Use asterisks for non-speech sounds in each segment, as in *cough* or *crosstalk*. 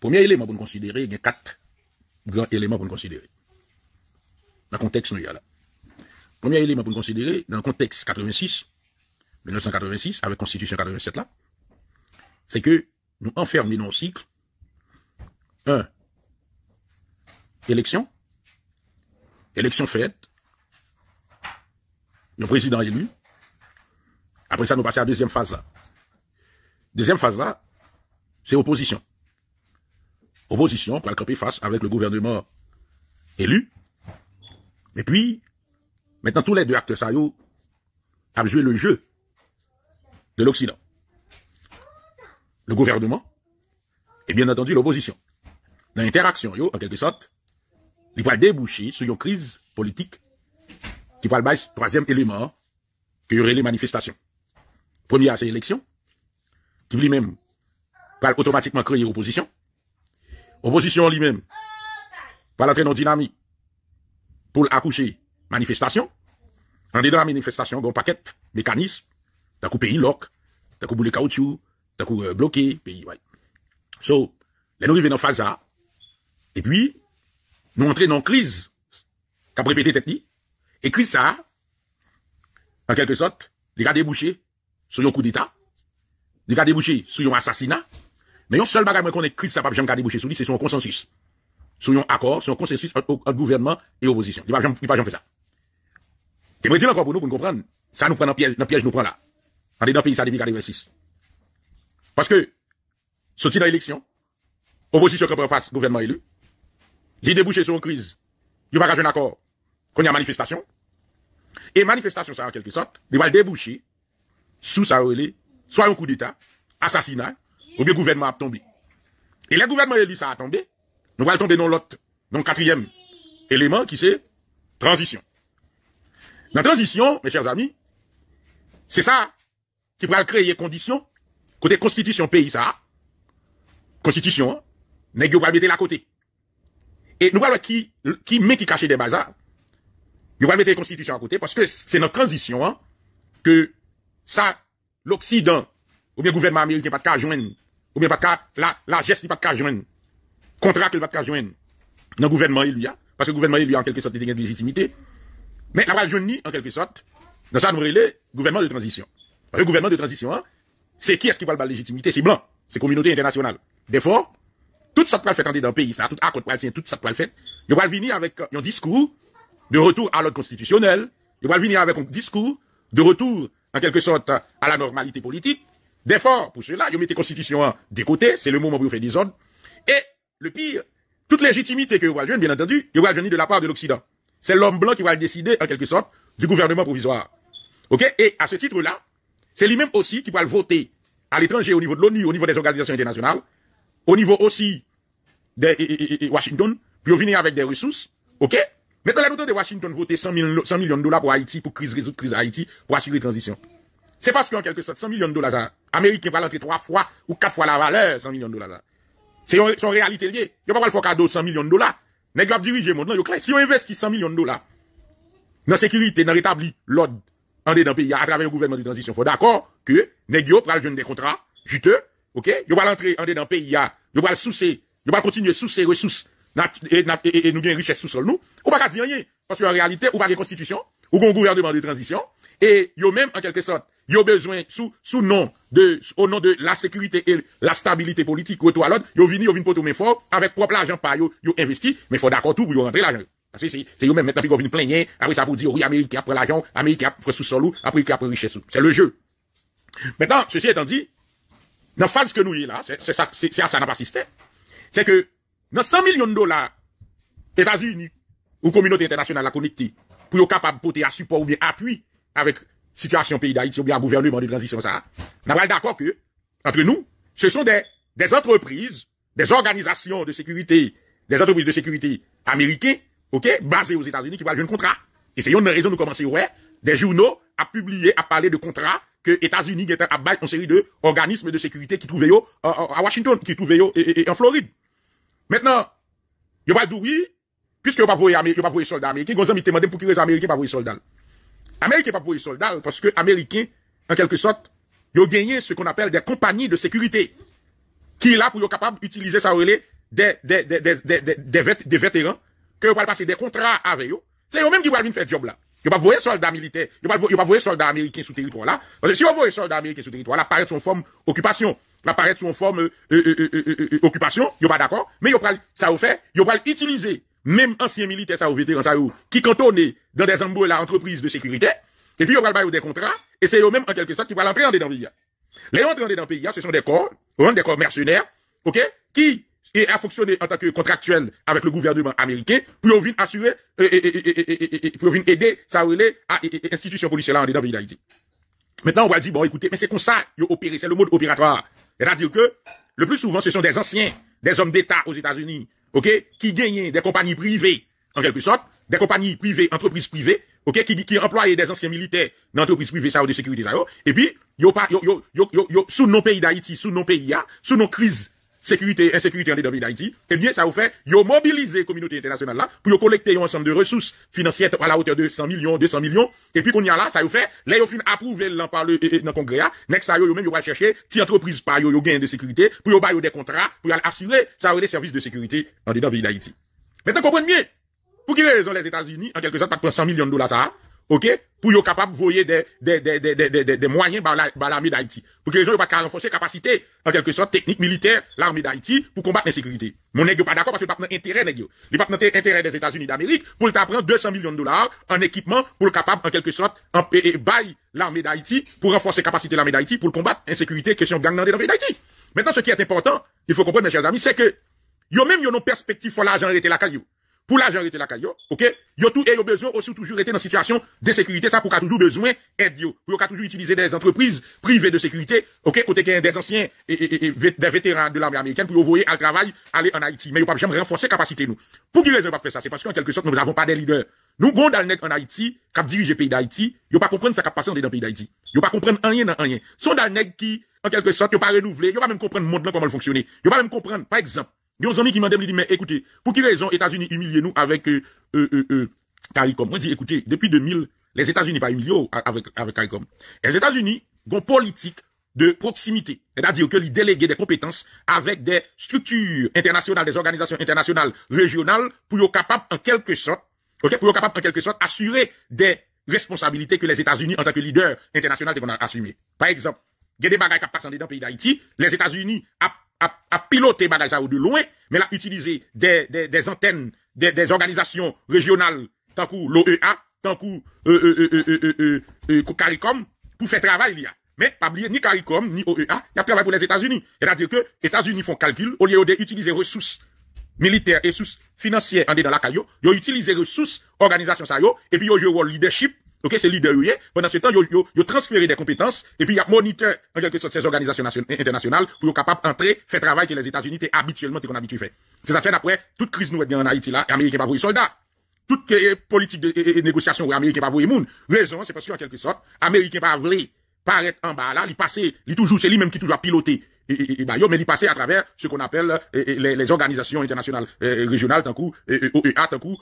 Premier élément pour nous considérer, il y a quatre grands éléments pour considérer. Dans le contexte, nous y a là. Premier élément pour considérer, dans le contexte 86, 1986, avec Constitution 87 là, c'est que nous enfermons dans un cycle, un, élection, élection faite, le président élu, après ça nous passons à la deuxième phase là. Deuxième phase là, c'est opposition opposition pour camper face avec le gouvernement élu. Et puis, maintenant tous les deux acteurs ça est, a joué le jeu de l'Occident. Le gouvernement et bien entendu l'opposition. Dans l'interaction, en quelque sorte, il va déboucher sur une crise politique qui va le troisième élément qu'il y aurait les manifestations. Premier, c'est l'élection, qui lui-même va automatiquement créer opposition. Opposition lui-même. Pas l'entrée dans dynamique. Pour accoucher manifestation. En dans la manifestation, un paquet mécanisme. T'as coupé pays lock. T'as coupé les caoutchouc. T'as coupé euh, bloqué pays, So, là nous arrivons dans phase Et puis, nous entrons dans crise. Qu'a répété cette Et crise ça, en quelque sorte, les gars débouchés sur un coup d'État. Les gars débouchés sur un assassinat. Mais le seul bagage qu'on écrit, ça pas jamais déboucher sur lui, c'est son consensus. Sur un accord, sur un consensus entre gouvernement et opposition. Il va jamais faire ça. Et me dire encore pour nous, pour nous comprendre. Ça nous prend dans piège, dans piège nous prend là. On pays, ça Parce que, sorti dans l'élection, opposition qui prend face, gouvernement élu, il débouche sur une crise. Il va un accord. Qu'on y a manifestation. Et manifestation, ça, en quelque sorte, il va déboucher sous sa relais, soit un coup d'État, assassinat, ou bien le gouvernement a tombé. Et le gouvernement élu, ça a tombé. Nous allons tomber dans l'autre, dans le quatrième élément qui c'est transition. La transition, mes chers amis, c'est ça qui va créer les conditions côté constitution pays ça. Constitution, vous va mettre la côté. Et nous allons qui qui met qui cacher des bazars. Nous allons mettre la constitution à côté parce que c'est notre transition hein, que ça l'Occident ou bien le gouvernement américain pas de joindre ou bien pas qu'à la, la geste, pas qu'à joindre. Contrat, qu'il pas va joindre. Dans le gouvernement, il a. Parce que le gouvernement, il y a en quelque sorte, il de légitimité. Mais la ni en quelque sorte, dans ça, nous le gouvernement de transition. Le gouvernement de transition, hein, c'est qui est-ce qui va de la légitimité? C'est blanc. C'est communauté internationale. Des fois, tout ça peut le faire dans le pays, ça, tout accord pour tout ça peut le faire. il va venir avec euh, un discours de retour à l'ordre constitutionnel. il va venir avec un discours de retour, en quelque sorte, à la normalité politique d'efforts pour cela. Vous mettez constitution hein, des côtés, c'est le moment où vous des ordres. Et le pire, toute légitimité que vous allez bien entendu, vous allez de la part de l'Occident. C'est l'homme blanc qui va le décider, en quelque sorte, du gouvernement provisoire. Et à ce titre-là, c'est lui-même aussi qui va le voter à l'étranger, au niveau de l'ONU, au niveau des organisations internationales, au niveau aussi de Washington, puis venir avec des ressources. OK Mais dans la de Washington voter 100, millions de dollars pour Haïti, pour crise, résoudre crise à Haïti, pour assurer transition. Se paske an kelke sot, 100 milyon dola zan. Amerike yon pal entre 3 fwa ou 4 fwa la valeur 100 milyon dola zan. Se yon son realite liye, yon pal fwa kado 100 milyon dola. Nèk yo ap dirije moun nan, yon kle. Se yon investi 100 milyon dola, nan sekirite nan retabli l'od an de dan piya a travè yon gouvenman di transisyon, fwa d'akon ke nèk yo pral joun de kontra jute. Ok? Yon pal entre an de dan piya, yon pal souse, yon pal kontinye souse resous e nou gen riches sou sol nou. Ou pa kat diyanye, ou pa rekonstisyon, ou kon gouvenman di transisyon Et yo même, en quelque sorte, yo besoin, sous, sous nom de, au nom de la sécurité et la stabilité politique, retour à l'autre, yo vini, yo vini pour tout fort, avec propre l'argent par yo, yo investi, mais faut d'accord tout pour yo rentrer l'argent. Parce que c'est, c'est eux-mêmes maintenant qui viennent plaigner, après ça pour dire, oui, Amérique pris l'argent, Amérique pris sous-sol, après qui après richesse. C'est le jeu. Maintenant, ceci étant dit, dans la phase que nous y est là, c'est, ça, c'est, ça n'a pas assisté. C'est que, dans 100 millions de dollars, États-Unis, ou communauté internationale la connectée, pour être capable porter à support ou bien appui avec situation pays d'Haïti ou bien gouvernement de transition ça. Nous pas d'accord que, entre nous, ce sont des, entreprises, des organisations de sécurité, des entreprises de sécurité américaines, ok, basées aux États-Unis qui valent un contrat. Et c'est une raison de commencer, ouais, des journaux à publier, à parler de contrats que États-Unis est à bail une série de organismes de sécurité qui trouvaient au à Washington, qui trouvaient en Floride. Maintenant, a pas oui, puisque a pas voyé, pas voyé soldats américains, gonzami te demandé pour qui les américains pas voyé soldats. Américains pas pour les soldats, parce que Américains, en quelque sorte, ils ont gagné ce qu'on appelle des compagnies de sécurité, qui là pour être capable d'utiliser ça relais des, des, des, des, des, des, vétérans, que vous vont passer des contrats avec eux. C'est eux-mêmes qui vont venir faire job là. Ils pas voyer soldats militaires, ils vont pas voyer soldats américains sous territoire là. Parce que si on voyez soldats américains sous territoire là, paraît sous forme occupation. La sous forme euh, euh, euh, euh, euh, euh occupation, pas d'accord, mais ils ça vous fait, ils vont utiliser même anciens militaires, ça, ou vétérans, ça, qui cantonnent dans des embouts la entreprise de sécurité, et puis, on va le des contrats, et c'est eux-mêmes, en quelque sorte, qui vont l'entrer dans le pays. Les entrées dans le pays, ce sont des corps, des corps mercenaires, ok, qui, ont a fonctionné en tant que contractuel avec le gouvernement américain, puis on vient assurer, pour on aider, ça, à, institution policière là, dans le pays d'Haïti. Maintenant, on va dire, bon, écoutez, mais c'est comme ça, ils opéré, c'est le mode opératoire. C'est-à-dire que, le plus souvent, ce sont des anciens, des hommes d'État aux États-Unis, OK, qui gagnent des compagnies privées, en quelque sorte, des compagnies privées, entreprises privées, OK, qui, qui employaient des anciens militaires dans entreprises privées, ça, ou de sécurité, ça, oh. et puis, yo, yo, yo, yo, yo, yo, sous nos pays d'Haïti, sous nos pays, sous nos crises sécurité et insécurité en dedans d'Haïti, eh bien, ça vous fait, yo mobiliser communauté internationale là, pour yo collecter un ensemble de ressources financières à la hauteur de 100 millions, 200 millions, et puis qu'on y a là, ça vous fait, là, yo fin approuver l'an par le, dans le congrès, ah. next ça yo, même yo va chercher, si entreprise pas yo, yo gain de sécurité, pour yo ba des contrats, pour yo assurer, ça des services de sécurité en dedans d'Haïti. Maintenant, comprenez bien. Pour quelle raison les États-Unis, en quelque sorte, pas 100 millions de dollars ça, OK Pour yo capable voyer des des des des des des, moyens par l'armée d'Haïti. Pour que les gens pas renforcer capacité en quelque sorte technique militaire l'armée d'Haïti pour combattre l'insécurité. Mon nèg pas d'accord parce que pas intérêt nèg yo. Il pas intérêt des États-Unis d'Amérique pour prendre 200 millions de dollars en équipement pour le capable en quelque sorte en bail l'armée d'Haïti pour renforcer capacité l'armée d'Haïti pour combattre insécurité question gang dans l'armée d'Haïti. Maintenant ce qui est important, il faut comprendre mes chers amis, c'est que yo même yo non perspective pour l'argent rester la caillou pour l'argent était la caillou, OK Yo tout et yo besoin aussi toujours été dans situation de sécurité ça pour qu'a toujours besoin aide yo. Pour qu'a toujours utiliser des entreprises privées de sécurité, OK Côté qu'il y a des anciens et, des vétérans de l'armée américaine pour envoyer à travail aller en Haïti, mais yo pas jamais renforcer capacité nous. Pour qui raison pas faire ça C'est parce qu'en quelque sorte nous n'avons pas des leaders. Nous gonds dans en Haïti, cap diriger pays d'Haïti, yo pas comprendre ça qu'a passé dans le pays d'Haïti. Yo pas comprendre rien dans rien. Sont dans qui en quelque sorte yo pas renouveler, yo pas même comprendre le monde comment il fonctionne. Yo pas même comprendre par exemple Yon amis qui m'a dit, mais écoutez, pour qui raison États-Unis humilient nous avec euh, euh, euh, euh, CARICOM Moi, je écoutez, depuis 2000, les États-Unis pas humiliés oh, avec, avec CARICOM. Les États-Unis ont politique de proximité, c'est-à-dire que les délégués des compétences avec des structures internationales, des organisations internationales, régionales, pour être capable en quelque sorte, pour être capable en quelque sorte assurer des responsabilités que les États-Unis en tant que leader international qu'on assumer Par exemple, il y a des bagages qui passent dans le pays d'Haïti, les États-Unis ont à piloter piloté bagage de loin, mais là, utiliser des, des, des antennes, des, des, organisations régionales, tant que l'OEA, tant que euh euh, euh, euh, euh, CARICOM, pour faire travail, il y a. Mais pas oublier ni CARICOM, ni OEA, il y a travail pour les États-Unis. C'est-à-dire que États-Unis font calcul, au lieu d'utiliser ressources militaires et ressources financières en dans la caillou, ils utilisent ressources, organisations, ça et puis ils joué le leadership Ok, c'est leader, oui. Hein. Pendant ce temps, ils transféré des compétences, et puis il y a moniteur, en quelque sorte, ces organisations internationales, pour être capable d'entrer, faire travail que les États-Unis étaient habituellement, qu'on habitué fait. C'est ça fait après, toute crise nous en Haïti là, Américains pas pour les soldats. Toute euh, politique de négociation, n'est pas pour les monde. Raison, c'est parce qu'en quelque sorte, Américain pas voulu paraître en bas là, il passait, il toujours, c'est lui-même qui toujours piloté et, bah, mais il passait à travers ce qu'on appelle euh, euh, les, organisations internationales régionales, tant coup, OEA, tant coup,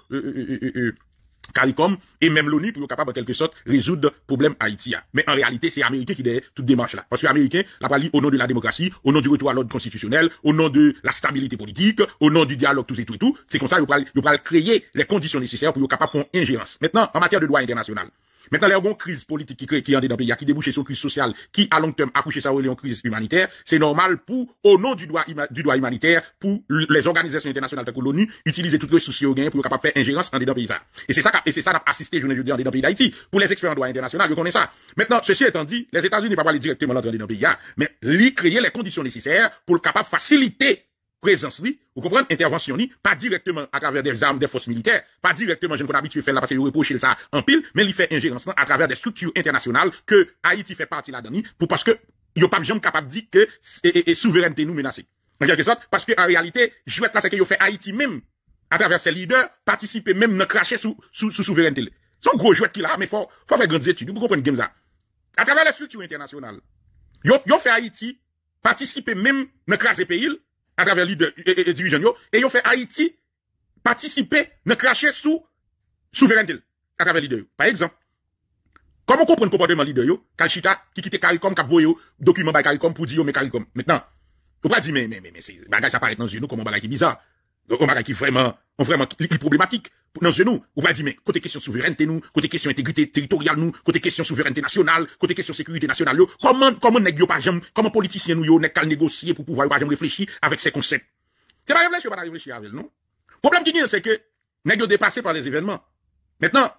CARICOM et même l'ONU pour être capable en quelque sorte résoudre le problème Haïti. Hein. Mais en réalité, c'est Américain qui derrière toute démarche là. Parce que Américain, la parlé au nom de la démocratie, au nom du retour à l'ordre constitutionnel, au nom de la stabilité politique, au nom du dialogue, tout et tout et tout. C'est comme ça, il de créer les conditions nécessaires pour être capable de faire ingérence. Maintenant, en matière de droit international, Maintenant, les y crises politiques crise politique qui crée, qui dans le pays, qui sur une crise sociale, qui à long terme accouche ça en crise humanitaire. C'est normal pour, au nom du droit, du droit humanitaire, pour les organisations internationales de l'ONU, utiliser toutes les ressources gain pour capable faire ingérence dans les pays. Et c'est ça et c'est ça qu'a assisté, je veux dire, pays d'Haïti. Pour les experts en droit international, je connais ça. Maintenant, ceci étant dit, les États-Unis ne peuvent pas aller directement dans les pays, mais lui créer les conditions nécessaires pour capable faciliter présence li, vous comprenez, intervention pas directement à travers des armes des forces militaires, pas directement, je ne suis pas habitué faire là parce qu'il reproche ça en pile, mais il fait ingérence à travers des structures internationales que Haïti fait partie là-dedans, pour parce que, a pas gens capable de dire que, et, souveraineté nous menace. En quelque sorte, parce que, en réalité, jouet là, c'est que a fait Haïti même, à travers ses leaders, participer même, ne cracher sous, sous, sous souveraineté. Son gros jouet qu'il a, mais faut, faut faire grandes études, vous comprenez, game ça. À travers les structures internationales, yo, yo fait Haïti, participer même, ne cracher pays, à travers les et, dirigeants, et ils ont fait Haïti participer, ne cracher sous souveraineté à travers les Par exemple, comment comprendre le comportement leader Kalchita qui quitte CARICOM, qui a voyé document par CARICOM pour dire, mais CARICOM. Maintenant, on pas dire, mais, mais, mais, mais, bagage apparaît dans les yeux, nous, comment bagage qui bizarre. On bagage qui vraiment, vraiment, problématique. Non, ce nous. Ou pas dire, mais, côté question souveraineté, nous, côté question intégrité territoriale, nous, côté question souveraineté nationale, côté question sécurité nationale, comment, comment nèg n'a pas jamais, comment politicien nous, on qu'à négocier pour pouvoir réfléchir avec ces concepts. C'est pas réfléchir, pas réfléchir avec, non? Problème qui vient, c'est que, nous dépassé par les événements. Maintenant,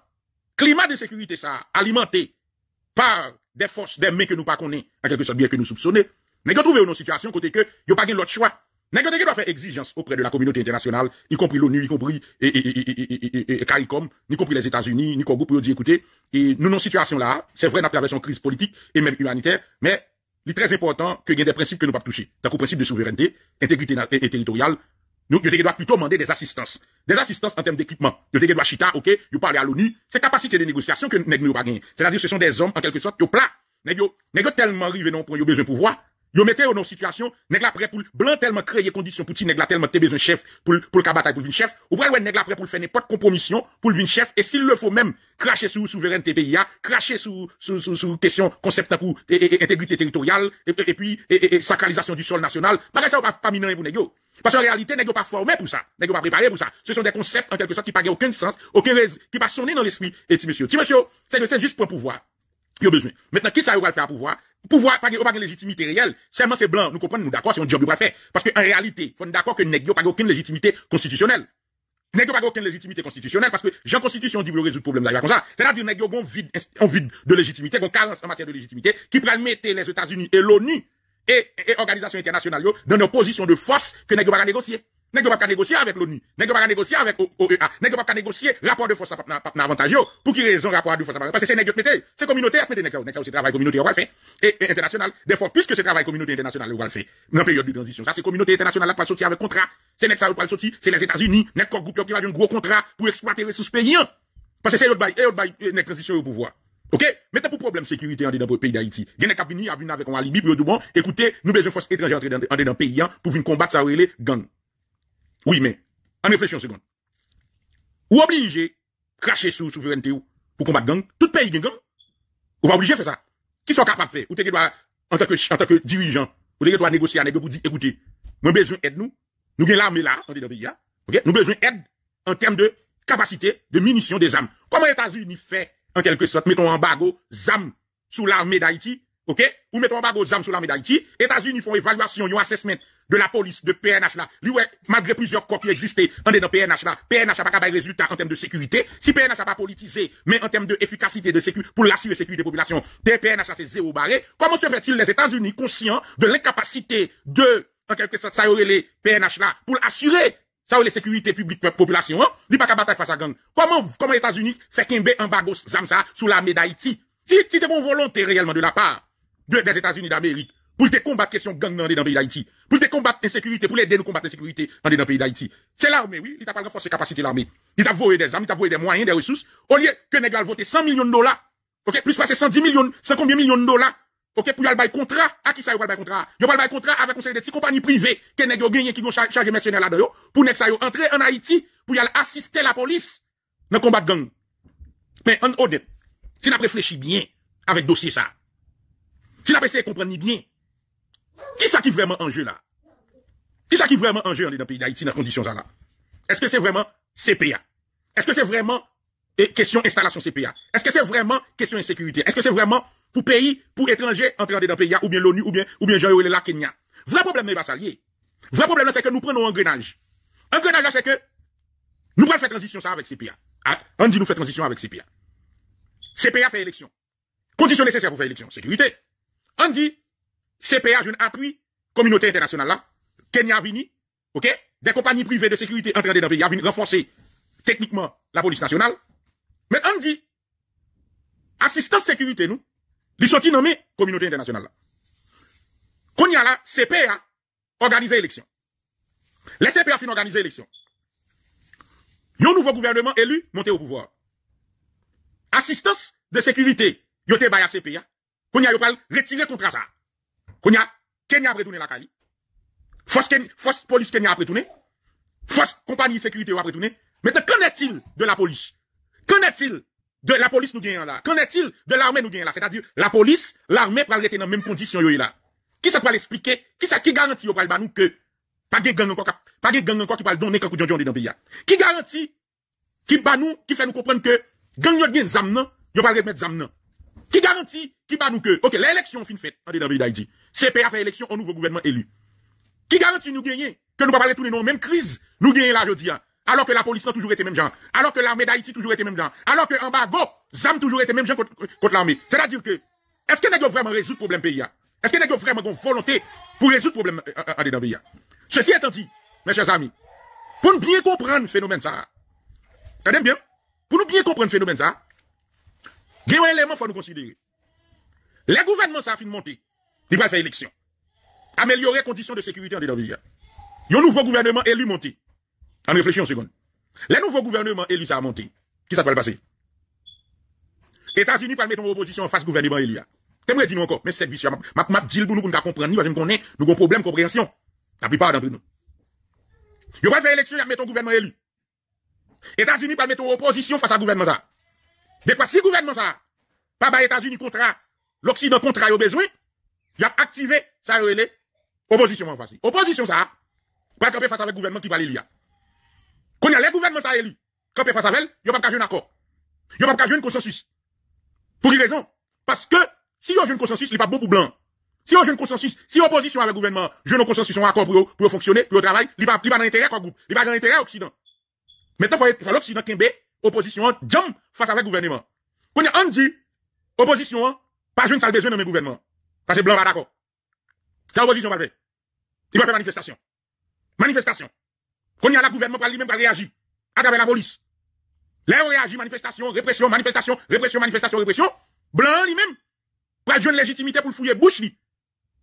climat de sécurité, ça, alimenté par des forces, des mains que nous pas connaissons, à quelque sorte, bien que nous soupçonnons, nèg yo trouvé une situation côté que, y'a pas l'autre choix N'importe doit faire exigence auprès de la communauté internationale, y compris l'ONU, y compris et, et, CARICOM, y compris les États-Unis, ni compris pour dire, écoutez, et nous, non situation là, c'est vrai, nous une crise politique et même humanitaire, mais il est très important qu'il y ait des principes que nous ne pas toucher. Donc, principe de souveraineté, intégrité et, territoriale, nous, doit plutôt demander des assistances. Des assistances en termes d'équipement. Nous doit chita, ok, vous parlez à l'ONU, c'est capacité de négociation que nous pas gagner. C'est-à-dire, ce sont des hommes, en quelque sorte, qui plat. Nous tellement arrivé non pour besoin de pouvoir, Yo mettez dans une situation, nèg la prêt pour blanc tellement créer conditions pour ti nèg la tellement t'es besoin chef pour pour le bataille pour vin chef ou ouais nèg la prêt pour faire n'importe compromission pour vin chef et s'il le faut même cracher sur souveraineté pays cracher sur sur sur, question concept pour intégrité territoriale et, puis sacralisation du sol national parce bah, ça pas pas minant pour nèg yo parce qu'en réalité nèg pas formé pour ça nèg pas préparé pour ça ce sont des concepts en quelque sorte qui pas aucun sens aucun qui pas sonné dans l'esprit et si monsieur si monsieur c'est juste pour pouvoir qui a besoin. Maintenant, qui ça va faire pouvoir? Pouvoir, pas de légitimité réelle. Seulement c'est blanc. Nous comprenons, nous d'accord, c'est un job qu'on faire. Parce qu'en réalité, faut d'accord que Negio pas aucune légitimité constitutionnelle. Negio pas aucune légitimité constitutionnelle parce que Jean Constitution dit que résoudre le problème d'ailleurs. comme ça. C'est-à-dire Negio a un vide, vide de légitimité, un carence en matière de légitimité, qui permettait mettre les États-Unis et l'ONU et, et, internationale organisations internationales dans une position de force que Negio pas négocier. N'est-ce pas de négocier avec l'ONU? N'est-ce pas de négocier avec OEA? N'est-ce pas qu'à négocier rapport de force à avantage? Pour qui raison rapport de force à Parce que c'est n'est-ce C'est communauté mais nèg n'est-ce pas c'est travail communauté va faire. Et international. Des fois, puisque que ce travail communauté va le faire. Dans la période de transition. Ça, c'est communauté internationale là, pas sortir avec contrat. C'est nest pas sortir? C'est les États-Unis. N'est-ce pas groupe qui va un gros contrat pour exploiter les ressources payantes? Parce que c'est l'autre bail, autre bail, une transition au pouvoir. Ok? Mettez pour problème sécurité en dedans pays d'Haïti. Gen kabini a vu avec un alibi pour le bon, écoutez, nous besoin force étrangère dans dedans pays pour venir combattre ça, gang. Oui, mais, en une seconde. Ou obligé, cracher sous souveraineté pour combattre gang, tout pays gang, ou pas obligé de faire ça. Qui sont capables de faire? Ou t'es doit, en tant que, en tant que dirigeant, ou t'es doit négocier avec pour dire, écoutez, nous besoin d'aide nous, nous avons l'armée là, dans le pays, hein. ok? Nous besoin d'aide en termes de capacité de munitions des armes. Comment les États-Unis fait, en quelque sorte, mettons embargo, armes sous l'armée d'Haïti, OK Ou mettons pas de sur médaille Les États-Unis font évaluation, un assessment de la police de PNH là. Lui malgré plusieurs corps qui existaient en dans PNH là, PNH n'a pas des résultat en termes de sécurité. Si PNH n'a pas politisé, mais en termes d'efficacité de, de sécurité pour l'assurer sécurité populations, des PNH là c'est zéro barré. Comment se fait-il les États-Unis conscients de l'incapacité de en quelque sorte ça aurait les PNH là pour assurer ça ou les sécurités publiques population, hein? pas qu'à bataille face à gang. Comment, comment États-Unis fait qu'un un zam ça, sous la médaille Si, si t'es bon volonté réellement de la part, des États-Unis d'Amérique pour te combattre question gang dans le pays d'Haïti, pour te combattre l'insécurité, pour l'aider nous combattre l'insécurité dans le pays d'Haïti. C'est l'armée, oui, il t'a pas renforcé capacité de l'armée. Il t'a voué des armes, il t'a voué des moyens, des ressources. Au lieu que pas voté 100 millions de dollars, ok, plus passer 110 millions, 100 combien millions de dollars, ok, pour y aller contrat, à qui ça y aller contrat? Y aller contrat avec conseil de petites compagnies privées, que Negal gagne qui vont charger mercenaires là-dedans, pour Negal ça entrer en Haïti, pour y aller assister la police dans le combat gang. Mais en honnête, si n'a réfléchi bien avec dossier ça, si la pas essayé bien. Qui ça qui vraiment en jeu là? Qui ça qui vraiment en jeu dans le pays d'Haïti dans conditions là? Est-ce que c'est vraiment CPA? Est-ce que c'est vraiment question installation CPA? Est-ce que c'est vraiment question insécurité? Est-ce que c'est vraiment pour pays, pour étrangers entrer dans le pays, ou bien l'ONU, ou bien, ou bien jean Kenya? Vrai problème n'est pas salier. Vrai problème c'est que nous prenons un engrenage. Un grenage, c'est que nous prenons faire transition ça avec CPA. On ah, dit nous faire transition avec CPA. CPA fait élection. Condition nécessaire pour faire élection. Sécurité. On dit, CPA, je appui, communauté internationale là, Kenya vini, ok? Des compagnies privées de sécurité en dans le pays, renforcer techniquement la police nationale. Mais on dit, assistance sécurité nous, nous sorti nommé communauté internationale là. y a là, CPA, organiser élection. Les CPA fin organiser élection. Yon nouveau gouvernement élu, monté au pouvoir. Assistance de sécurité, y a CPA qu'on Kounya yo pral retire Qu'on y a, Kenya a retourné la Cali. Force, Ken, fos police Kenya a retourné. Fos compagnie de sécurité a retourné. Mais qu'en est-il de la police? Qu'en est-il de la police nous gagnons là? Qu'en est-il de l'armée nous gagnons là? C'est-à-dire, la police, l'armée pral rete dans menm kondisyon yo la. Qui ça, pral explike? Ki Qui ki garanti pas pral banou que pas gen gang encore le donner quand donen est dans de pays Qui Qui qui qui banou qui fait nous comprendre que gang yo gen zam Y'a yo pral remettre zam non? Qui garantit, qui bat nous que, ok, l'élection fin faite, en dans le pays d'Haïti. fait élection, au nouveau gouvernement élu. Qui garantit nous gagner, que nous ne pas retourner tous les noms, même crise, nous gagner là, je dis, hein. alors que la police n'a toujours été même gens alors que l'armée d'Haïti toujours été même genre, alors que embargo, ZAM toujours été même genre contre, contre l'armée. C'est-à-dire que, est-ce que nous avons vraiment résoudre le problème pays, hein? est-ce que nous avons vraiment une volonté pour résoudre le problème à euh, euh, dedans? Hein? Ceci étant dit, mes chers amis, pour nous bien comprendre le phénomène ça, bien, pour nous bien comprendre le phénomène ça, il y a un élément faut nous considérer. Les gouvernements, ça a fini de monter. Ils pas faire élection. Améliorer les conditions de sécurité en dedans pays. Un nouveau gouvernement élu monté. En réfléchissant une seconde. Les nouveaux gouvernements élus, ça a monté. Qui ça peut le passer? États-Unis pas mettre en opposition en face gouvernement élu. T'aimerais dire encore, mais que je m'a, m'a, pour nous, pour nous comprendre, nous, parce que nous avons un problème de compréhension. La plupart d'entre nous. Ils pas faire élection, et mettre gouvernement élu. États-Unis pas mettre en opposition face à gouvernement ça. De quoi si gouvernement ça, pas les États-Unis contre l'Occident contrat aux besoin, il a activé, ça y est, opposition en face. Opposition ça, pas camper face avec gouvernement qui va l'élu. Quand il y a les gouvernements ça élu, camper face avec, il n'y a pas qu'à accord. Il n'y a pas qu'à un consensus. Pour une raison? Parce que, si y a un consensus, il n'est pas bon pour blanc. Si on a un consensus, si opposition avec gouvernement, je un consensus, on accord pour, pour fonctionner, pour le travail, il n'y a pas d'intérêt à groupe, il n'y a pas d'intérêt à Occident. Maintenant, il faut l'Occident qui est opposition jam face avec gouvernement. Quand on dit opposition pas jeune sale besoin dans le gouvernement parce que blanc va d'accord. Ça opposition va faire. Il va faire manifestation. Manifestation. Quand il y a la gouvernement pour lui-même va réagir à travers la police. Là on réagit manifestation, répression, manifestation, répression, manifestation, répression. Blanc lui-même prend une légitimité pour fouiller bouche lui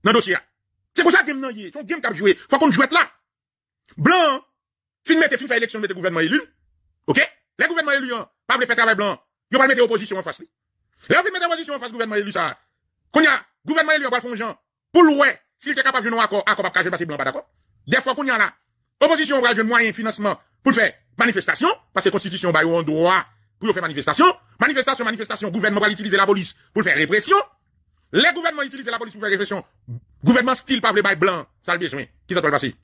dans le dossier. C'est pour ça que game nan il son game cap joué. Faut qu'on joue là. Blanc fin mette fin faire élection mette gouvernement élu. OK les gouvernements élus, hein, pas voulu faire travail blanc. Ils pas mettre opposition en face. Les voulu mettre opposition en face gouvernement élu ça. Qu'on y a, gouvernement élu, va faire gens. Pour ouais. s'il était capable de nous accord, accord pas cacher blanc, pas d'accord. Des fois, qu'on y a là, opposition va jouer moyen financement pour faire manifestation, parce que constitution, bah, on droit pour faire manifestation. Manifestation, manifestation, gouvernement va utiliser la police pour faire répression. Les gouvernements utilisent la police pour faire répression. Gouvernement style pas bail blanc, ça le besoin. Qui le passer?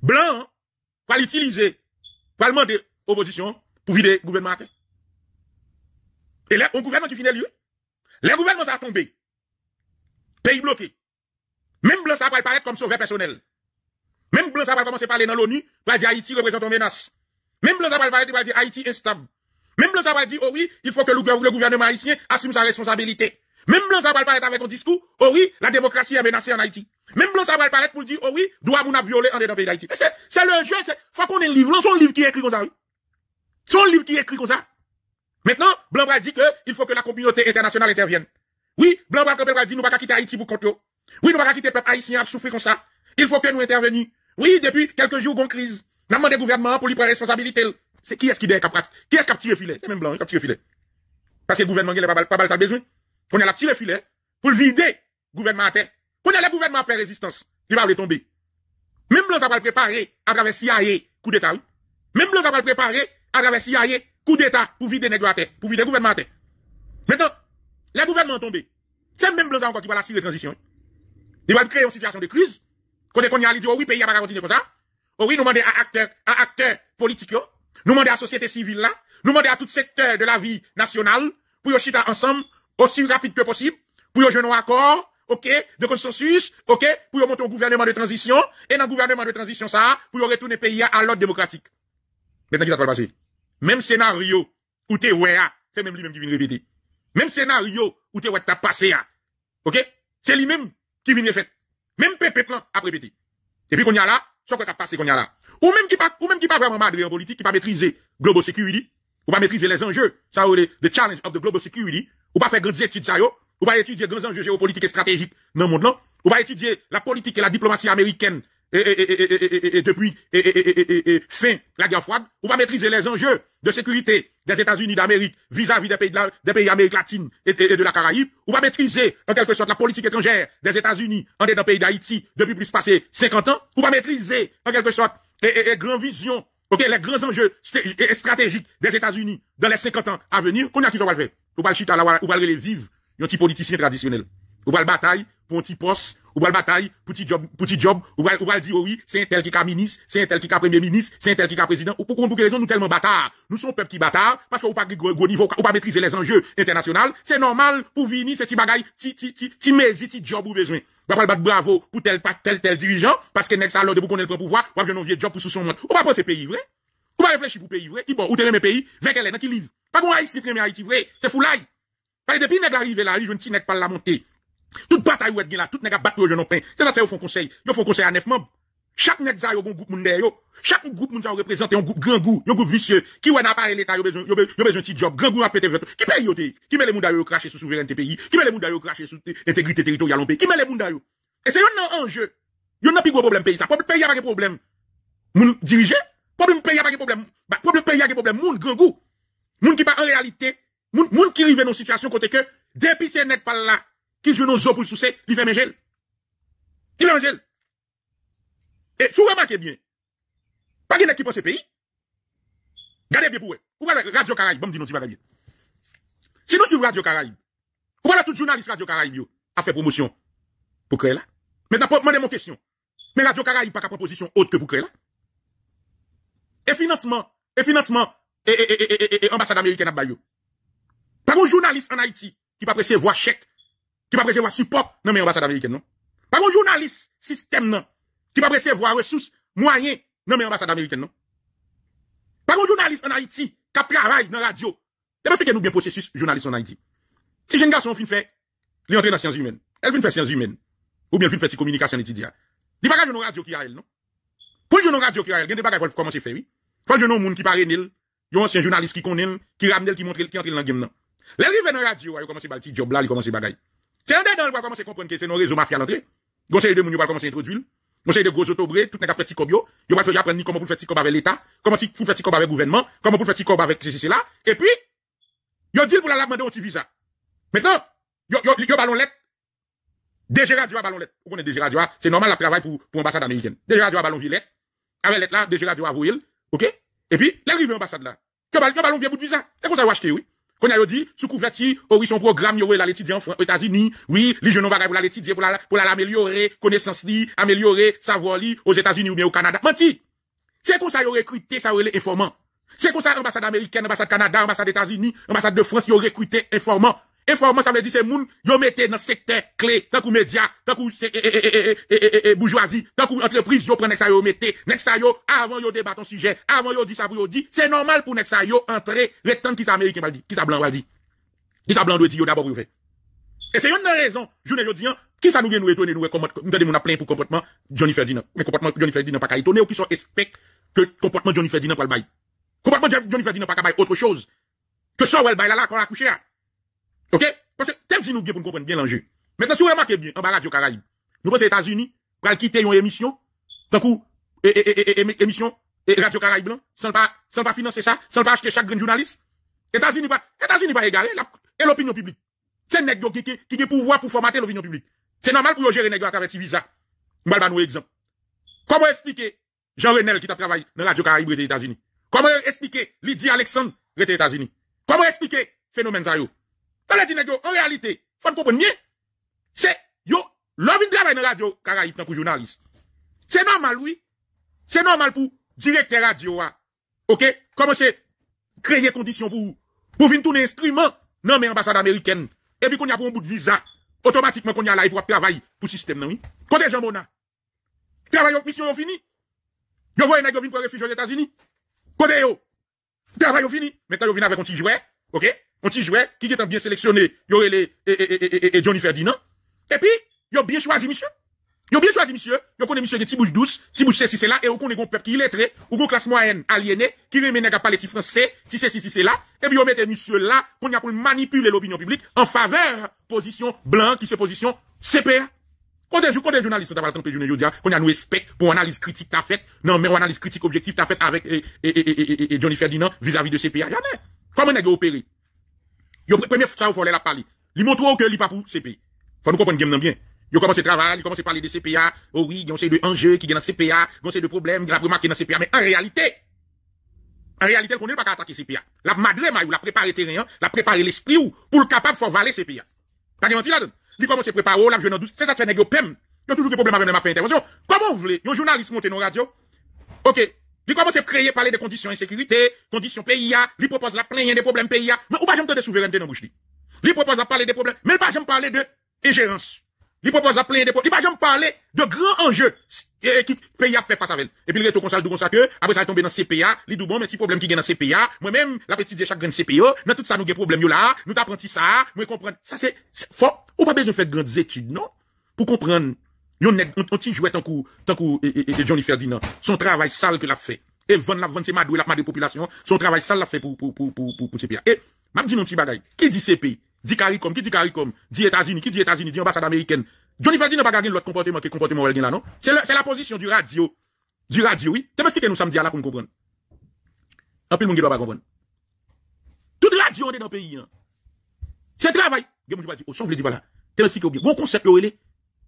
Blanc, hein, va l'utiliser, va demander opposition pour vider le gouvernement. Et là, on gouvernement qui finit lieu. le gouvernement a tombé. Pays bloqué. Même blanc, ça va paraître comme sauvé personnel. Même blanc, ça va commencer à parler dans l'ONU, va dire Haïti représente une menace. Même blanc, ça va paraître, dire Haïti instable. Même blanc, ça va dire, oh oui, il faut que le gouvernement haïtien assume sa responsabilité. Même blanc, ça va paraître avec un discours, oh oui, la démocratie est menacée en Haïti. Même blanc, ça va paraître pour dire, oh oui, droit vous violé en le pays d'Haïti. C'est le jeu, c'est, faut qu'on ait un livre, son livre qui est écrit comme ça, son livre qui écrit comme ça. Maintenant, Blanc va dit que il faut que la communauté internationale intervienne. Oui, Blanc va dit nous pas quitter Haïti pour contre Oui, nous pas quitter peuple haïtien à souffrir comme ça. Il faut que nous intervenions. Oui, depuis quelques jours, on crise. Nous demandons au gouvernement pour lui prendre responsabilité. C'est qui est-ce qui est Qui est-ce qui a tiré filet? C'est même Blanc qui a tiré filet. Parce que le gouvernement, n'a pas mal besoin. On a la tiré filet pour le vider, le gouvernement à terre. On a le gouvernement faire résistance. Il va le tomber. Même Blanc va le préparer à travers CIA, coup d'État, même le va préparer à travers CIA, coup d'État pour vider les pour vider le gouvernement Maintenant, les gouvernements tombés, c'est même blanc encore qui va la de transition. Il va créer une situation de crise. Quand on y a dit, oh oui, pays va continuer comme ça. Oh oui, nous demandons à acteurs, à acteurs politiques, nous demandons à la société civile là, nous demandons à tout secteur de la vie nationale, pour y chita ensemble, aussi rapide que possible, pour y jouer un accord, OK, de consensus, OK, pour y monter un gouvernement de transition, et dans le gouvernement de transition, ça, pour y retourner pays à l'ordre démocratique qui Même scénario où t'es ouais, c'est même lui-même qui vient répéter. Même scénario où tu ouais, t'as passé, ok? C'est lui-même qui vient le faire. Même pépé plan à répéter. Et puis qu'on y a là, ça qu'on pas passé qu'on y a là. Ou même qui pas, ou même qui pas vraiment madré en politique, qui pas maîtriser global security, ou pas maîtriser les enjeux, ça ou les, the challenge of the global security, ou pas faire grandes études ça yo, ou pas étudier grands enjeux géopolitiques et stratégiques dans le monde là, ou pas étudier la politique et la diplomatie américaine et, depuis fin la guerre froide, on va maîtriser les enjeux de sécurité des États-Unis d'Amérique vis-à-vis des pays de des pays d'Amérique latine et, de la Caraïbe, on va maîtriser en quelque sorte la politique étrangère des États-Unis en des pays d'Haïti depuis plus passé 50 ans, on va maîtriser en quelque sorte les grandes visions, ok, les grands enjeux stratégiques des États-Unis dans les 50 ans à venir, qu'on a qui va faire. On va le chita on va le vivre, un petit politicien traditionnel. On va le bataille pour un petit poste ou le bataille, petit job, petit job, ou va ou dire oh oui, c'est un tel qui a ministre, c'est un tel qui a premier ministre, c'est un tel qui a président, ou pour qu'on raison nous tellement bâtards. Nous sommes peuple qui bâtard, parce qu'on pas gros niveau, ou pas maîtriser les enjeux internationaux, c'est normal pour venir, c'est petit bagaille, ti, ti, ti, ti mési, ti job ou besoin. Bah, ou le battre bravo pour tel, tel, tel dirigeant, parce que next l'heure de vous prend le pouvoir, ou pral vieux job pour sous son monde. Ou pas penser pays, vrai? Ou pas réfléchir pour pays, vrai? Qui bon, ou t'es pays, vers quel est, dans qui livre? Pas qu'on Haïti, premier Haïti, vrai? C'est fou Parce que depuis nest arrivé là, il ne un petit pas la montée. Toute bataille ou gen tout nèg a battre yo non pain. C'est ça fait au fond conseil. Yo font conseil à neuf membres. Chaque nèg za yo bon groupe moun yo. Chaque groupe moun ça représente un groupe grand goût, un groupe vicieux qui ouais appareil l'État yo besoin yo besoin petit job, grand goût a pété Qui paye Qui met les moun yo cracher sous souveraineté pays? Qui met les moun yo cracher sous intégrité territoriale Qui met les moun Et c'est un enjeu. Yo n'a plus gros problème pays ça. Pays a pas de problème. Moun diriger, problème pays a pas de problème. Bah, problème pays a des problème moun grand goût. Moun qui pas en réalité, moun moun qui rive dans situation côté que depuis ces net pas là qui joue nos os pour soucier, il fait manger. Il fait manger. Et, vous remarquez bien, pas qu'il y qui pense pays. Gardez bien pour vous. Ou pas Radio Caraïbe, bon, dis-nous tu vas bien. Si nous suivons Radio Caraïbe, ou la tout journaliste Radio Caraïbe, a fait promotion pour créer là. Maintenant, pour demander mon question. Mais Radio Caraïbe pas qu'à proposition autre que pour créer là. Et financement, et financement, et, ambassade américaine à Bayou. Par un journaliste en Haïti qui va voix chèque qui va recevoir support dans l'ambassade américaine, non? Par un journaliste, système, non, qui va recevoir ressources, moyens dans l'ambassade américaine, non? Par un journaliste en Haïti, qui travaille dans la radio. que nous bien processus journaliste en Haïti. Si jeune garçon fin fait, il entre dans sciences humaines. Elle vient faire sciences humaines. Ou bien fin faire communication étudiante. Il n'y a pas de radio qui a elle, non? Pour une radio qui a elle, il y a des bagages pour commencer à faire, oui. Pour monde qui parle nil, il y a un ancien journaliste qui connaît, qui ramène, qui montre, qui entre dans le game, non? L'arrivée dans la radio, il commence à faire le job là, il commence à bagaille. C'est un dedans, on va commencer à comprendre que c'est nos réseaux mafia à l'entrée. Conseil de moun, commence va commencer à introduire. Conseil de gros autobrés, tout n'est qu'à faire petit cobio. Yo va apprendre ni comment vous faire petit avec l'État, comment vous faire petit avec le gouvernement, comment pour faire petit avec ceci, cela. Et puis, yo dit pour la demander un petit visa. Maintenant, yo, yo, yo ballon lettre. Déjà, Radio à ballon lettre. Vous connaissez déjà Radio c'est normal la travail pour, l'ambassade ambassade américaine. Déjà, Radio à ballon villette. Avec lettre là, déjà, Radio à vous. ok? Et puis, l'arrivée ambassade là. Que ballon, vient ballon via bout de visa. Et qu'on a acheté, oui. Qu'on a dit, sous couvertie, oh oui, son programme, yo, la l'étudiant aux États-Unis, oui, les jeunes bagages pour la l'étudier, pour la, pour la, connaissance li, améliorer, savoir li, aux États-Unis ou bien au Canada. Menti! C'est comme ça, yo recruté, ça, aurait les informants. C'est comme ça, l'ambassade américaine, ambassade Canada, des États-Unis, l'ambassade de France, yo recruté, informants. Information, ça veut dire, c'est moun, yo mettez dans secteur clé, tant que média, tant que bourgeoisie, tant que entreprise, yo prend ça, yo mettez, nek avant yo débat ton sujet, avant yo dit ça, pour yo dit, c'est normal pour nek ça, entre entrer, temps qui ça américain va dire, qui ça blanc va dire, qui ça blanc doit dire, d'abord, vous fait. Et c'est une raison, je ne dis qui ça nous vient nous étonner, nous, comment, nous donnons, plein pour comportement Johnny Ferdinand. Mais comportement Johnny Ferdinand pas qu'à étonner, ou qui sont expect que comportement Johnny Ferdinand pas le bail. Comportement Johnny Ferdinand pas qu'à bail autre chose. Que ça, ou le bail là, là, qu'on a couché, OK Parce que tel dit nous pour comprendre bien l'enjeu. Maintenant, si vous remarquez bien, en bas Radio caraïbe nous sommes aux États-Unis, pour quitter une émission, tant coup, émission, et Radio caraïbe blanc, sans pas, sans pas financer ça, sans pas acheter chaque grand journaliste. États-Unis pas, États-Unis pas égaré, l'opinion publique. C'est nèg qui, a le pouvoir pour formater l'opinion publique. C'est normal pour gérer nèg avec visa. Mal ba nous exemple. Comment expliquer Jean Renel qui travaille dans Radio Caraïbe des États-Unis? Comment expliquer Lydie Alexandre des États-Unis? Comment expliquer phénomène Zayo? en réalité, faut comprendre c'est, yo, l'homme travaille dans la radio Caraïbe, tant que journaliste. C'est normal, oui. C'est normal pour directeur radio, ah. OK? Comment c'est? créer conditions pour, pour venir tourner instrument, non, mais ambassade américaine. Et puis, qu'on y a pour un bout de visa, automatiquement, qu'on y a là, pour travailler pour système, non, oui? Côté Jean Travail, mission, fini. Yo, voyez, nègre, vient pour réfugier aux États-Unis. Côté, yo. Travail, fini. Maintenant, yo, vient avec un petit jouet, OK? On petit joueur qui est bien sélectionné, les et, et, et, Johnny Ferdinand. Et puis, ont bien choisi, monsieur. Yo bien choisi, monsieur. Yo connaît monsieur de petit bouche douce, petit bouche si c'est là, et on connaît un peuple qui est lettré, ou des classe moyenne aliénée, qui n'a pas parler français, si c'est si c'est là. Et puis, on mettez monsieur là, qu'on a pour manipuler l'opinion publique en faveur position blanc qui se position CPA. Quand des journalistes, d'abord, quand journalistes, ah, qu'on a nous respect pour analyse critique t'as faite, non, mais analyse critique objective t'as faite avec, et, et, et, et, Johnny Ferdinand vis-à-vis de CPA, jamais. Comment on a opéré? Yo premier ça aller la parler. Il montre que li pas pour CPI. Faut nous comprendre game bien. Yo commencé travail, il commence à parler de CPA. Oh oui, il y a de enjeux qui viennent dans CPA, il y a de problèmes, qui a remarqué dans CPA, mais en réalité en réalité, on n'est pas qu'à attaquer CPA. La ma ou la préparer terrain, la préparé l'esprit pour le capable faire valer CPA. Pas de menti là Il commence à préparer, oh, la jeune douce, c'est ça fait un pem. Il y a toujours des problèmes avec ma fait intervention. Comment vous voulez, un journaliste monté nos radio? OK, il commence à créer, parler des conditions insécurité, conditions PIA, lui propose la plainte des problèmes PIA, mais ou pas j'aime de souveraineté dans bouche lui. propose à parler des problèmes, mais pas j'aime parler de ingérence. Lui propose à plainte des problèmes, lui pas j'aime parler de grands enjeux, et, eh, eh, qui PIA fait face à elle. Et puis il est au conseil de ça après ça va est tombé dans CPA, lui dit bon, mais petit problème qui vient dans CPA, moi-même, la petite de chaque grain de CPO, dans tout ça nous des problèmes là, nous t'apprenti ça, moi comprendre. Ça c'est, fort. ou pas besoin de faire de grandes études, non? Pour comprendre. Yon nèg on ti jouet tant que tant que et e, e, Johnny Ferdinand. Son travail sale que l'a fait. Et vendre la vente c'est madou la madou population, son travail sale l'a fait pour pour pour pour pour pays. Et m'a dit non petit bagage. Qui dit pays? Dit CARICOM, qui dit CARICOM Dit États-Unis, qui dit États-Unis, dit ambassade américaine. Johnny Ferdinand pas gagner l'autre comportement que comportement elle là non C'est la, la position du radio. Du radio oui. Tu m'expliquer nous samedi à là pour comprendre. Un peu monde qui doit pas comprendre. Toute radio on est dans le pays. Hein. C'est travail. Je ne pas, on ne dit pas là. bien. Bon concept, le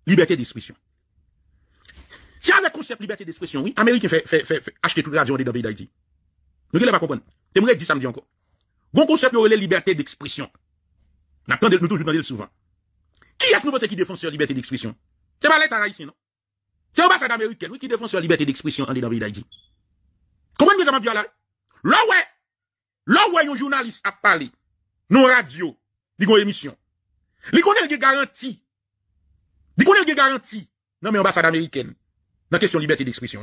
liberté d'expression. Si avec concept liberté d'expression, oui, Américain fait, fait, fait, fait acheter toute les dans le pays d'Haïti. Nous ne pas comprendre. ça dire samedi encore. Bon concept, il y liberté d'expression. Nous nous toujours le souvent. Qui est-ce que nous qui défend sur liberté d'expression? C'est pas l'État haïtien, non? C'est l'ambassade américaine, oui, qui défend sur liberté d'expression en dedans. pays d'Haïti. Comment nous avons dit là? Là, ouais! Là, ouais, un journaliste a parlé. Non radio. Dit émission. Les connaît le garantie il y a une non mais ambassade américaine la question de liberté d'expression.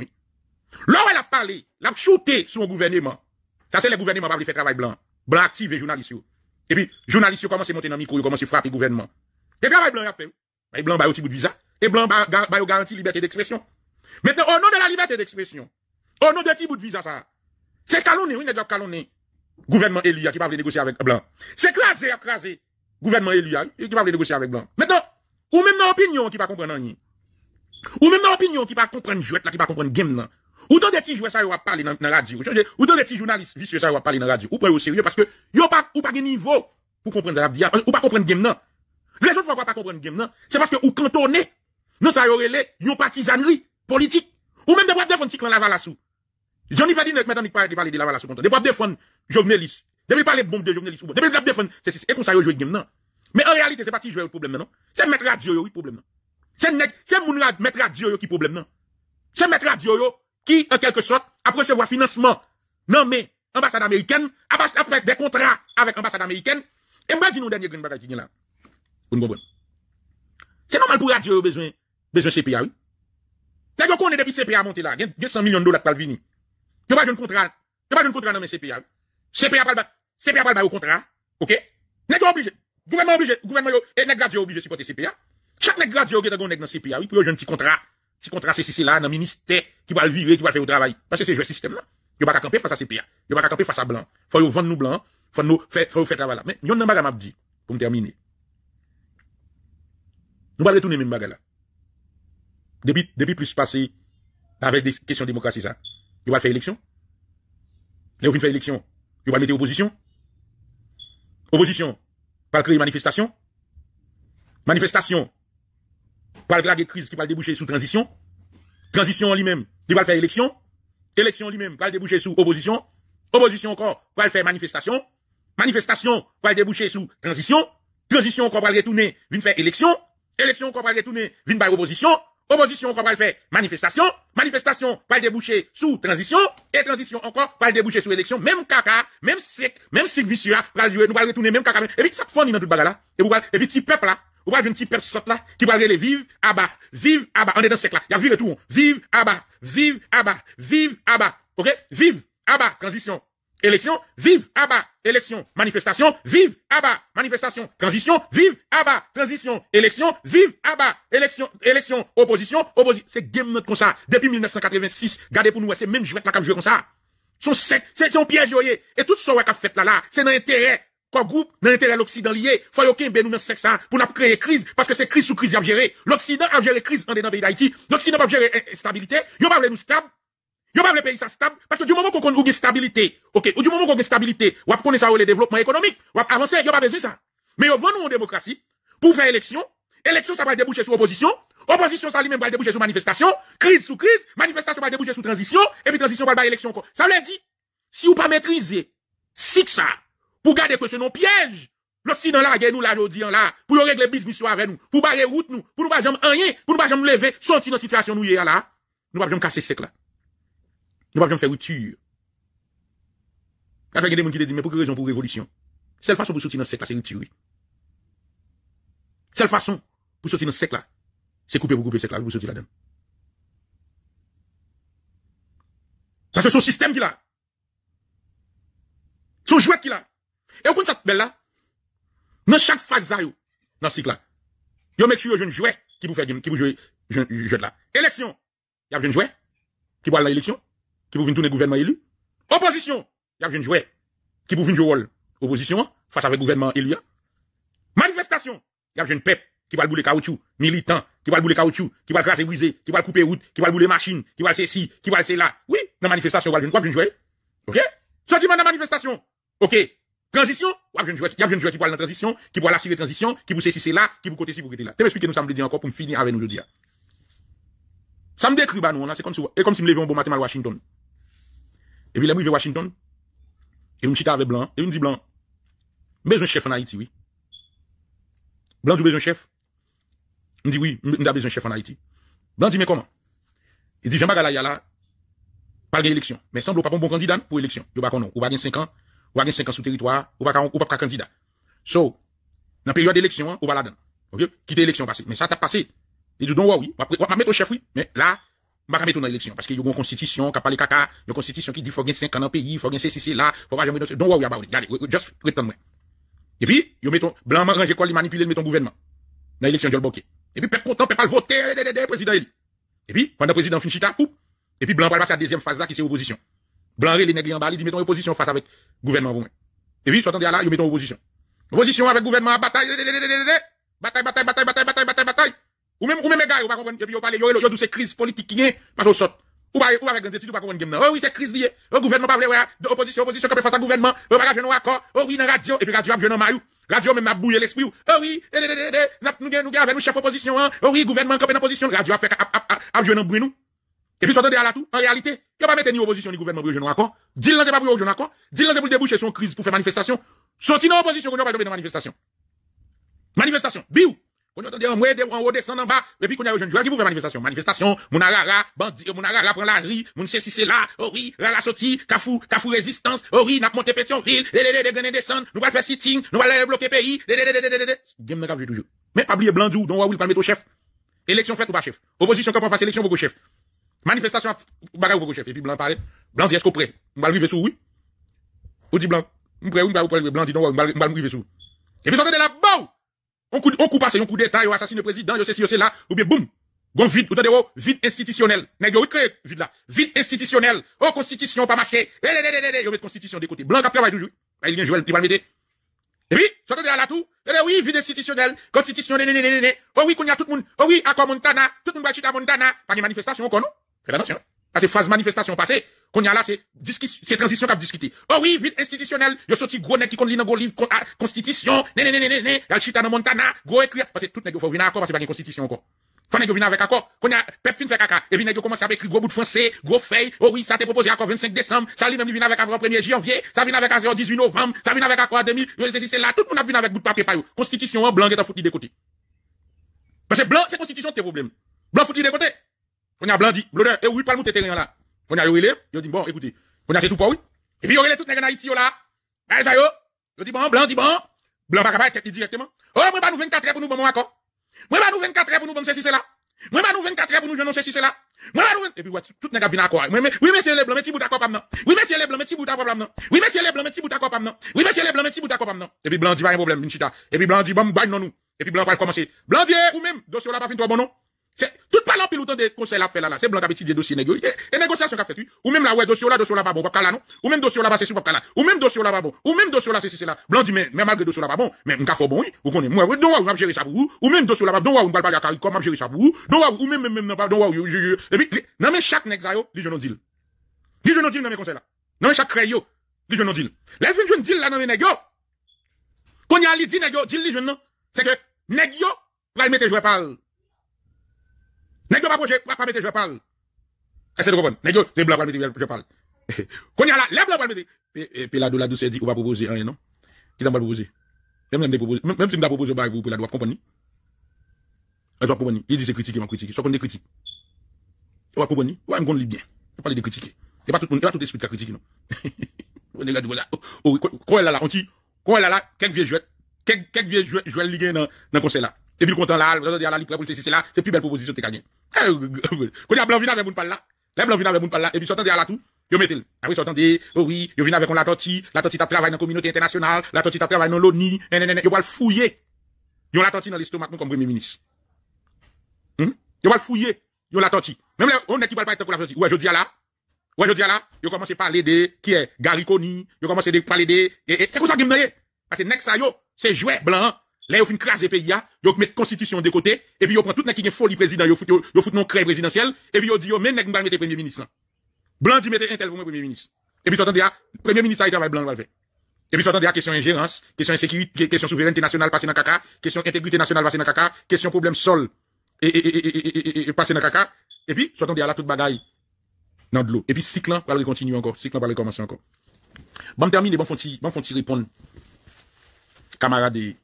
Lors elle a parlé, l'a shooté sur gouvernement. Ça c'est le gouvernement qui a fait travail blanc. Blanc active journaliste. Et puis journaliste commence à monter dans le micro, commence à frapper le gouvernement. Et travail blanc a fait. Et blanc un petit bout de visa et blanc garantie garanti liberté d'expression. Maintenant au nom de la liberté d'expression, au nom de petit bout de visa ça. C'est calonné, oui, n'est-ce calonné. Gouvernement élu qui va négocier avec blanc. C'est crasé, crasé. Gouvernement élu qui va négocier avec blanc. Maintenant ou même dans l'opinion qui pas comprendre rien. Ou même dans l'opinion qui pas comprendre jouet là, qui pas comprendre game là. Ou dans des petits joueurs ça va parler dans la radio. Ou dans des petits journalistes vicieux ça va parler dans la radio. Ou pas au sérieux parce que yo pas ou pas de niveau pour comprendre la dia, ou pas comprendre game là. Les autres vont pas comprendre game là, c'est parce que ou cantonné non ça y aurait yon partisanerie politique. Ou même des boîtes défendre clan la sous. Johnny pas dit maintenant pas parler de la valassou sous Des boîtes défendre journalistes. Depuis parler bombe de journalistes. Depuis défendre c'est et comme ça jouer game là. Mais en réalité, c'est pas qui joue le problème, non? C'est mettre radio, yo, qui problème, non? C'est mettre mettre radio, qui problème, non? C'est mettre radio, qui, en quelque sorte, après recevoir financement. Non, mais, ambassade américaine, après des contrats avec ambassade américaine, et moi, dis-nous dernier green bagage qui là. Vous comprenez? C'est normal pour radio, besoin, besoin CPA, oui? D'ailleurs, qu'on est depuis CPA monté là, 200 millions de dollars par vini. Yo pas de contrat, tu pas de contrat dans mais CPA, CPA pas le, CPA pas le contrat, ok? nest obligé? Gouvernement obligé, gouvernement n'est et nèg gradio obligé supporter CPA. Chaque nèg est qui dans nèg CPA, oui, pour a un petit contrat. Petit contrat c'est c'est là dans ministère qui va lui vivre, qui va faire le travail. Parce que c'est le système là. Yo pas camper face à CPA. Yo pas camper face à blanc. Faut vendre nous blanc, faut nous faire faut faire travail là. Mais yon a pas m'a dit pour me terminer. Nous pas retourner même bagay là. Depuis depuis plus passé avec des questions de démocratie ça. Il va faire élection. Léo vient faire élection. Yo va mettre opposition. Opposition, manifestation. manifestation manifestation Manifestasyon. transition grage kriz ki déboucher sous transition. transition élection lui-même lui va faire élection élection lui-même va encore sous opposition opposition encore pal manifestation manifestation manifestation va transition. sous transition transition encore va retourner faire élection élection élection encore va retourner vin par opposition Opposition encore va le faire manifestation. Manifestation va le déboucher sous transition. Et transition encore va le déboucher sous élection. Même caca, même sec, même sec vicieux, va le nous va retourner même caca. Et puis ça fournit dans le bagarre là. Et puis petit peuple là. Ou pas une petit peuple là, qui va aller vivre à bas, vivre à bas, on est dans ce là, il y a vivre tout, Vive à bas, vive à bas, vivre à bas, ok, Vive à bas, transition, Élection, vive, aba, Élection, manifestation, vive, abat. Manifestation, transition, vive, abat. Transition, élection, vive, abat. Élection, élection, opposition, opposition. C'est game notre comme ça. Depuis 1986, gardez pour nous, c'est même joué la cap jouer comme ça. sec, c'est un piège, voyez. Et tout ça, qu'on qu'a fait là, là, c'est dans l'intérêt. Quoi groupe, dans l'intérêt de l'Occident lié, faut aucun ben nous dans ça, hein, pour n'appréhender créer crise, parce que c'est crise sous crise à gérer. L'Occident a géré crise dans le pays d'Haïti. L'Occident a stabilité instabilité. Y'a pas nous stable. Yo pas le pays ça stable parce que du moment qu'on connaît une stabilité, OK, ou du moment qu'on une stabilité, on connaît ça le développement économique, on avancer, yo pas besoin ça. Mais on vend nous en démocratie pour faire élection, élection ça va déboucher sur opposition, opposition ça lui-même va déboucher sur manifestation, crise sous crise, manifestation va déboucher sur transition et puis transition va élection encore. Ça veut dire si vous pas maîtriser six ça pour garder que ce n'est non piège L'Occident là, nous là, nous là, pour régler business avec nous, pour barrer route nous, pour nous pas jamais rien, pour nous pas jamais lever, sortir dans la situation nous là, nous pas casser sec là. Nous ne pouvons pas faire rupture. Après, il y a des gens qui disent, mais pour quelle raison pour révolution? C'est la façon pour sortir dans ce siècle, c'est rupture. C'est la façon pour sortir dans ce siècle, c'est couper pour couper ce siècle, pour sortir là-dedans. Parce que son système qui a. Son jouet qui a. Et au de cette belle là, dans chaque phase, dans ce cycle là, il met sur jeune jouet qui vous fait, qui vous jouer, jeune, là. Élection. Il y a jeune jouet qui va à l'élection qui pour venir tourner gouvernement élu. Opposition, il y a une jouer. Qui pour venir jouer rôle. Opposition, face avec gouvernement élu. Hein? Manifestation, il y a une peuple qui va le bouler caoutchouc, militant, qui va le bouler caoutchouc, qui va le classer brisé, qui va le couper route, qui va le bouler machine, qui va le ceci, qui va le là. Oui, dans la manifestation, il va a quoi, venir jouer. OK? Sortiment dans la manifestation. OK. Transition, il y a une jouer qui va la transition, qui pourra l'assurer transition, qui pour ceci, c'est là, qui pour côté ci, pour côté là. Tu m'expliquer nous dit encore pour me finir avec nous le dire. Ça me décrit, bah, nous, là, c'est comme si, et comme si me un bon matin à Washington. Et puis, il arrivé à Washington. Et me chita avec Blanc. Et me dit Blanc. Besoin chef en Haïti, oui. Blanc dit besoin chef. Me dit oui, on a besoin chef en Haïti. Blanc dit mais comment? Il dit, je bagala Yala, pas l'élection, Mais semble pas un bon candidat pour élection. va pas non. Ou gagner 5 ans. Ou pas 5 ans le territoire. Ou pas, ou pas candidat. So, dans période d'élection, hein, ou va la donne. Ok? Quitte l'élection passée. Mais ça t'a passé. Il dit, donc, oui. On va mettre au chef, oui. Mais là, Maka mettre dans l'élection. Parce qu'il y a une constitution qui a parlé caca, une constitution qui dit faut gagner 5 ans dans le pays, faut gagner ceci, ceci, là, faut pas jamais Don't bah, just moi Et puis, ils mettent blanc, ranger quoi, ils manipulent, met gouvernement. Dans l'élection, ils bloqué. Et puis, peut-être content, peut pas le voter, président Et puis, pendant le président Finchita, poup. Et puis, blanc va passer à la deuxième phase là, qui c'est opposition. Blanc, les nègres en bas, ils disent mettons opposition face avec gouvernement Et puis, soit sont ah là, ils mettent opposition. Opposition avec gouvernement, bataille, bataille, bataille, bataille, bataille, bataille, bataille. Ou même, ou même gars, ou pas comprendre, et puis vous yo, yo, avez c'est crise politique qui est, parce qu'on saute. Ou pas, ou pas avec des ou pas comprendre Oh oui, c'est crise liée. Le oh, gouvernement pas ouais, opposition, opposition, qui face à gouvernement, ou oh, pas jeune accord, oh oui, dans radio, et puis radio, jeune maillou. Radio même a bouillé l'esprit. Oh oui, eh, eh, eh, nous gagnons, nous avec nous chef opposition, hein. Oh oui, gouvernement, campé en opposition, radio a fait, a jeune en bruit nous. Et puis, s'entendez à la tout, en réalité, que pas mettre ni opposition ni gouvernement pour le jeune accord. Dis-le, c'est pas pour le jeune accord. Dis-le, c'est pour déboucher sur une crise, pour faire manifestation. Sorti dans opposition, qu'on n'a pas de manifestation. Manifestation. Biou. Quand on dit en moué, en haut, en bas, et puis qu'on a un jeune qui vous fait manifestation. Manifestation, mon arara, bandit, mon arara prend la ri, mon c'est si c'est là, oh oui, la sortie kafou, kafou résistance, oh oui, n'a monté pétion, il, les eh, gagner eh, eh, descend nous allons faire sitting, nous allons bloquer pays, game n'a pas toujours. Mais pas oublier Blandou, dont Waoul palmet au chef. Élection faite ou pas chef. Opposition qu'on face élection, beaucoup chef. Manifestation, bagarre beaucoup chef. Et puis Blanc parle, Blanc dit, est-ce qu'on prêt? On va arriver sous oui. Ou dit Blanc, on prêt, oui, on va arriver, Blanc dit, donc on va arriver sous. Et puis sortez on coup, on coup passé, on coup d'État, on assassine le président, on ceci, on là, ou bien boum. Gon vide, ou t'en oh, vide institutionnel. Nèg yo créé vide là. vite institutionnel. Oh, constitution pas marché. Eh, eh, eh, une eh, eh, constitution des côtés. Blanc après travaille toujours. Bah, il vient jouer, le va le Et puis, ça te dit à la tout. Eh, eh, oui, vide institutionnel. Constitution, né, né, né, né, Oh oui, qu'on y a tout le monde. Oh oui, quoi Montana. Tout le monde va à Montana. Pas une manifestation, encore non? Faites attention. Parce que phase manifestation passée, qu'on y a là, c'est transition qu'a discuté. Oh oui, vite institutionnel. Yo sorti gros nèg qui kon li nan livre ah, constitution. Né né né né né. chita nan Montana, gros écrire parce que tout nèg faut venir accord parce que pas une constitution encore. Faut nèg venir avec accord. Qu'on y a pep fin fait caca et puis nèg commence à écrire gros bout de français, gros feuille. Oh oui, ça t'est proposé quoi 25 décembre, ça lui même vient avec accord 1er janvier, ça vient avec accord 18 novembre, ça vient avec accord demi C'est là tout le monde a avec bout de papier pa yo. Constitution en blanc et ta foutu de côté. Parce que blanc c'est constitution tes problèmes. Blanc foutu de côté. On y a blanc dit, et eh oui, parle-nous tes là. On a eu yo dit bon, écoutez, on a fait tout pour oui. Et puis yo relé tout nèg en Haïti yo là. Bah ça yo. Yo dit bon, blanc dit bon. Blanc pas capable check directement. Oh, moi pas nous 24 heures pour nous bon accord. Moi pas nous 24 heures pour nous bon ceci c'est là. Moi pas nous 24 heures pour nous je non ceci c'est là. Moi pas nous et puis tout nèg bien accord. Oui mais oui monsieur les blancs, petit bout d'accord pas non. Oui monsieur les blancs, petit bout d'accord pas non. Oui monsieur les blancs, petit bout d'accord pas non. Oui monsieur les blancs, petit bout d'accord pas non. Et puis blanc dit pas un problème, Minchita. Et puis blanc dit bon, bagne non nous. Et puis blanc va commencer. Blanc dit ou même dossier là pas fin toi bon non. C'est tout pas l'empile autant de conseils à faire là. C'est blanc qui a des dossiers négociés. Et négociation qui a fait. Ou même la ouais, dossier là, dossier là, pas bon, pas là, non. Ou même dossier là, c'est sûr, pas là. Ou même dossier là, pas bon. Ou même dossier là, c'est c'est là. Blanc du même, mais malgré dossier là, pas bon. Mais m'a fait bon, ou Vous connaissez, moi, oui, non, on va gérer ça pour vous. Ou même dossier là, pas bon, ou on va pas gérer ça pour vous. Non, ou même, même, non, pas bon, oui, oui, Et puis, non, mais chaque nègre, yo, dis-je non deal. Dis-je non deal dans mes conseils là. Non, mais chaque crayon, dit je non deal. le, vins, je ne dis là, non, mais nègre, qu'on y a dit dix nègre, dis-je non. C'est que, nègre, là, il mettait, je vais Nèg yo pa projet, pa mette je parle. Est-ce que vous comprenez Nèg yo, c'est blanc pas mette je parle. Qu'on *laughs* y a là, les blancs pas mette. Et puis la doula la douce dit qu'on va proposer rien non. Qui t'en va proposer Même même proposer, même si m'a proposer bail pour la doit compagnie Elle doit comprendre. Il dit c'est critiquer, m'a critiquer. Soit qu'on est critique. ou à comprenez ou on lit bien. On parle de critiquer. Et pas tout le monde, pas tout expliquer critiquer non. *laughs* On est là voilà. Oh, oh quand elle a là, on dit quand elle a là quelques vieux jouets, quelques quelques vieux jouets jouets ligue dans le conseil là. Et puis content là, vous allez dire là, pour c'est là, c'est plus belle proposition que tu as quand il y a blanc vin avec mon parle là, les blancs viennent avec mon parle là, et puis s'entendent à la tout, yo mettez Après ah ils s'entendent, oh oui, ils viennent avec on la tortille, la tortille t'a travaillé dans la communauté internationale, la tortille t'a travaillé dans l'ONU, yo va le fouiller. Yo la tortille dans l'estomac nous comme premier ministre. ils hmm? Yo va le fouiller, yo la tortille. Même là, on est qui va pas de la tortille. Ouais, je dis à là. Ouais, je dis à là, yo commence à parler de qui est Gariconi, yo commence à parler de, et, c'est quoi ça qui me Parce que next ça yo, c'est jouet blanc, Là, ils fin craser pays, ils la constitution de côté, et puis ils prennent tout le qui est folie président, ils foutent non créé présidentiel, et puis ils disent, même n'est pas mettre premier ministre. Blanc dit mettez un pour moi premier ministre. Et puis ils attendent, ah, premier ministre, il travaille blanc, va faire. Et puis ils a ah, question ingérence, question insécurité, question souveraineté nationale passée dans caca, question intégrité nationale passée dans caca, question problème sol, et, et, et, et, passé dans caca. Et puis, ils a ah, là, toute bagaille, dans de l'eau. Et puis, cyclan, hein, va le continuer encore, cyclan va le commencer encore. Bon, terminé bon, fonti bon, font-ils répondre, camarades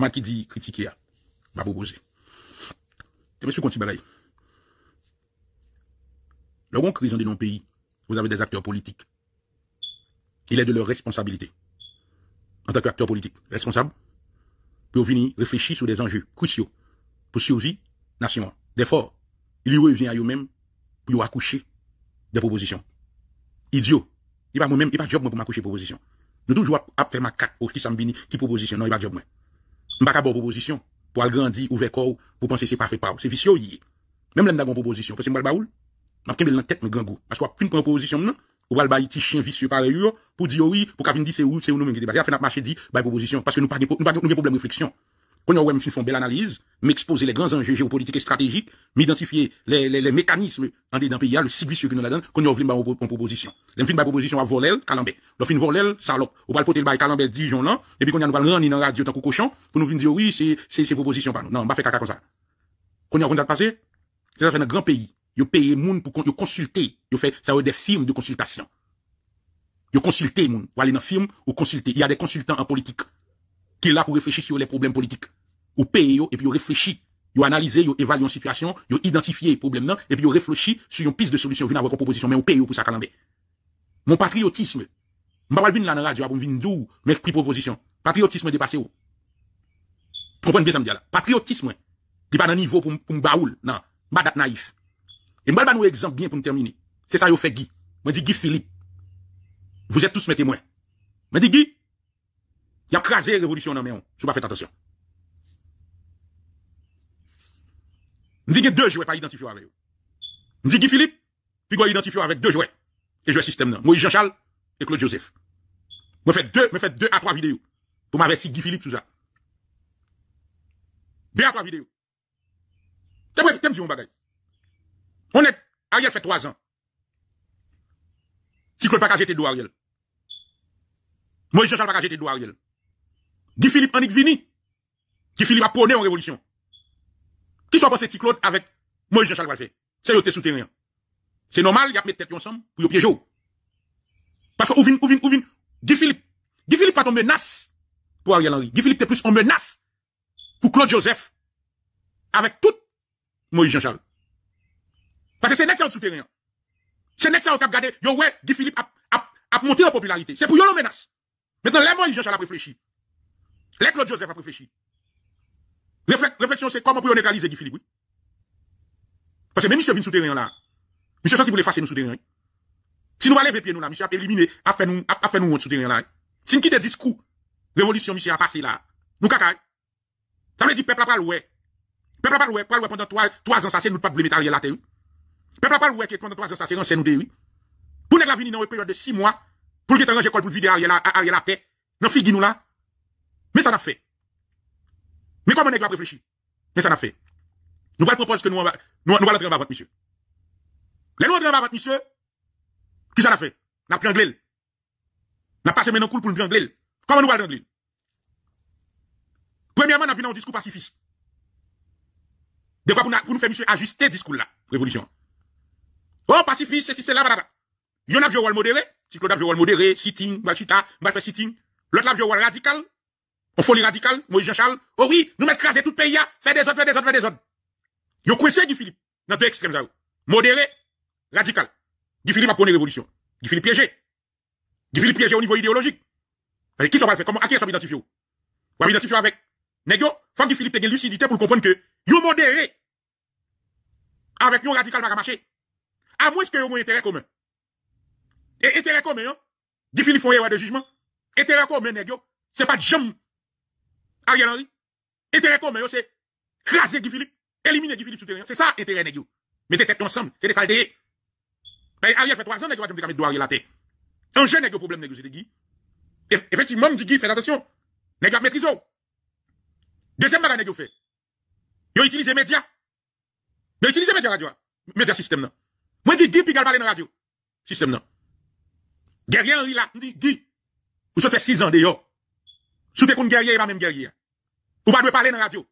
m'a qui dit critiquer, va proposer. conti monsieur le grand crise dans nos pays, vous avez des acteurs politiques. Il est de leur responsabilité. En tant qu'acteur politique, responsable, pour venir réfléchir sur des enjeux cruciaux pour survie nationale. D'efforts, il revient à eux même pour accoucher des propositions. Idiot. Il va moi-même, il va job moi pour m'accoucher propositions. Nous toujours à faire ma carte, qui s'ambini, qui proposition, non, il va job moi. Mbaka bon proposition pour aller grandir, ouvrir corps, pour penser c'est parfait pas. C'est vicieux, y est. Même là, proposition. Parce que m'a le baoul, m'a kembe dans tête, me grand goût. Parce qu'on a une proposition, non? Ou al petit chien vicieux par pour dire oui, pour qu'on dire c'est où, c'est où nous même qui débat. Fait n'a marché dit, bah, proposition. Parce que nous pas nous pas nous problème de réflexion. Quand on fait une belle analyse, m'exposer les grands enjeux géopolitiques et stratégiques, m'identifier les, les, les, mécanismes en dedans pays, le ciblisme que nous la donne, qu'on y a une proposition. L'on fait une proposition à Volel, Calambé. L'on fait une Volel, salope. On va le porter le bail Calambé, Dijon là, et puis qu'on y a le rendre dans la radio tant cochon, pour nous dire oui, c'est, c'est, c'est proposition pas nous. Non, on va faire caca comme ça. Qu'on y a, qu'on passé, c'est ça fait un grand pays. Yo paye moun pour consulter. Yo fait, ça a des films de consultation. Yo consulter moun. Ou aller dans film, ou consulter. Il y a des consultants en politique qui est là pour réfléchir sur les problèmes politiques. Ou payer, et puis réfléchir yo analyser, yo évaluer une situation, yo identifier les problèmes, et puis ils réfléchi sur une piste de solution, une proposition, mais au pays pour ça Mon patriotisme, je ne vais pas venir là dans la radio ah, pas venir d'où, mais pris proposition. Patriotisme dépassé ou. Comprenez bien ça me dit là. Patriotisme, qui pas dans niveau pour, pour bah, non. m'a naïf. Et je vais un exemple bien pour terminer. C'est ça, yo fait Guy. Je dit Guy Philippe. Vous êtes tous mes témoins. Je dis Guy, il a crasé révolution dans main. ne vous pas fait attention. Je dis que deux joueurs pas identifiés avec eux. Je dis que Philippe, puis quoi identifier avec deux joueurs. Et le système là. Moi, Jean-Charles et Claude Joseph. Je fais deux, deux à trois vidéos. Pour m'avertir Guy Philippe tout ça. Deux à trois vidéos. T'es bref, t'es mon bagage. On est, Ariel fait trois ans. Si Claude pas tes doigts Ariel. Moi, Jean-Charles pas tes doigts Ariel. Guy Philippe Anik Vini. Guy Philippe a prôné en révolution. Qui soit passé Claude avec Moïse Jean-Charles Valje? C'est yoté souterrain. C'est normal, y a les têtes ensemble pour y piéger. Parce que ouvine, ouvine. ouvine. Guy Philippe. Guy Philippe pas ton menace pour Ariel Henry. Guy Philippe est plus en menace pour Claude Joseph avec tout Moïse Jean-Charles. Parce que c'est next souterrain. C'est next ça gardé. Yo ouais, Guy Philippe a, a, a monté en popularité. C'est pour yo menace. Maintenant, les Moïse Jean-Charles a réfléchi. Les Claude Joseph a réfléchi. réflexion, c'est comment pour légaliser Guy Philippe, oui? Parce que même monsieur vient souterrain là, monsieur senti pour l'effacer nous souterrain. Si nous allons lever pied nous là, monsieur a éliminé, a fait nous, a, fait nous sous souterrain là. Si nous quittons discours, révolution, monsieur a passé là. Nous caca. Ça veut dire, peuple a pas loué. Peuple a pas loué, pas loué pendant trois, trois ans, ça c'est nous pas blé métallier la terre, Peuple a pas loué est pendant trois ans, ça c'est nous de oui. Pour les la venir dans une période de six mois, pour le quitter en école pour le vider à la, Ariel la tête, nous là, mais ça n'a fait. Mais comment on la réfléchi? Mais ça n'a fait. Nous allons proposer que nous, nous, nous allons entrer en votre monsieur. Les nous allons en votre monsieur, qui ça n'a fait? N'a Nous N'a passé maintenant cool pour le triangler. Comment nous allons triangler? Premièrement, nous avons un discours pacifiste. De quoi pour nous, pour nous faire monsieur ajuster discours là, révolution. Oh, pacifiste, ceci, Il y en a joué modéré, si Claude a joué modéré, sitting, machita, bah, bah fait sitting. L'autre a joué radical, on folie radicale, Moïse Jean-Charles. Oh oui, nous mettre craser tout le pays, faire des autres, faire des autres, faire des autres. Yo coincé du Philippe, dans deux extrêmes, Modéré, radical. Du Philippe a connu révolution. Du Philippe piégé. Du Philippe piégé au niveau idéologique. qui ça va faire? Comment, à qui ça va identifier? On va identifier avec. Négio, Faut que Philippe de une lucidité pour comprendre que, yo modéré, avec yo radical va marcher. À moins que yo un intérêt commun. Et intérêt commun, hein? Guy Philippe font avoir de jugement. Intérêt commun, négio. C'est pas de jambes Ariel Henry. Intérêt commun, c'est craser Guy Philippe, éliminer Guy Philippe terrain, C'est ça, intérêt nèg Mettez tête ensemble, c'est des saletés. Ben, Ariel fait trois ans, nèg va te de Ariel la Un jeune nèg problème nèg de Guy. Effectivement, dit Guy, fais attention. y a maîtrisé. Deuxième bagage nèg fait. Yo utilisé médias. Yo utilisé médias radio. Hein. Médias système non. Moi dis Guy puis a parler dans radio. Système non. Guerrier Henri là, dit Guy. Vous avez fait six ans d'ailleurs sous tes kon guerrier, pas même guerrier. Ou pas de parler dans la radio.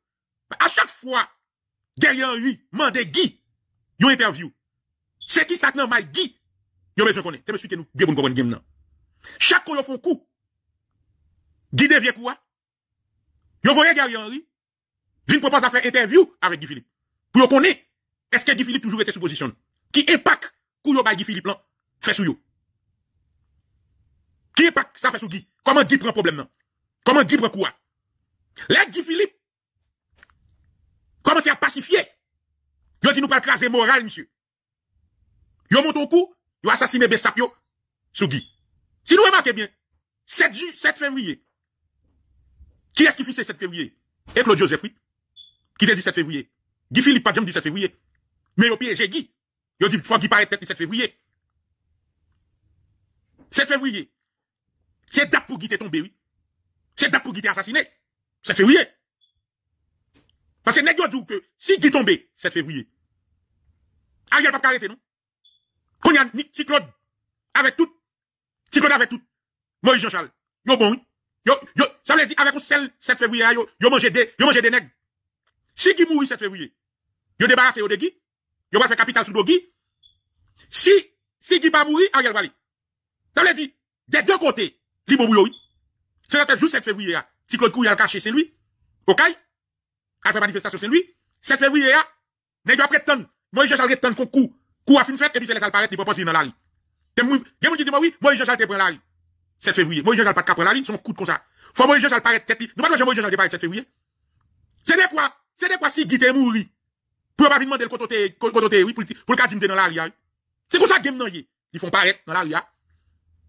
À chaque fois, guerrier lui, mande Guy, yon interview. C'est qui ça que y Guy? Yon besoin connaît. T'es me suite nous, bien pour comprendre game nan. Chaque fois yon font coup. Guy devient quoi? Yon guerrier guerrier Henry, vin propose à faire interview avec Guy Philippe. Pour yon connaît, est-ce que Guy Philippe toujours était sous position? Qui impact, kou yon Guy Philippe là, fait sous yon? Qui impact, ça fait sous Guy? Comment Guy prend problème nan? Comment Guy quoi Les Guy Philippe commence à pacifier. Yo dit nous pas craser moral, monsieur. Yo monte un coup, yo assassiné Bessapio sous Guy. Si nous remarquez bien, 7 7 février. Qui est-ce qui ce 7 février? Et Claude Joseph, oui. Qui était 17 février? Guy Philippe, pas de 17 février. Mais yo piège Guy. Yo dit, faut qu'il paraît tête 7 février. 7 février. C'est date pour Guy t'est tombé, oui. C'est date pour qui t'es assassiné. 7 février. Parce que nest dit que si qui tombe 7 février, Ariel ah, pas arrêter, non? Quand il y a Cyclone, avec tout, Cyclone avec tout, Moïse Jean-Charles, yo bon, yo, yo, ça veut dire avec un sel 7 février, yo, yo des, yo des nègres. Si qui mourit 7 février, yo débarrasse yo de qui? Yo va faire capital sous Dogui. Si, si qui pas mourir, Ariel va aller. Ça veut dire, des deux côtés, libre mourir, oui. C'est le fait juste 7 février, ah. si il est caché, c'est lui. Ok? Elle fait manifestation, c'est lui. 7 février, ah. mais il a prêté Moi, je j'allais prêté qu'on coup. Coup à fin fête, et puis c'est les alparettes, il ne peut pas dans la vie. Il y a dit, moi, oui, moi, je te prendre la vie. 7 février. Moi, je j'allais pas prendre la rue, son coup de comme ça. Faut moi, je j'allais prêté tête. Nous, pas moi, je j'allais prêté 7 février. C'est de quoi? C'est de quoi si Guy mourir Probablement Pour pas demander le côté, côté, oui, pour le cas d'une dans la ah. C'est comme ça, game, non, Ils font paraître dans la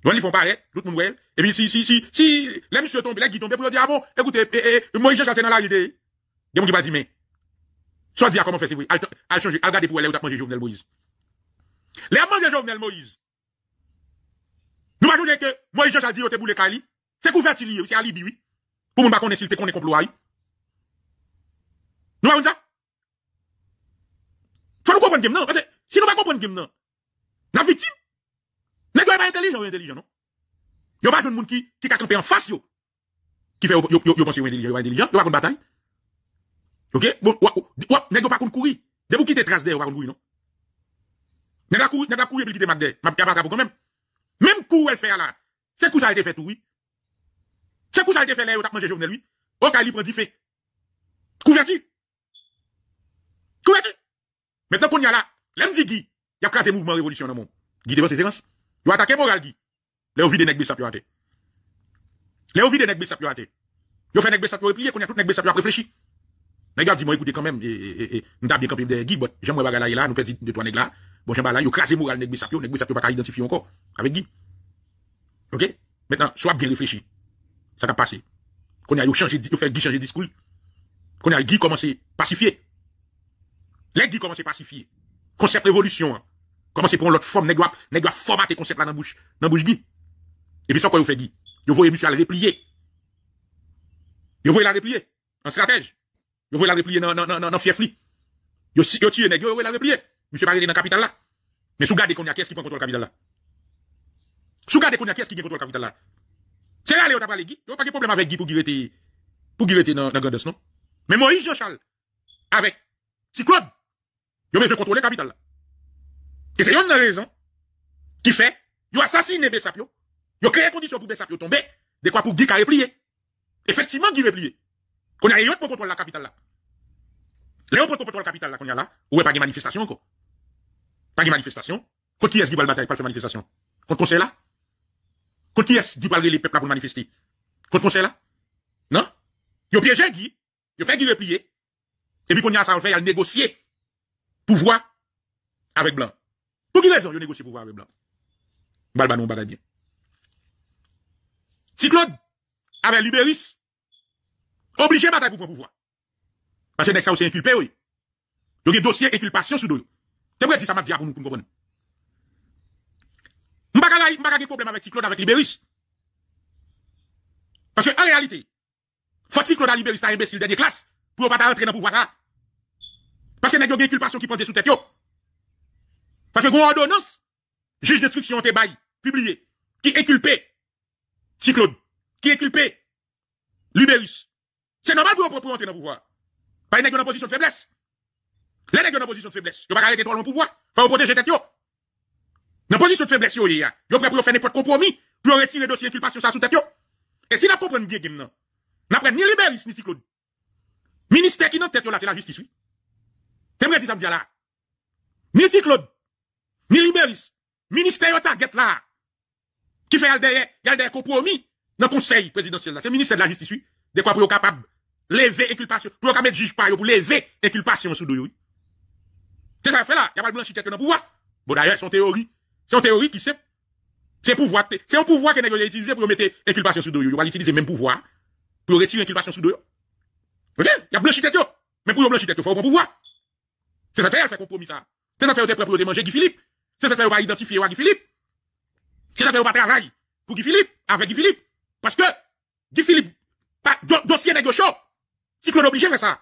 donc ils font pareil, tout le monde voit. Et puis si, si, si, si, les monsieur tombent, les qui tombent, pour dire, ah bon, écoutez, eh, eh, Moïse chassé dans la rue. Des gens qui va dire, mais, soit dire comment faire, c'est oui, à changer, à garder pour elle où t'as mangé Jovenel Moïse. Les manger Jovenel Moïse. Nous imaginons que Moïse Jean dit, pour les Kali. C'est couvert tu lié, c'est alibi, oui. Pour nous, pas qu'on insulte, qu'on est complot, oui. Nous avons ça? Faut nous comprendre, non, parce que si nous pas comprendre, non, la victime, Nèg pas intelligent ou intelligent, non? Yo pas de monde qui, a campé en face, yo. Qui fait, yo, yo, yo intelligent, yo intelligent, pas bataille. Ok? Bon, pas courir. vous trace pas courir, non? Nèg courir, courir, quitter pas quand même. Même coup, elle fait là. C'est coup ça a été fait, tout, oui. C'est coup ça a été fait, là, t'a mangé journée, lui. Au cali prend fait. Couverti. Maintenant qu'on y a là, il y a classé mouvement révolution dans monde. Guidez ces séances Yo attaquer moral qui. Les ouvriers de nèg besap yo Les ouvriers de nèg besap yo Yo fait nèg besap yo replier, qu'on a tout nèg besap yo réfléchi. Nèg dis dit moi écoutez quand même et et et m'ta bien campé de Guy, bon, j'aimerais bagarre là, nous perdit de toi nèg là. Bon, j'aimerais là, yo craser moral nèg besap yo, nèg pas yo pas identifier encore avec Guy. OK Maintenant, sois bien réfléchi. Ça t'a passé. Qu'on a yo changé, yo fait Guy changer discours. Qu'on a Guy commencer pacifier. Les Guy commencer pacifier. Concept révolution. Hein. Comment c'est pour l'autre forme, nest format formaté concept là dans la bouche, dans la bouche Guy. Et puis, ça, quoi, vous faites Guy? Vous voyez, monsieur, à le replier. Vous voyez, la replier. En stratège. Vous voyez, la replier dans, dans, dans, dans, Vous voyez, négro vous voyez, la replier. Monsieur, parlez dans la capitale là. Mais sous qu'on y a qu'est-ce qui prend contrôle la capitale là? Sous garde, qu'on a qu'est-ce qui prend contrôle la capitale là? C'est là, les autres, parlez Guy. Vous pas de problème avec Guy pour guérir, pour guérir dans, dans Gandos, non? Mais Moïse Jean-Charles, avec Cyclone, vous avez contrôlé la capitale là. Et c'est une raison qui fait, ils ont assassiné Bessapio, ils ont créé conditions pour Bessapio tomber, de quoi pour qu'il a replié. Effectivement, Guy replié. Qu'on a eu pour contrôler la capitale là. Léon pour contrôler la capitale là qu'on a là, où ou pas de manifestation encore. Pas de manifestation. Quand qui est-ce qui va le bataille pour faire manifestation? Contre conseil là? quand qui est-ce qui va les peuples pour manifester? Contre conseil là? Non? Ils ont piégé Guy, ils ont fait Guy replier, et puis qu'on y a ça, on fait, il a négocié, pouvoir, avec Blanc. Pour qui raison négocié le pouvoir avec blanc Balba nous bagaille Claude, avec Libéris, obligé bataille pour pouvoir. Parce que next ça c'est inculpé, oui. Il y a un dossier inculpation sous deux. C'est vrai que ça m'a dit pour nous, pour nous comprendre. M'baka pas de problème avec Cyclone, avec Libéris. Parce que, en réalité, faut Cyclone à Libéris, t'as imbécile dernière classe, pour pas rentrer dans le pouvoir là. Parce que, n'est-ce pas inculpation qui prend sous tête, yo. Parce que gros ordonnance, juge d'instruction te bail, publié, qui est culpé. qui est culpé. Libérus. C'est normal pour vous pour entrer dans le pouvoir. Pas une position de faiblesse. Les nègres dans position de faiblesse. Vous pas arrêter dans le pouvoir. Faut vous protéger tête yo. Dans position de faiblesse yo, yo prêt pour faire n'importe compromis, pour retirer dossier d'inculpation ça sous tête yo. Et si n'a comprenez bien game non. N'a ni Libérus ni Claude. Ministère qui n'a tête yo là c'est la justice oui. T'aimerais dire ça me là. Ni Claude ni ministère, ministère target là, qui fait des compromis dans le conseil présidentiel. C'est le ministère de la Justice, De quoi pour capable lever inculpation, pour capable mettre juge pas, pour lever inculpation sous doyou. C'est ça fait là, il n'y a pas de blanchi tête dans le pouvoir. Bon d'ailleurs, c'est une théorie. C'est une théorie qui sait. C'est pouvoir, c'est un pouvoir que n'a utilisé pour mettre inculpation sous doyou. il va utiliser même pouvoir pour retirer inculpation sous doyou. Ok? Il y a blanchi tête, mais pour blanchi tête, il faut un pouvoir. C'est ça fait, fait compromis ça. C'est ça fait, elle fait pour manger Guy Philippe. C'est ça que vous pas identifié Philippe. C'est ça que vous pas travail pour Guy Philippe, avec Guy Philippe. Parce que, Guy Philippe, pas, dossier n'est chaud. Si Claude obligé faire ça.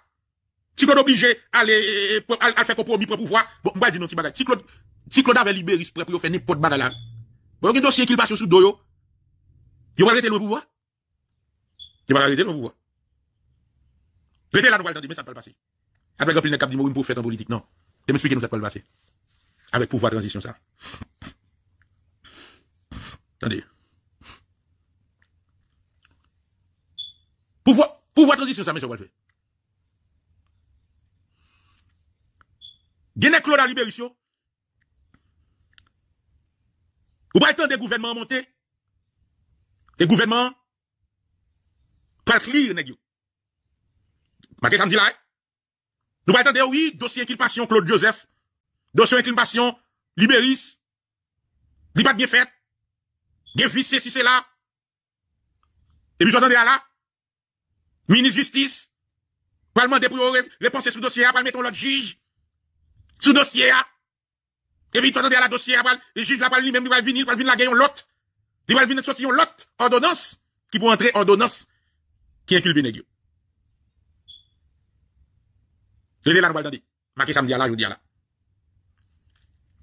Si qu'on obligé aller, à faire compromis pour pouvoir. Bon, on va dire non, petit bagage. Si Claude, si Claude avait libéré, pour faire n'importe bagage là. Bon, il y a dossier qui passe sous doyo. Il va arrêter le pouvoir. Il va arrêter le pouvoir. peut la là, mais ça ne peut pas passer. Après, un il y a un cap pour faire en politique, non. Et m'expliquez que ça ne peut pas passer avec pouvoir de transition ça. Attendez. Pouvoir, pouvoir de transition ça, monsieur Walfé. Gene Claude à libération. Vous pas attendre des gouvernements monter. des gouvernements pas clear, nest Ma question dit là, eh? nous pas attendre, eh oui, dossier qui passe Claude Joseph, Dossier inclination, libéris, li pas bien fait, bien si c'est là. Et puis, j'entendais à là, ministre de justice, pour demander pour penser sur dossier, pour mettre l'autre juge, sur dossier, et puis, j'entendais à la dossier, le juge, là, pour lui-même, il va venir, va venir la gagner l'autre, il va venir sortir l'autre ordonnance, qui pour entrer ordonnance, qui inculpe les gueux. Je vais là, je vais le dire. Ma question, je vais là, je vais là.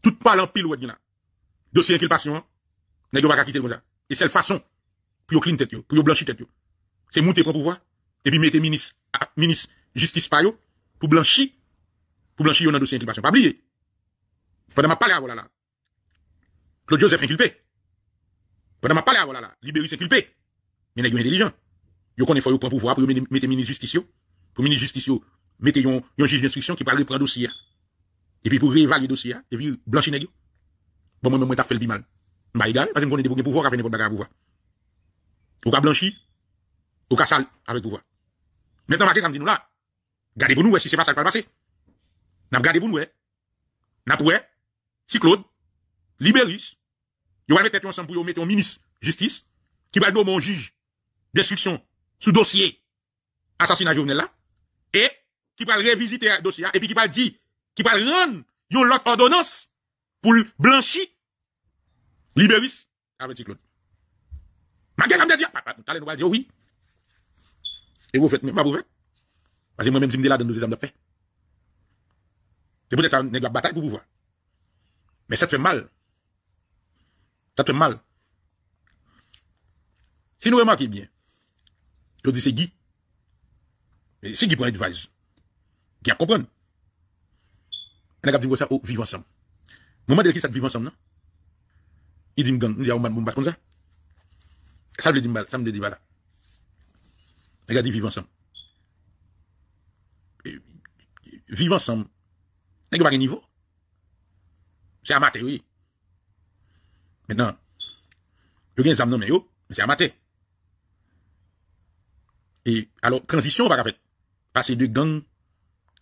Tout parle en pile ou là. Dossier inculpation, n'est hein. pas quitter comme ça. Et c'est la façon, pour yo clean tête pour yo blanchir tête C'est monter pour pouvoir, et puis mettre ministre, ah, ministre justice par yo, pour blanchir, pour blanchir yo dans dossier inculpation. Pas oublier. Pendant ma m'appeler à voilà là. Claude Joseph inculpé. Pendant ma m'appeler à voilà là. Libéris inculpé. Mais n'est intelligent. Yo connaît faut yo prendre pouvoir pour yo mettre ministre justice yo. Pour ministre justice yo, mettez yon, yon juge d'instruction qui parle de prendre dossier et puis pour réévaluer le dossier, et puis blanchir les Bon, moi-même, moi, t'as fait le bimal. Bah, égal, parce que je connais des pouvoirs, faire pas quoi pouvoir. Ou qu'à blanchi, ou qu'à sale, avec pouvoir. Maintenant, Mathieu, ça me dit, nous là, gardez pour nous, si c'est pas ça qui va passer. N'a pas gardé pour nous, n'a pour si Claude, Libéris, il va mettre ensemble pour mettre un ministre justice, qui va nommer un juge destruction, sous dossier assassinat Jovenel là, et qui va révisiter le dossier, et puis qui va dire, qui va rendre une autre ordonnance pour blanchir Libéris avec Claude. Malgré comme dire, allez nous dire oui. Et vous faites même pas vous faites. Parce que moi-même, je me dis là dans nos examens de fait. C'est peut-être un la bataille pour pouvoir. Mais ça te fait mal. Ça te fait mal. Si nous remarquons bien, je dis c'est Guy. Et si Guy prend advice. Qui a compris on a ça oh, vivre ensemble. Moment de qui ça vivre ensemble, non? Il dit, gang, il dit, oh, man, comme ça. Ça me dit, ça me dit, voilà. vivre ensemble. Vivre ensemble. Elle a pas un niveau. C'est amateur, oui. Maintenant, je ça de yo, mais c'est amateur. Et alors, transition, on va faire. Passer de gang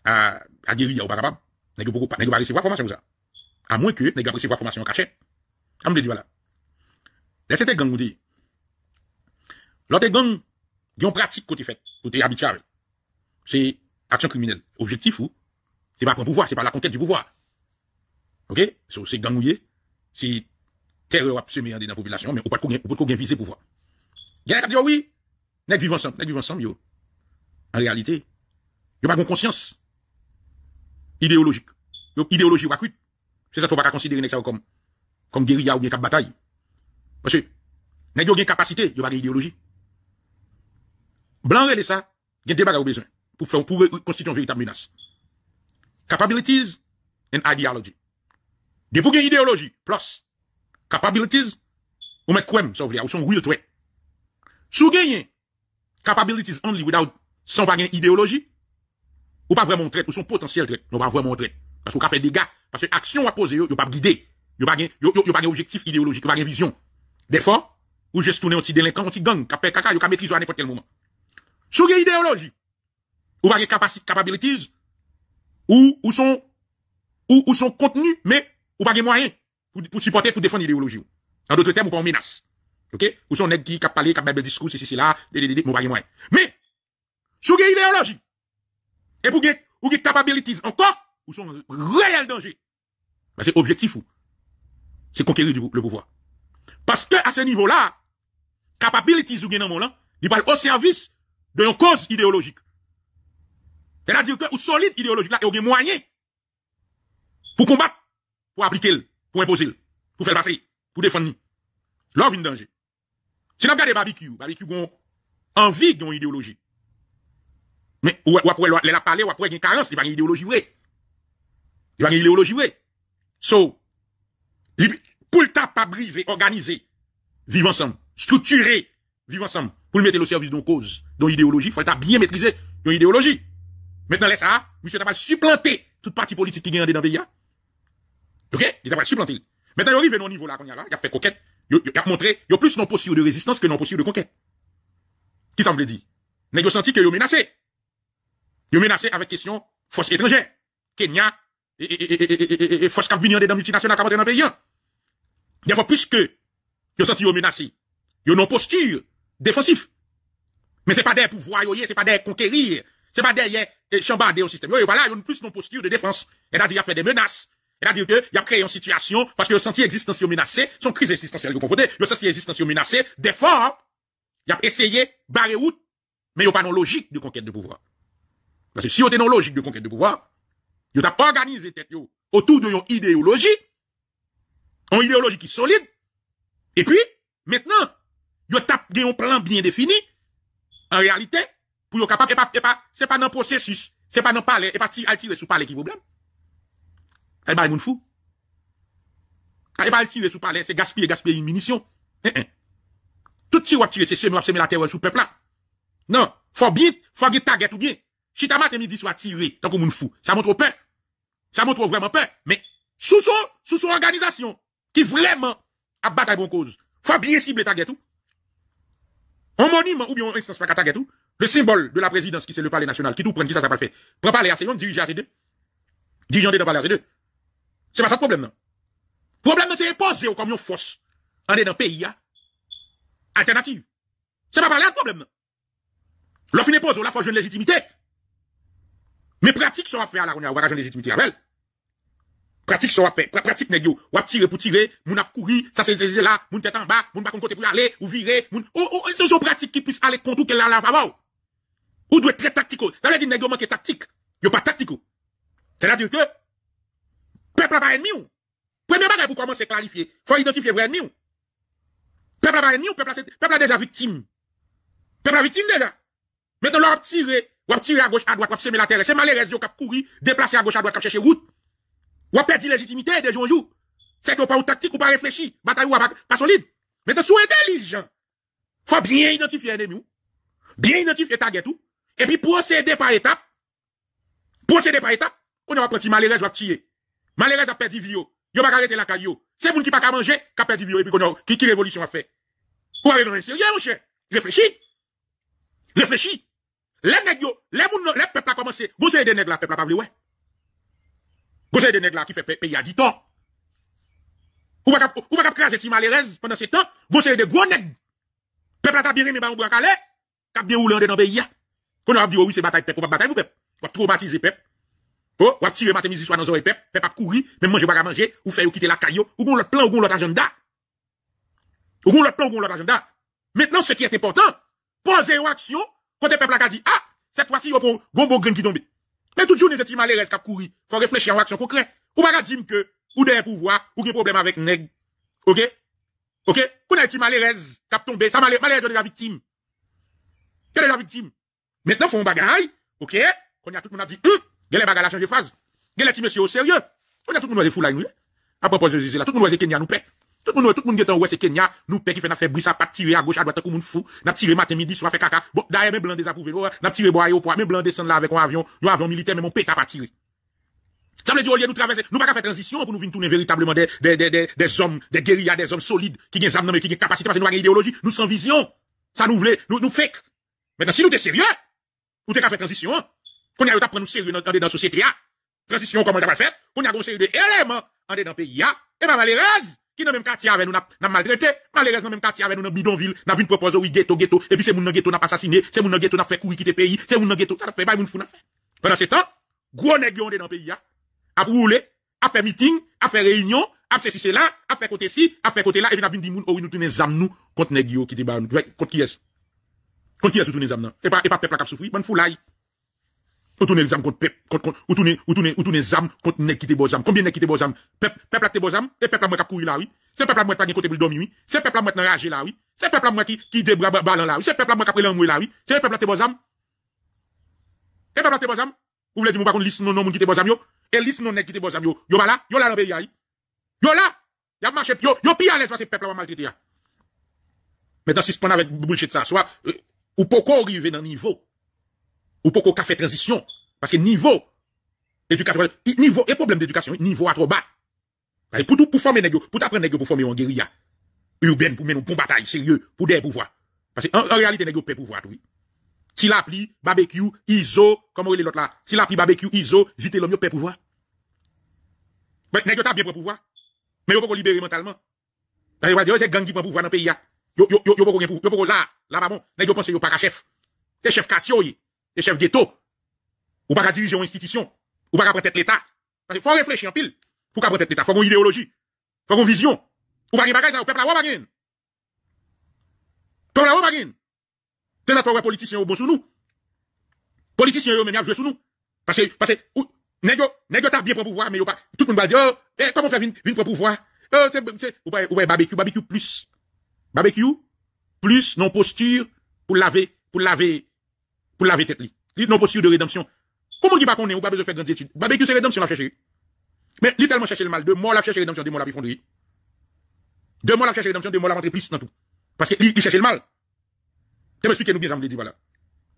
à, à guérir, on va pas capable. Nèg beaucoup pas nèg pas recevoir formation comme ça. À moins que nèg pas recevoir formation en cachette. Am dit voilà. Laissez c'était gang dit. L'autre gang ont pratique côté fait, côté habituel C'est action criminelle. Objectif ou c'est pas pour pouvoir, c'est pas la conquête du pouvoir. OK so, c'est gangouillé, c'est terreur semée dans la population mais on pas qu'on qu'on viser pouvoir. Gars dit oui, nèg vivant ensemble, nèg vivent ensemble yo. En réalité, yo pas conscience idéologique. Idéologie va C'est ça, qu'on va considérer ça comme, comme guérilla ou bien cap bataille. Parce que, nest yo une capacité, yo pas idéologie. Blanc relé ça, y a des bagages besoin pour faire, pour constituer une véritable menace. Capabilities and ideology. De pour une idéologie, plus, capabilities, ou met quoi, ça veut ou son real threat. Sous gagner, capabilities only without, sans pas une idéologie, ou pas vraiment trait ou son potentiel traite, on pas vraiment trait Parce qu'on a faire des gars, parce que action à poser, yo, pas guidé. Yo pas gain, yo, yo, pas objectif idéologique, pas une vision. Des ou juste tourner anti délinquant, anti gang, capé caca, yo pas maîtriser à n'importe quel moment. Sur l'idéologie, idéologie, ou pas gain capacités, ou, ou son, ou, ou son contenu, mais, ou pas gain moyen, pour, supporter, pour défendre l'idéologie. En d'autres termes, ou pas en menace. OK? Ou son nèg qui cap parler, des discours, ceci, cela, là, pas moyens. Mais, sur l'idéologie, idéologie, et pour qu'ils ou qui capabilities encore, ou sont en réel danger. Ben, c'est objectif ou. C'est conquérir du, le pouvoir. Parce que, à ce niveau-là, capabilities ou dans mon là, hein, il parle au service de cause idéologique. C'est-à-dire que, ou solide idéologique là, et ou moyen pour combattre, pour appliquer, pour imposer, pour faire passer, pour défendre. L'homme vient danger. Si nous des barbecue, barbecue, ont envie d'une idéologie. Mais ou après elle a parlé, ou après une carence, il va une idéologie vraie. Il va une idéologie vraie. So, pour le pas briver, organiser, vivre ensemble, structurer, vivre ensemble, pour le mettre au service de cause, d'une idéologie, faut être bien maîtriser nos idéologie. Maintenant, laisse ça, monsieur pas supplanté toute partie politique qui gagne dans le pays. Hein. OK? Il pas supplanté. Maintenant, il arrive au niveau là, qu'on y a là, il a fait conquête il a montré, il a plus non possible de résistance que non possible de conquête. Qui semble dire? Négociant que est menacé. Ils menacé avec question force étrangère. Kenya et, force cap des multinationales qui dans le pays. Hein. Des fois plus que ils senti yo menacé. Ils non posture défensif. Mais c'est pas des pouvoirs, c'est pas des conquérir, c'est pas des chambarder au système. Yo, pas ils ont plus non posture de défense. Elle a dit a fait des menaces. Elle a dit que y a créé une situation parce que le senti existence menacée, son crise existentielle de confronté, le senti existence menacée, d'efforts, y a essayé barrer route, mais y a pas non logique de conquête de pouvoir. Si yo tenon logik de konket de pouwar, yo tap organize tet yo otou de yon ideologik, yon ideologik ki solide, e pi, metnen, yo tap gen yon plan bine defini, an realite, pou yo kapap, se pa nan prosesus, se pa nan pale, e pa al tire sou pale ki problem. E ba yon fou? E pa al tire sou pale, se gaspye, gaspye yon munisyon? Eh, eh. Touti wap tire se seme wap seme la terrel sou pepla. Nan, fobid, fobid taget ou bie. Chita matin midi soit tiré, tant qu'on fou. Ça montre peur. Ça montre vraiment peur. Mais, sous son, sous organisation, qui vraiment a bataille bon cause, faut bien cibler ta tout. Un monument ou bien une instance pas ta tout. Le symbole de la présidence qui c'est le palais national, qui tout prend, qui ça, ça pas fait. Pour parler à gens, dirige à deux. Dirigeant de palais à deux. C'est pas ça le problème, non. Le problème, c'est poser comme une force. On est dans le pays, là. Hein. Alternative. C'est pas parler le problème, non. L'offre n'est pose, la force de légitimité. Mais pratique sont à faire là, on à pas de légitimité avec. Pratique sont à faire, pratique négo, yo, ou tirer pour tirer, moun a courir, ça c'est là, moun tête en bas, moun pas côté pour aller, ou virer, moun oh oh, oh ce sont pratiques qui puissent aller contre qu'elle là, la faveur. Ou doit être très tactico. Ça veut dire négo manque tactique, yo pas tactico. C'est-à-dire que peuple pas ennemi ou Premier bagage pour commencer à clarifier, faut identifier vrai ennemi ou Peuple pas ennemi ou peuple a déjà victime. Peuple victime déjà. de leur tirer Wap tirer à gauche, à droite, wap semer la terre. C'est malheureux, qui kap courir, déplacer à gauche, à droite, cap chercher route. Wap perdre légitimité de jour en jour. C'est pas ou tactique ou pas réfléchi. Bataille ou pas, pas solide. Mais de sous intelligent. Faut bien identifier ennemi, Bien identifier target tout. Et puis procéder par étapes. Procéder par étapes. On va prendre ou va tirer. Malheureux, a perdu vieux. Yo va arrêter la caillou. C'est pour qui pas qu'à manger, qu'à perdu vie, Et puis qu'on qui, qui révolution a fait. Ou avez dans un mon cher. Réfléchis. Réfléchis. Les nègres, les moun, les peuples a commencé. Conseil des nègres, la peuple a pas voulu, ouais. des nègres là qui fait payer à 10 ans. Ou pas ou pas craser ti malheureuse pendant ce temps, conseil des gros nègres. Peuple a bien aimé ba ou calé. cap bien roulé dans pays Qu'on a dit oh oui, c'est bataille peuple, pas bataille peuple. Ou traumatiser peuple. Oh, ou tirer matin midi soir dans oreille peuple, peuple a courir, même manger pas manger, ou faire ou quitter la caillou, ou bon l'autre plan ou bon l'autre agenda. Ou bon l'autre plan ou bon l'autre agenda. Maintenant ce qui est important, posez action quand le peuple a dit, ah, cette fois-ci, yon bon gombo grain qui tombe. Mais y a c'est malaise qui a couru. Faut réfléchir en action concrète. Ou pas dire que, ou des pouvoir, ou des problème avec nègre. OK? OK? Qu'on a été malaise qui a tombé. Ça malaise, de la victime. Quelle est la victime? Maintenant, faut un bagaille. OK? Quand y a tout le monde a dit, hum, les y a changé de phase. Quel est monsieur au sérieux? On a tout le monde a des fous là, nous. À propos de là, tout le monde a dit Kenya nous paie. Tout le monde tout est en ouest se Kenya, nous père qui fait na fè brisa tirer à gauche, à droite, doa takou moun fou, n'a tiré matin midi, soir fait caca bon, d'ailleurs même blanc desapouve, n'a tiré tire bo a yo po a, men blan desen la un avion avyon, yon avyon militer, men moun peta Ça veut dire, au lieu de nous traverser, nous pas faire transition pour nous venir tourner véritablement des, des, des, des, des hommes, des guérillas, des hommes solides, qui ont des mais qui ont capacité, parce que nous avons une idéologie, nous sans vision. Ça nous voulait, nous, nous fake. Maintenant, si nous t'es sérieux, nous t'es qu'à faire transition, qu'on y a eu à prendre sérieux dans, dans, société la société, ah. transition, comment t'as pas fait, qu'on y a une série éléments, en dedans pays, pays, ah. et eh pas ben, malheureuse, qui dans même quartier avec nous n'a maltraité, malheureusement même quartier avec nous dans bidonville, n'a vu proposer oui ghetto ghetto et puis c'est moun dans ghetto n'a pas assassiné, c'est moun dans ghetto n'a fait courir quitter pays, c'est moun dans ghetto ça fait pas moun fou n'a fait. Pendant ce temps, gros nèg yon dans pays a a rouler, a fait meeting, a fait réunion, a fait ceci là, a faire côté ci, a fait côté là et puis n'a vu dit moun oui, oh, nous tourner zam nous contre nèg yo qui te contre qui est. Contre qui est tourner zam non. Et pas et pas peuple qui a souffri, bonne foulaille. Ou tourner les contre peuple, contre, ou tourner, ou tourner, ou tourner zam contre nèg qui Combien ne qui te beaux Peuple, peuple a te et peuple a moi courir la oui. C'est peuple a moi qui côté pour dormir, oui. C'est peuple a moi enragé là, oui. C'est peuple a moi qui, qui débra balan là, oui. C'est peuple a moi qui a là, oui. C'est peuple a te beaux C'est peuple a te beaux Vous voulez dire, par contre, liste non, non, moun qui yo. Et liste non, nèg qui te yo. Yo là, yo là dans pays, Yo là, y'a marché, yo, yo pire à l'aise parce que peuple a là. Mais dans six qu'on avec de ça, soit, euh, ou pourquoi arriver dans niveau, ou pour qu'on fait transition. Parce que niveau, éducation, niveau et problème d'éducation, niveau à trop bas. Pour tout, pour former pour t'apprendre gars pour former en guérilla. Urbaine, pour mener une bataille sérieux, pour des pouvoirs. Parce que, en, en réalité, nègre, peut pouvoir, oui. Si l'appli, barbecue, ISO, comment il est l'autre là? Si l'appli, barbecue, ISO, vite l'homme, peut pouvoir. Mais gars t'as bien pour pouvoir. Mais yo, pour libérer mentalement. Parce va dire, c'est gang qui prend pouvoir dans le pays, yo. Yo, yo, yo, yo, yo, là, là, pas bon. Nègre, pense, yo, pas chef. C'est chef quartier, et chef ghetto. Ou pas la diriger une institution. Ou pas la prendre l'État. Parce qu'il faut réfléchir en pile. Pour qu'à prendre l'État. Faut une idéologie. Faut une vision. Ou pas qu'il bagages, ça, au peuple à pas gagne. la ou pas gagne. T'es là, politicien au bon sous nous. Politicien au même sous nous. Parce que, parce que, négo yo, bien pour pouvoir, mais pas, tout le monde va dire, oh, eh, comment faire une pour pouvoir? Oh, c'est, c'est, ou barbecue, barbecue plus. Barbecue, plus, non posture, pour laver, pour laver, pour laver tête li. Li non pas de rédemption. Comment qui va connaître ou pas besoin de faire grandes études? Barbecue c'est rédemption la chercher. Mais li tellement chercher le mal, de mort la chercher rédemption, de mort la fondrie. De mort la chercher rédemption, de mort la rentrer plus dans tout. Parce que li, li cherche le mal. Tu m'expliquez nous bien ça me dit voilà.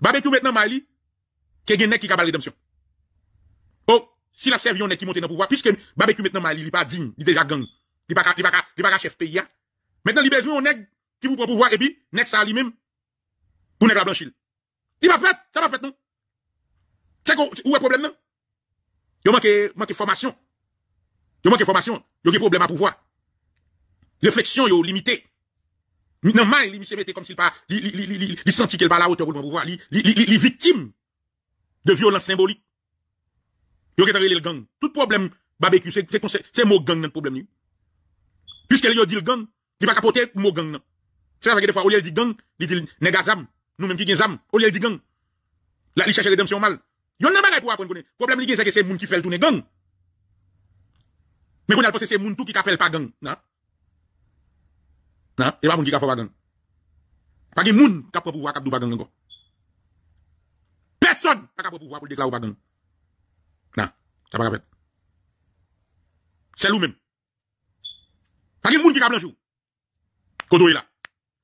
Barbecue maintenant Mali, qui gagne qui capable rédemption. Oh, si la servi on est qui monte dans pouvoir puisque barbecue maintenant Mali, il pas digne, il est déjà gang. Il pas il pas il pas chef pays. Maintenant il besoin on est qui vous prend pouvoir et puis nèg ça lui-même pour nèg pas blanchir. Tu m'as fait Ça m'a fait, non Se où est le problème nan? Yo manke, manque, formasyon. Yo manke formation. Yo ge problem a des problèmes yo limité. Réflexion, il li misye mette kom si il il li, li, pas... Il li qu'il ke la hauteur roulement pouvoi. Li, li, Il li, victime de violence Il Yo a tarele le gang. Tout problème barbecue. c'est c'est, mot gang nan problème, Puisqu'elle y yo dit le gang, va va capoter mot gang non? Tu la fèk des fois, où il el gang, il dit negazam nous même qui gagnons au lieu de gang. Là, ils cherche rédemption mal. Yon n'a pas pour apprendre Le problème, c'est que c'est moun qui fait le tourner gang. Mais on a pensé c'est moun tout qui fait le pas gang, non? Non? Et pas moun qui fait pas gang. Pas de moun qui prend pouvoir qui pas gang encore. Personne n'a pas pouvoir pour déclarer pas gang. Non, ça pas fait. C'est lui-même. Pas de moun qui a blanchi. Côté là.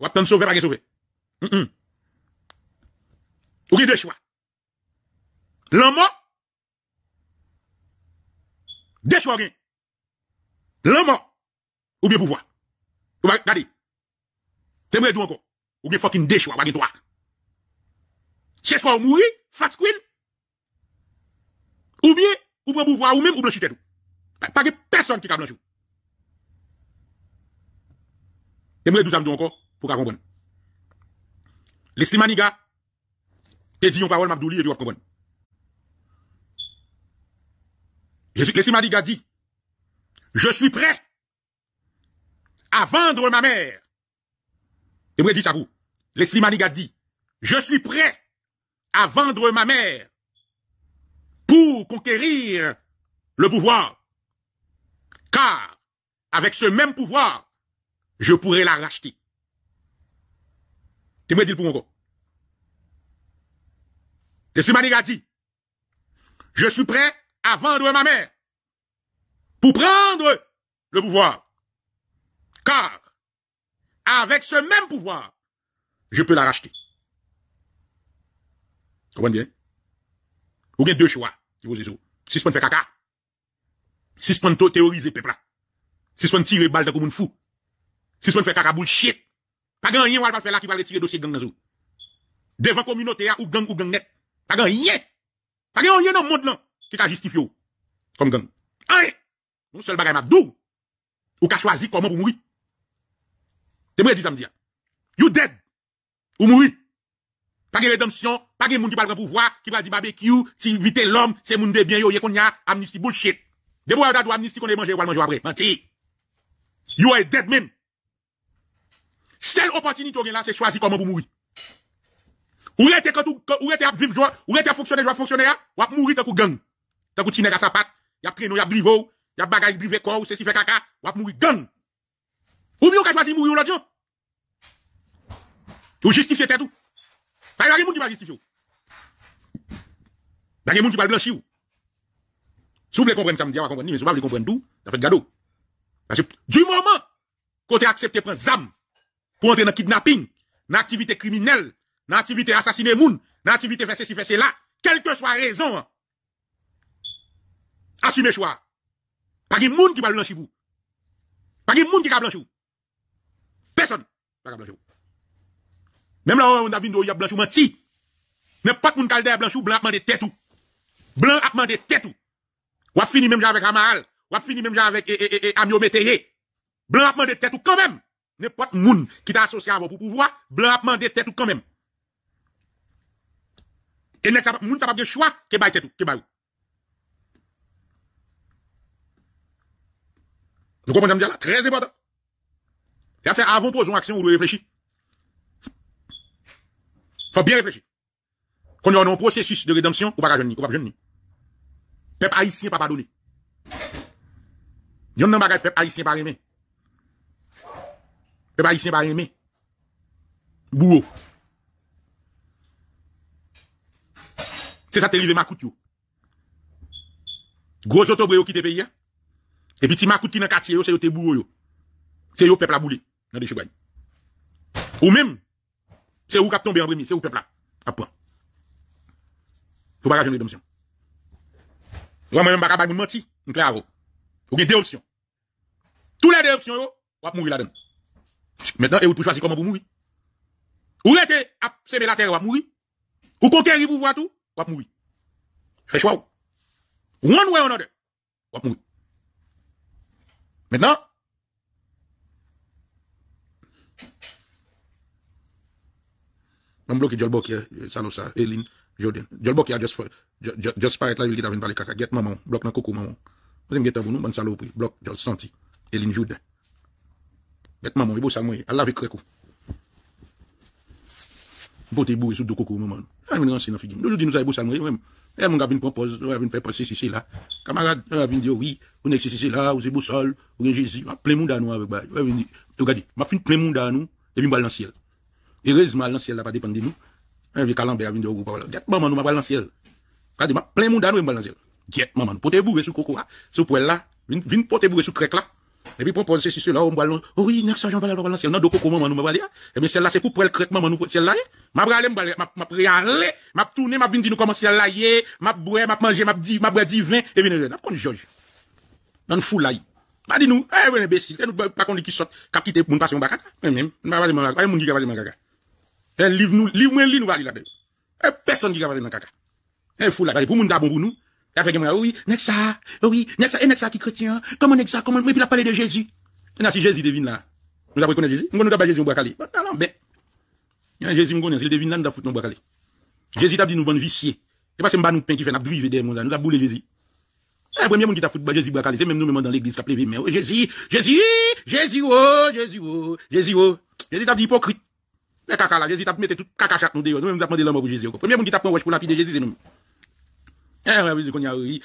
Ou attendre sauver, pas sauver. Mm -mm. Ou bien deux choix. Lan Des deux choix L'homme Ou bien pouvoir. Ou bien, gade. T'es encore? Ou bien fucking deux choix, wagen to toi. ou fat Ou bien, ou bien pouvoir, ou même ou blanchi Pas que qui qui a ka T'es Se mwen dou encore, pour qu'on comprenne. Les Slimani dit di et jésus dit, je suis prêt à vendre ma mère. Et vous dit ça vous. Leslie je suis prêt à vendre ma mère pour conquérir le pouvoir. Car, avec ce même pouvoir, je pourrais la racheter. Tu me dis pour encore. Je suis Manigati. Je suis prêt à vendre ma mère pour prendre le pouvoir. Car avec ce même pouvoir, je peux la racheter. Comprenez bien? Vous avez deux choix, si vous Si faire caca. Si vous théoriser peuple là. Si vous tirer balle comme un fou. Si vous faire caca bullshit. Pas grand rien, on va faire là qui va retirer dossier gang dans Devant communauté ou gang ou gang pas grand rien. Pas grand rien dans le monde là qui t'a justifié. Comme gang. Hein? Non seul bagay m'a dou. Ou qu'a choisi comment pour mourir. T'es prêt dis ça me dire You dead. Ou mourir. Pas de rédemption, pas de monde qui parle grand pouvoir, qui va dire barbecue, si vite l'homme, c'est monde de bien yo, qu'on y a amnistie bullshit. Debout d'adou amnistie qu'on est mangé, ou manger après. Mentir You are dead même Seule opportunité qu'on a là, c'est choisir comment pour mourir. Ou rete quand ou rete ap vivre joie, ou rete ap fonctionner joie fonctionnaire, ya, ou ap mouri takou gang. Takou tine gasa pat, yap krenou, yap brivou, yap bagay brive ou se si fait caca, ou ap mourir gang. Ou bien ou ka choisi mouri ou l'autre jour? Ou justifiye tè tou. Hay bagay moun ki pa justifiye ou. Bagay moun ki pa blanchi ou. Si vous voulez comprendre ça, me dire, va comprendre, mais si vous voulez comprendre tout, ça fait gado. Parce que du moment, t'es accepté prendre ZAM pour entrer dans le kidnapping, dans l'activité criminelle, nativité assassiner moun, nativité faire ceci, faire cela, quelle que soit raison. Hein. Assumez choix. Pas de moun qui va blanchir vous. Pas de moun qui va blanchir vous. Personne va blanchir vous. Même là, on a vu, il y a blanchir menti. N'importe moun calde blanchir, blanc a de tête ou, Blanc a de tête ou. Ou a fini même avec Amaral. Ou a fini même avec Amio Météé. Blanc a la tête ou quand même. N'importe moun qui t'a associé à vous pour pouvoir, blanc a la tête ou quand même. Et les gens capables de choix qui baillent tout, qui baillent. Vous comprenez ce que je là? Très important. Il a fait avant poser une action, vous devez Il Faut bien réfléchir. Quand on a un processus de rédemption, on pas jeune, on pas jeune. Peuple haïtien pas donner. pardonné. Yon un bagage, peuple haïtien pas aimé. Peuple haïtien pas aimer. Bourreau. C'est ça t'est arrivé Gros autobré qui te pays hein. Et puis si Makout qui dans quartier c'est yo te bourreau yo. C'est yo peuple à bouler dans des chevaliers. Ou même c'est où cap tombé en premier, c'est où peuple là. Après. Faut pas d'option rédemption. Yo même pas capable de mentir, on clair vous. Ou deux options. Tous les deux options ou on va mourir là-dedans. Maintenant, et vous choisir comment vous mourir. Ou rete à semer la terre, ou à mourir. Ou conquérir pouvoir tout wap moui. Fè choua ou. One way or another, Pas moui. Maintenant, j'ai bloke Jolbok ya, eh, Sanosa, Elin, eh, Jordan. Jolbok ya just, just la vil git avin pale kaka. Get maman, blok na koko maman. Mwen gen tavoun nou, mwen salopri. Blok, Jol, Santi, Elin, Jude. Get maman, e bo salmouye. Allah bote boue sous deux coco maman. Ah, nous renseigner dans figure. Nous nous avons e ça même. eh mon gars e propose, faire ceci là. Camarade, on e vient dire oui, on est ceci là, ou c'est beau sol, ou Jésus, plein monde à nous avec bail. m'a fin plein monde à nous et puis dans ciel. heureusement dans ciel là pas dépend de nous. dire pas Get maman nous m'a dans ciel. m'a plein monde à nous dans ciel. Get maman, pote boue sous coco, ah, sous poêle là, vient pote boue sous là. Epi pon pon se si se la ou mbwa lon, oui neksan jan mbwa lon se la, nan do ko kouman mwen nou mbwa le a? Emen se la se pou prel krekman mwen nou prel se la e? Mabra le mbwa le, mab prean le, mab toune, mab bindi nou koman se la ye, mab bre, mab manje, mab di, mab bre di ven, e vene vene, ap kon joj Nan fulay, badi nou, e ven e besil, ten nou pakon li ki sot, kapite moun pasyon baka, men men, mabade mabade, mabade moun di gavade mbwa kaka E liv nou, liv mwen li nou badi la pe, e person di gavade mbwa kaka E fulay, badi pou m Après, il y a oui, nexa, oui, nexa, et nexa qui chrétien, comment nexa, comment, mais puis il a parlé de Jésus. Et là, si Jésus devine là, nous avons reconnu Jésus, nous avons pas Jésus, on bois caler. Non, ben. Jésus, nous connaît, il devine là, nous avons foutu, au bois caler. Jésus t'a dit nous bonne vicier. C'est pas que nous pain qui fait, nous driver des nous avons boulé Jésus. Le premier monde qui t'a foutu, Jésus, bois caler, c'est même nous, même dans l'église, qui a plevé, mais oh, Jésus, Jésus, Jésus, oh, Jésus, oh, Jésus, oh. Jésus t'a dit hypocrite. Les caca là, Jésus t'a mis tout caca chat nous dehors, nous même nous avons demandé l'homme pour Jésus. Premier monde qui t'a pris pour la vie de Jésus, c'est nous. Oui,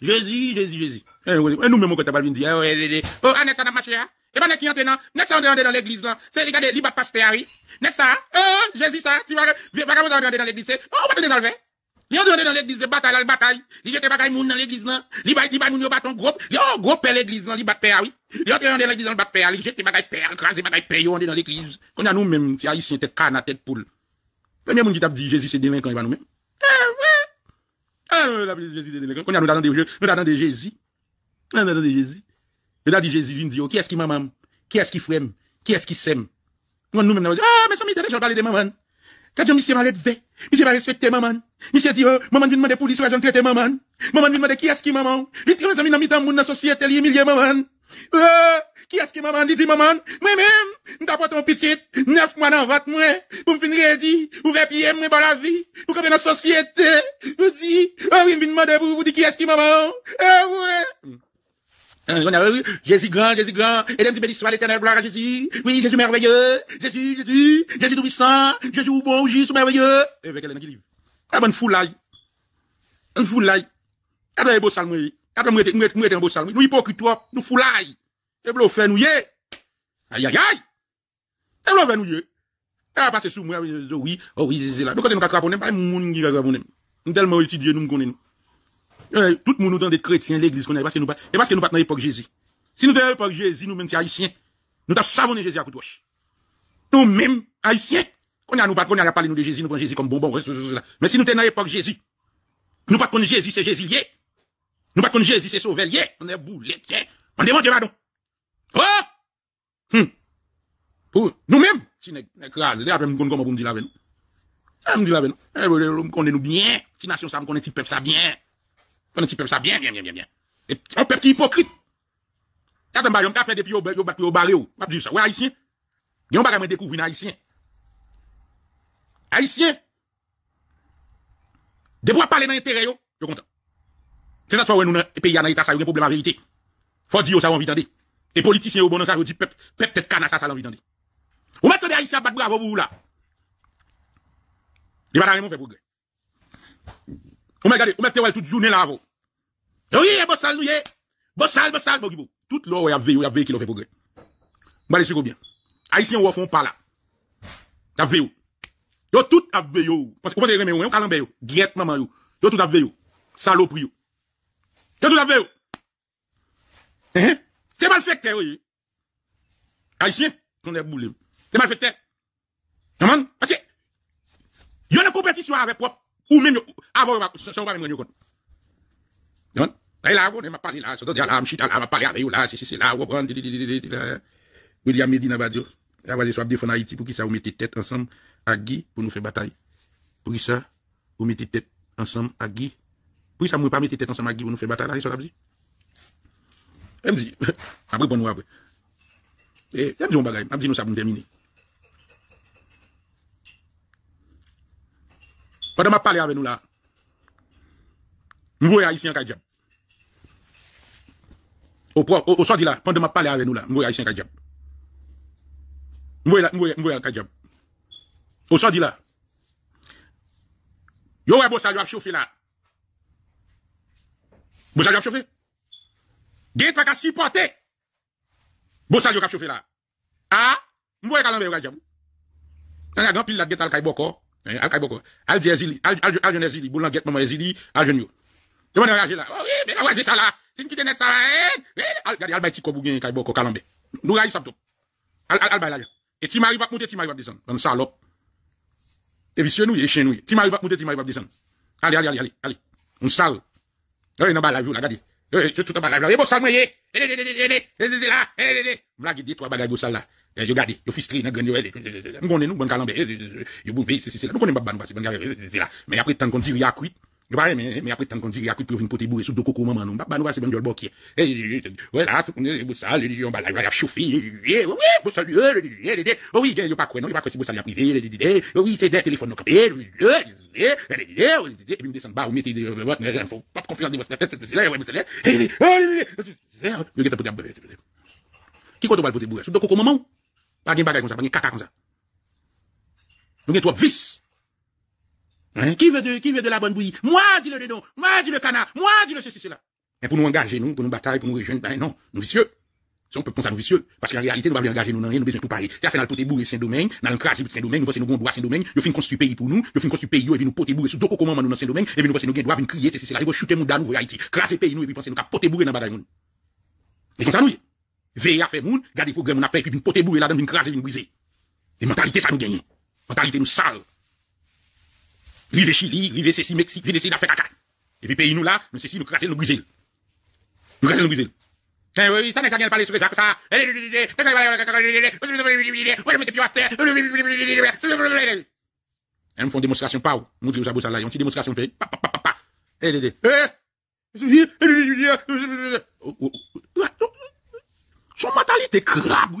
Jésus, Jésus, Jésus. Et eh, eh, nous même quand t'as pas venu dire, oh, eh, oh, Annette, ça n'a marché, hein? Et ben, qui entre dans, n'est-ce dans l'église, là? C'est, regardez, libre pasteur, hein, oui. next ça oh, Jésus, ça, tu vas, pas comment entrer dans l'église, oh, on va te désolver. les yon dene nan bataille, la bataille Li jete bagaille, moun dans l'église, là. Li bay, li bay moun yo baton grop. Li yon grop pe l'eglise nan, li bat pe oui. Li yon dans nan l'eglise bat père, a. Li jete bagay pe a, krasi bagay on est dans l'église qu'on a nous men, si a yon tête cana tête poule. Premier monde qui t'a dit, Jésus c'est devin quand il va nous Eh, ah, ah, euh, la Jésus de Quand nous attendons ah, Jésus, nous attendons Jésus. Nous attendons Jésus. Nous attendons Jésus, nous qui est-ce qui maman? Qui est-ce qui frème? Qui est-ce qui sème? Nous, nous-mêmes, nous ah, mais ça m'intéresse, je parler de maman. Quand je monsieur m'allait je monsieur va respecter maman. Monsieur dit, oh, maman vient demander pour l'histoire, vais traiter maman. Maman vient demander qui est-ce qui maman. Vite, mes amis, dans mi-temps, dans la société, il maman. Euh, qui est-ce que maman dit, maman? Moi-même, t'apporte ton petit, neuf mois dans votre mois, pour me finir vous ou répier, mais dans la vie, pour qu'on dans la société, vous dis, oh oui, me demandez vous, vous dites qui est-ce que maman? Eh ouais. Euh, Jésus grand, Jésus grand, et l'homme béni soit l'éternel, gloire à Jésus. Oui, Jésus merveilleux, Jésus, Jésus, Jésus tout puissant, Jésus bon, Jésus merveilleux. Et avec elle, qui livre. Ah ben, foulaille. Une foulaille. Ah ben, beau salmouille comme nous mettons mettons nous nous hypocrites nous foulaille et bloufer nous yeah aïe aïe aïe et bloufer nous yeah ah parce que sous moi oui oh oui c'est là donc quand nous capons pas mon qui capons nous tellement étudier nous nous connaissons euh, tout le monde dans des chrétiens l'église qu'on est parce que nous pas et parce que nous pas dans l'époque Jésus si nous dans l'époque Jésus nous même c'est haïtien nous t'as savonné Jésus à couteau nous même haïtien qu'on a nous pas qu'on a parlé nous de Jésus nous prenons Jésus comme bonbon mais si nous t'es dans l'époque Jésus nous pas connaissons Jésus c'est Jésus yeah nous pas Jésus c'est sauvé, on est boulet, on demande pardon. Oh! Pour nous-mêmes, si nous écrasons, après nous comment pour me dire la veille. Ah, me dit la veille. Eh, nous connaissons bien. Si nation ça, me connaît, si peuple ça bien. Connaît si peuple ça bien, bien, bien, bien, bien. Et un peuple qui hypocrite. Ça, t'en bas, on fait depuis au battu au barré ou. Oh. Pas dire ça. Ouais, haïtien. Yon on va découvrir un haïtien. Haïtien. De pouvoir parler dans l'intérêt, yo, oh. suis content. C'est ça, toi, nous, pays en état, ça, y a un problème à vérité. Faut dire, ça, on en d'entendre. Les politiciens, au bon, ça, on dit, peut peut tête, cana, ça, ça, on envie d'entendre. Ou mettez des haïtiens à battre bravo, vous, là. Il va rien fait progrès. Ou mettez, ou mettez, toute journée, là, vous. Eh oui, eh, eh. bon, sale, nous, bon, sale, bon, sale, bon, bon. Tout l'or, y a veillé, y a veillé qui l'ont fait progrès. Moi, je suis bien. Haïtiens, ou font pas là. T'as veillé. Yo, tout a veillé, parce que vous pensez que vous avez un guette maman, yo, yo, tout a veillé, saloperie, tout la C'est hein? mal fait, oui. Haïtien, on est boulé. C'est mal fait. Comment? Parce que, y a une compétition avec propre, ou même, avant, ah, on va même Là, on m'a là, c'est là, avec vous là, c'est, c'est là, on prend, William Medina Badio. voie va dire, soit Haïti pour qui ça, vous tête ensemble à Guy pour nous faire bataille. Pour qui ça, vous mettez tête ensemble à Guy pour ça, je ne de pas tête ensemble avec nous pour nous faire bataille. Il l'a dit. Elle me dit. *laughs* Après, bon, nous, après. elle me dit, on bagaille. Elle me dit, nous, ça, pour nous terminer. Pendant ma je avec nous là, nous voyons ici en Kajab. Au, au, soir de là, pendant ma je avec nous là, nous voyons ici en Kajab. Nous voyons en Kajab. Au soir de là, yo y a salut à chauffer là. Bon, ça y a chauffé. Gé, pas qu'à supporter. Bon, ça y a chauffé là. Ah, m'voye qu'à l'envers, y'a un grand pile là, gé, t'as le caïboko. Al Kayboko. Al di ezili. Al di ezili. Boulan gé, maman Al genio. Je m'en ai là. Oh, oui, mais la voisine, ça là. C'est une qui net ça hein? eh, là. Al, gade, al baï tiko caïboko, calambe. Nous raïs abdo. Al, al baï Et ti m'arrive à monter, ti m'arrive descendre. Dans le salope. Et puis, nous, est chez nous. Ti m'arrive à monter, ti m'arrive descendre. Allez, allez, allez, allez. On sale. Yo nan balay yo la gadi. Je la. Eh, Mla bagay gadi. Yo fistri nan la. Jwa mwen apretan kon di wakout pou vin pou te buwe sou do koko mamman nou. Pa nan wase ben di or bokye. E, e, e, e. Wè la, tou kon e bu sa, le li yon balay wala yap choufi. E, e, e, e. Wè, e, e, e. Wè, e, e, e. E, e, e. Ou e, je, yo pa kwen nou. Yo pa kwen si bu sa li apri, e, e, e. Ou e, se de, telefon nou kapè, e, e, e. E, e, e, e. Ou e, e, e. E, e, e. E, e, e. Ou e, e, e. Ou e, e, e. Ou e, e Hein? Qui, veut de, qui veut de la bonne bouillie Moi, dis le dédon. Moi, dit le canard. Moi, dit le ceci, cela. Et pour nous engager, nous, pour nous battre, pour nous rejoindre, ben non, nous vicieux. Si on peut penser à nous vicieux, parce qu'en réalité, nous ne pouvons engager nous dans rien, nous besoin tout pareil. as fait dans le poté bourré Saint-Domingue, dans le crasse Saint-Domingue, nous pensons nous avons droit Saint-Domingue, nous finissons construire pays pour nous, nous finissons construire pays, et puis nous poté bourré sous d'autres commandements nous dans Saint-Domingue, et puis nous pensons nous avons droit, nous crier, c'est cela, et puis chuter nous dans nous, Haïti, Crasse pays nous, et puis penser nous qu'à poté bourré dans bagaille bataille. Et quand nous, veiller à faire monde, gardez programme, on a fait, puis poté bourré là-dedans, nous craser, nous briser. Et mentalité, ça nous gagne. Mentalité nous sale. Rive Chili, rive ceci, Mexique, ceci, Et puis pays nous là, nous ceci, le nous briser. Nous nous ça n'est pas parler sur ça, ça. me font démonstration, pas où. Nous disons ça, ça, là. Une démonstration, fait. Son mentalité crabe,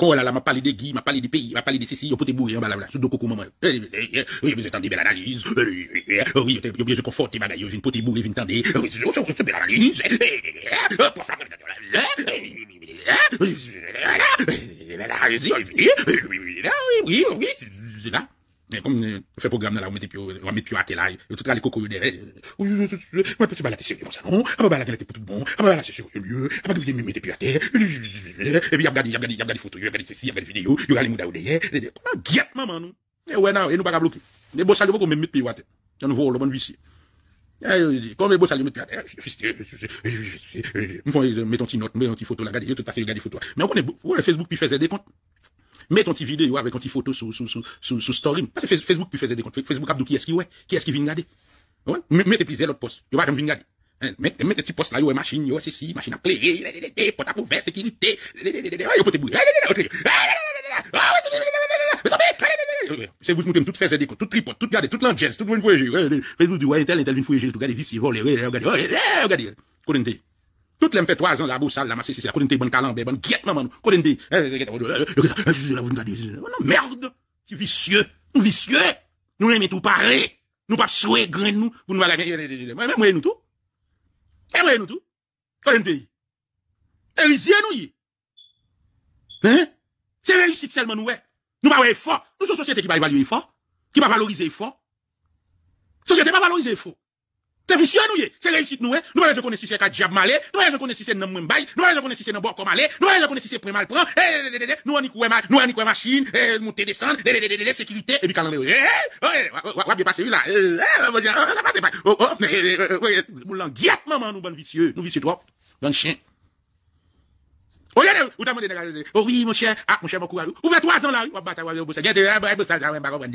Quand elle a ma parlé de Guy, ma parlé de pays, ma parlé de ceci, yo pote balabla, Sous de coucou, maman. oui, oui, oui, oui, oui, Oui, oui, oui, oui, oui, oui, pote oui, oui, oui, oui, oui, oui, oui, oui, oui, oui, mais Comme fait programme dans la remettre puis on met puis à tel et tout eh, les coco derrière. Moi petit balade sérieux comme ça non. Ah bah la tout bon. Ah bah là c'est sérieux lieu. Ah bah me mettre puis à terre. Et puis y a regardé y a regardé photo, y a ceci, y a regardé vidéo, y a regardé mouda ou derrière. Comment guette maman nous. Et eh ouais non, et nous pas bloquer. Les boss allez même mettre puis à terre. Nous voir le bon huissier. Eh, comme les boss allez mettre puis à terre. Mettons une note, mettons une photo, la garder, tout passer, regarder photo. Mais on est le Facebook puis faisait des comptes. Mets ton petit vidéo avec ton petit photo sous, story. Parce que Facebook puis faisait des comptes. Facebook qui est-ce qui ouais, qui est-ce qui vient regarder. tes l'autre poste. Tu regarder. Hein? Mets tes petits poste là, yo, machine, c'est si, machine à clé, porte à couvert, sécurité, ah, pote ah, ah, c'est qui tout faire des tout tripote, tout tout tout le monde Facebook dit, ouais, tel, tel, tout le fait trois ans la bouche, la masse. c'est la côté bonne calambe, bonne guette, maman, côté merde, c'est vicieux, nous vicieux, nous aimons tout pareil, nous pas souhait grain nous, pour nous aller, moi, nous tout, et moi, nous tout, côté pays, et nous y, hein, c'est réussite seulement nous, nous pas fort, nous sommes société qui va évaluer fort, qui va valoriser fort, société va valoriser fort, nous, nous nous, nous c'est nous. Nous, nous Nous allons connaître si c'est nous, Nous, nous, nous nous, connaître si nous nous, Nous, nous nous, nous nous nous nous, Nous, on nous nous, si eh, nous eh, nous, nous, nous, ouais nous, ouais, nous, nous, maman nous, vicieux. Nous, vicieux, toi. chien. Regardez, vous t'avez demandé, oh oui, mon cher, ah, mon cher, mon courage, vous faites trois ans là, vous battez, vous bossez, gardez, ah, bah, ça, ça, bah, bah,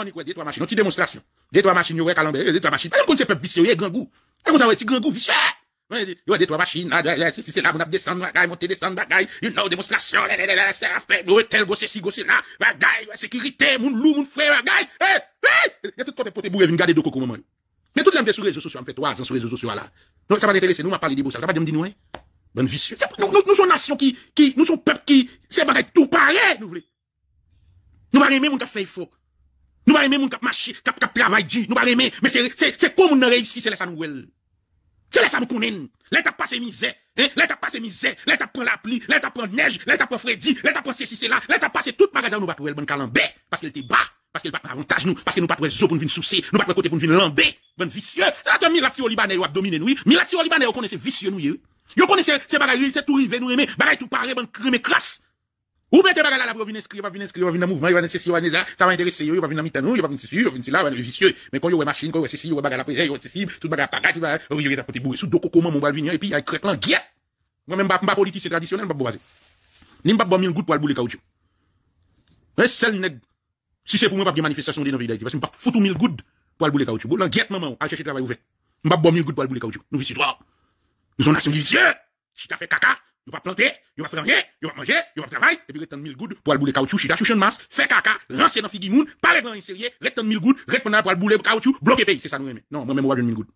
on y quoi, des trois machines, on t'y démonstration. Des trois machines, ouais, calambé, des trois machines. On compte ces peuples grand goût. Et vous avez un petit grand goût vicieux. Yo, des trois machines, si c'est là, vous avez descendre, bagaille, monter, descendre, bagaille, you know, démonstration, c'est à faire, nous, tel, gossé, si, gossé là, bagaille, sécurité, mon loup, mon frère, bagaille, eh, eh, il eh, y a tout côté pour te bourrer, venir garder de coco, maman. Mais tout le monde sur les réseaux sociaux, on fait trois ans sur les réseaux sociaux là. Non, ça va intéresser, nous, on va parler des beaux, ça va pas dire, nous, hein. Nous, nous, sommes nation qui, qui, nous sommes peuple qui, c'est pas tout pareil, nous voulons. Nous pas aimer mon faire faux. Nous pas aimer mon cap marché, cap cap travail dur. Nous pas aimer, mais c'est, c'est, c'est comme on réussi, c'est la nous C'est la ça nous connaît. L'État passe misère. Hein? L'État passe misère. L'État prend la pluie. L'État prend neige. L'État prend Freddy. L'État prend ceci, c'est là. L'État passe tout magasin nous pas trouver le bon calambé. Parce qu'il était bas. Parce qu'il pas avantage nous. Parce que nous pas trouver pour nous venir soucier. Nous pas trouver côté pour nous venir lambé. Bon vicieux. Ça, la Milatio Libanais, ou abdominé nous. la Libanais, on connaît vicieux nous, Yo connaissez ces bagages, c'est tout rivé, nous aimer, bagages tout pareil, bon, crime crasse. Ou mettez bagages là, la va venir inscrire, va venir inscrire, va venir dans mouvement, va venir ceci, va venir là, ça va intéresser, va venir dans mitan, va venir ceci, va venir là, va venir vicieux. Mais quand yo machine, quand yo ceci, yo bagages la présée, yo ceci, tout bagages pareil, tout bagages, yo y'a petit sous doko comment mon va venir, et puis il y a crête en guette. Moi même pas politique traditionnel, pas bourrasé. Ni pas bon mille goutte pour le bouler caoutchouc. Mais seul nèg, si c'est pour moi pas bien manifestation dans le pays d'Haïti, parce que m'pas foutu mille goutte pour le bouler caoutchouc. Bon, guette maman, à chercher travail ouvert. M'pas bon mille goutte pour le bouler caoutchouc. Nous visitons. Nous sommes nation tu Chita fait caca, nous va planter, nous va faire rien, il va manger, nous va travailler, et puis retendre 1000 gouttes pour aller bouler caoutchouc, chita chouchon masse, fait caca, lancer dans figi moun, parler dans une série, retendre 1000 gouttes, répondre pour aller bouler caoutchouc, bloquer pays, c'est ça nous aimons. Non, moi-même, on va 1000 gouttes.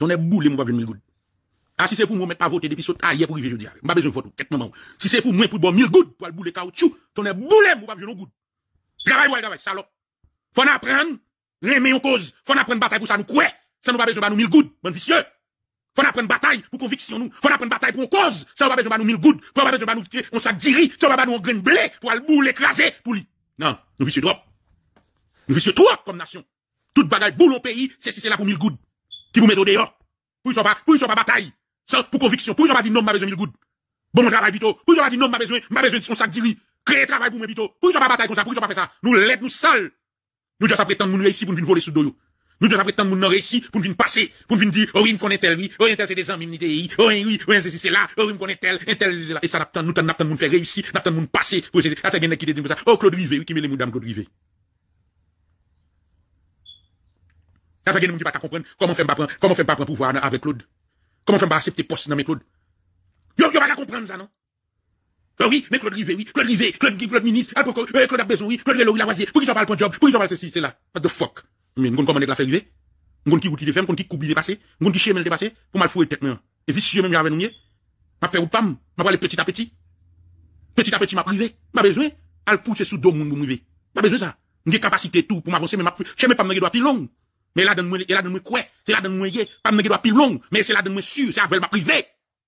On est boule, on va 1000 gouttes. Ah, si c'est pour moi, mettre pas voter depuis saut hier pour je jeudi. Ah, pas besoin de voter, quête moment. Si c'est pour moi, pour boire 1000 gouttes, pour aller bouler caoutchouc, on est boule, on va 1000 gouttes. Travaille, moi, travaille, salope. Faut apprendre, remet en cause. Faut apprendre bataille pour ça, nous quoi. Ça nous va besoin de nous 1000 gouttes, bon vicieux. Faut apprendre bataille pour conviction nous. Faut apprendre bataille pour cause. Ça va pas nous mille good. Faut pas nous on sac diri. Ça va pas nous grain blé pour aller boule écraser pour lui. Non, nous vicieux trop. Nous vicieux trop comme nation. Toute bagaille boule au pays, c'est si c'est là pour mille gouttes. Qui vous met au dehors. Pour ils sont pas, pour ils sont pas bataille. Ça, pour conviction. Pour ils sont pas dit non, m'a besoin mille good. Bon travail plutôt. Pour ils sont pas dit non, m'a besoin, m'a besoin on sac diri. Créer travail pour mes plutôt. Pour ils pas bataille comme ça. Pour ils sont pas ça. Nous l'aide, nous seuls. Nous juste prétendre nous ici pour nous voler sous dos. Nous devons prétendre mon réussir pour nous passer, pour nous dire, oh, il me tel, oui, oh, c'est des amis, oh, c'est là, oh, me connaît tel, tel, Et ça, n'attend, nous, n'attend, nous faire réussir, n'attend, nous passer, pour essayer, ça, oh, Claude Rivet, oui, qui met les mots Claude Rivet. pas comprendre comment faire pas prendre, comment faire pas pouvoir avec Claude. Comment faire pas accepter poste dans mes Claude. Yo, pas comprendre ça, non? oui, mais Claude Rivet, oui, Claude Rivet, Claude, Ministre, ah, eh, Claude oui, Claude la Claude, pour Claude, en parlent de job, pour ils en parlent ceci, What the fuck? Mais nous comment la faire arriver Nous qui outil de faire, nous qui coupe de passer, nous qui chemin de passer pour mal fouer tête Et puis si je même avec nous, m'a fait ou pas, m'a aller petit à petit. Petit à petit m'a privé, m'a besoin elle pousse pousser sous deux monde pour privé. M'a besoin ça. J'ai capacité tout pour m'avancer mais m'a chemin pas me doit plus long. Mais là dans moi, là dans moi quoi C'est là dans moi yé, pas me doit plus long, mais c'est là dans moi sûr, c'est avec m'a privé.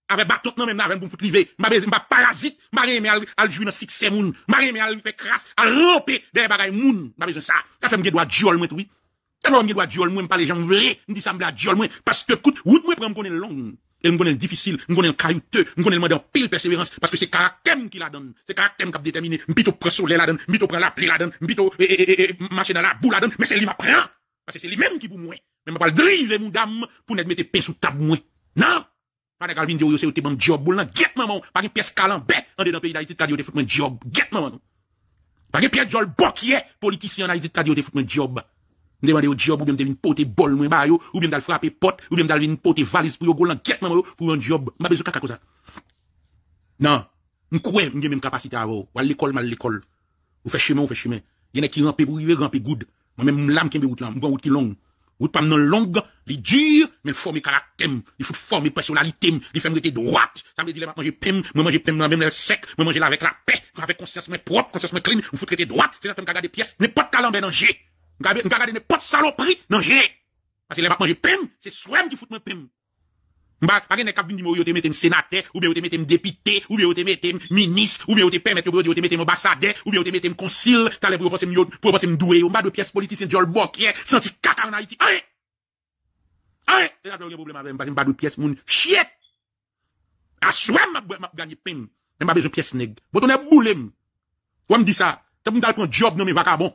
Avec bateau non même avec pour foutre privé, m'a besoin m'a parasite, m'a mais elle jouer dans succès moun, m'a mais elle fait crasse, elle rompe des bagailles moun, m'a besoin ça. Ça fait me doit diol moi tout oui. Alors je dois diol moi, je parle gens vrais, je dis ça me la moi, parce que, écoute, route moi, je connais longue. Et je connais difficile, je connais caillouteux, je connais demander pile persévérance, parce que c'est caractère qui la donne. C'est caractère qui a déterminé. Mbito prend soleil la donne, mbito prend la pluie la donne, mbito, machine dans la boule la donne, mais c'est lui qui prend. Parce que c'est lui-même qui vous moins, Mais je pas le driver, mon dame, pour ne mettre pain sous table moins, Non! Pas de calvin dire, oh, c'est au bon job, boule, get maman, pas une pièce calambé, en dedans pays d'Haïti, t'as dit, oh, fout mon job, get maman. Pas une pièce jol, bon qui est, politicien en Haïti, t'as dit, oh, fout mon job me demander au job ou bien me devine bol ou bien me frapper porte ou bien porter valise pour go pour un job m'a besoin kaka faire ça non même capacité à l'école mal l'école ou fait chemin ou fait chemin il y en a qui ramper pour y good moi même l'âme qui me qui longue pas li dure, mais former caractère il faut former personnalité il faut être droite ça veut dire manger pem moi manger pem même sec moi manger avec la paix avec conscience propre conscience clean droite c'est ça de pièces ben n'importe nous gardons des potes saloperies dans rien. Parce que les manger pim, c'est soi-même qui fout mon pem. Pas qu'un cap numéro, yo te mette sénateur, ou bien yo te mette député, ou bien yo te mette ministre, ou bien yo te permette, yo te mette ambassadeur, ou bien yo te mette concile, t'as les pour penser mieux, pour penser doué, ou pas de pièces politiciennes, jol boquier, senti caca en Haïti. Allez! t'as Et là, un problème avec, pas de pièces, moun, chiet! À soi, m'a pim, pem. M'a besoin de pièces nègres. Bon, on est boulem. me dit ça. T'as me prendre job, non, mais vagabond.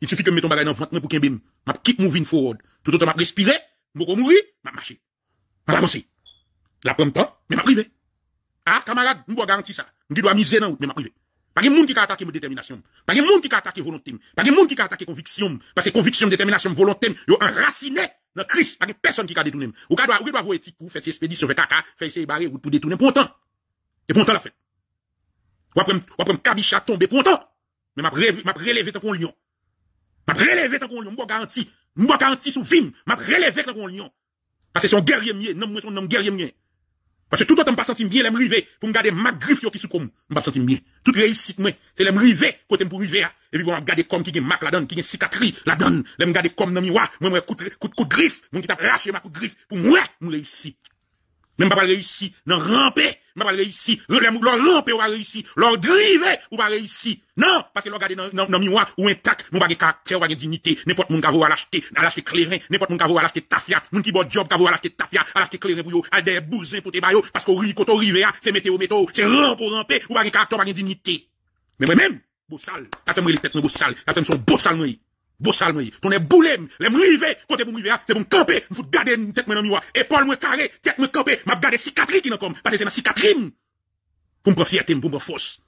Il suffit que je mette ton bagage dans le ventre pour qu'il bim. Je keep moving forward. Tout autant, je respirer, je vais mourir, je vais marcher. Je vais avancer. La prendre temps, mais je privé. Ah, camarade, nous doit garantir ça. Nous dois miser dans route, mais je privé. Pas de monde qui a attaqué ma détermination. Pas de monde qui a attaqué volonté. Pas de monde qui a attaqué conviction. Parce que conviction, détermination, volonté, yo enraciné dans Christ. Pas de personne qui a détourné. Ou qui doit, ou doit avoir pour faire expédition, faire caca, faire essayer barrer ou pour détourner pourtant Et pourtant la fête. Ou après, ou après, cabicha tomber pour pourtant. Mais m'a relevé tant qu'on lion m'a relevé tant qu'on lion, m'a garanti, m'a garanti sous vim, m'a relevé tant qu'on lion. Parce que son guerrier mien, non, moi son nom guerrier mien. Parce que tout autant pas senti bien, l'aime rivé pour me garder ma griffe qui sous comme, m'a senti bien. Toute réussite moi, c'est l'aime rivé côté pour river ah. et puis on m'a garder comme qui gagne marque la donne, qui gagne cicatrice la Les l'aime garder comme dans miroir, moi moi coup coup griffe, mon qui t'a lâché ma coup griffe pour moi, moi ici même pas réussi, non ramper, m'a pas pas réussir, leur ramper, ou va réussir, leur driver, ou va réussir. Non, parce que l'on gade dans, dans, miroir ou intact, m'ou baguette, pas caractère, ou dignité, n'importe moun gavot à l'acheter, a l'acheter clairin, n'importe mon gavot à l'acheter tafia, moun ki bon job gavot à l'acheter tafia, à l'acheter clérin pour yo, à des bousins pour tes baillots, parce qu'au rico quand rivé, c'est météo, météo, c'est ramper, ramper, ou va caractère, on dignité. Mais moi-même, beau sale, t'as tête les têtes, beau sale, t'as son beau sale, Bon salme, ton est boulé, les rivé, côté pour m'rivé, c'est pour camper, vous garder une tête dans miroir, épaule moi carré, tête moi camper, m'a garder cicatrice qui comme, parce que c'est ma cicatrice, pour me prendre fierté, pour me force.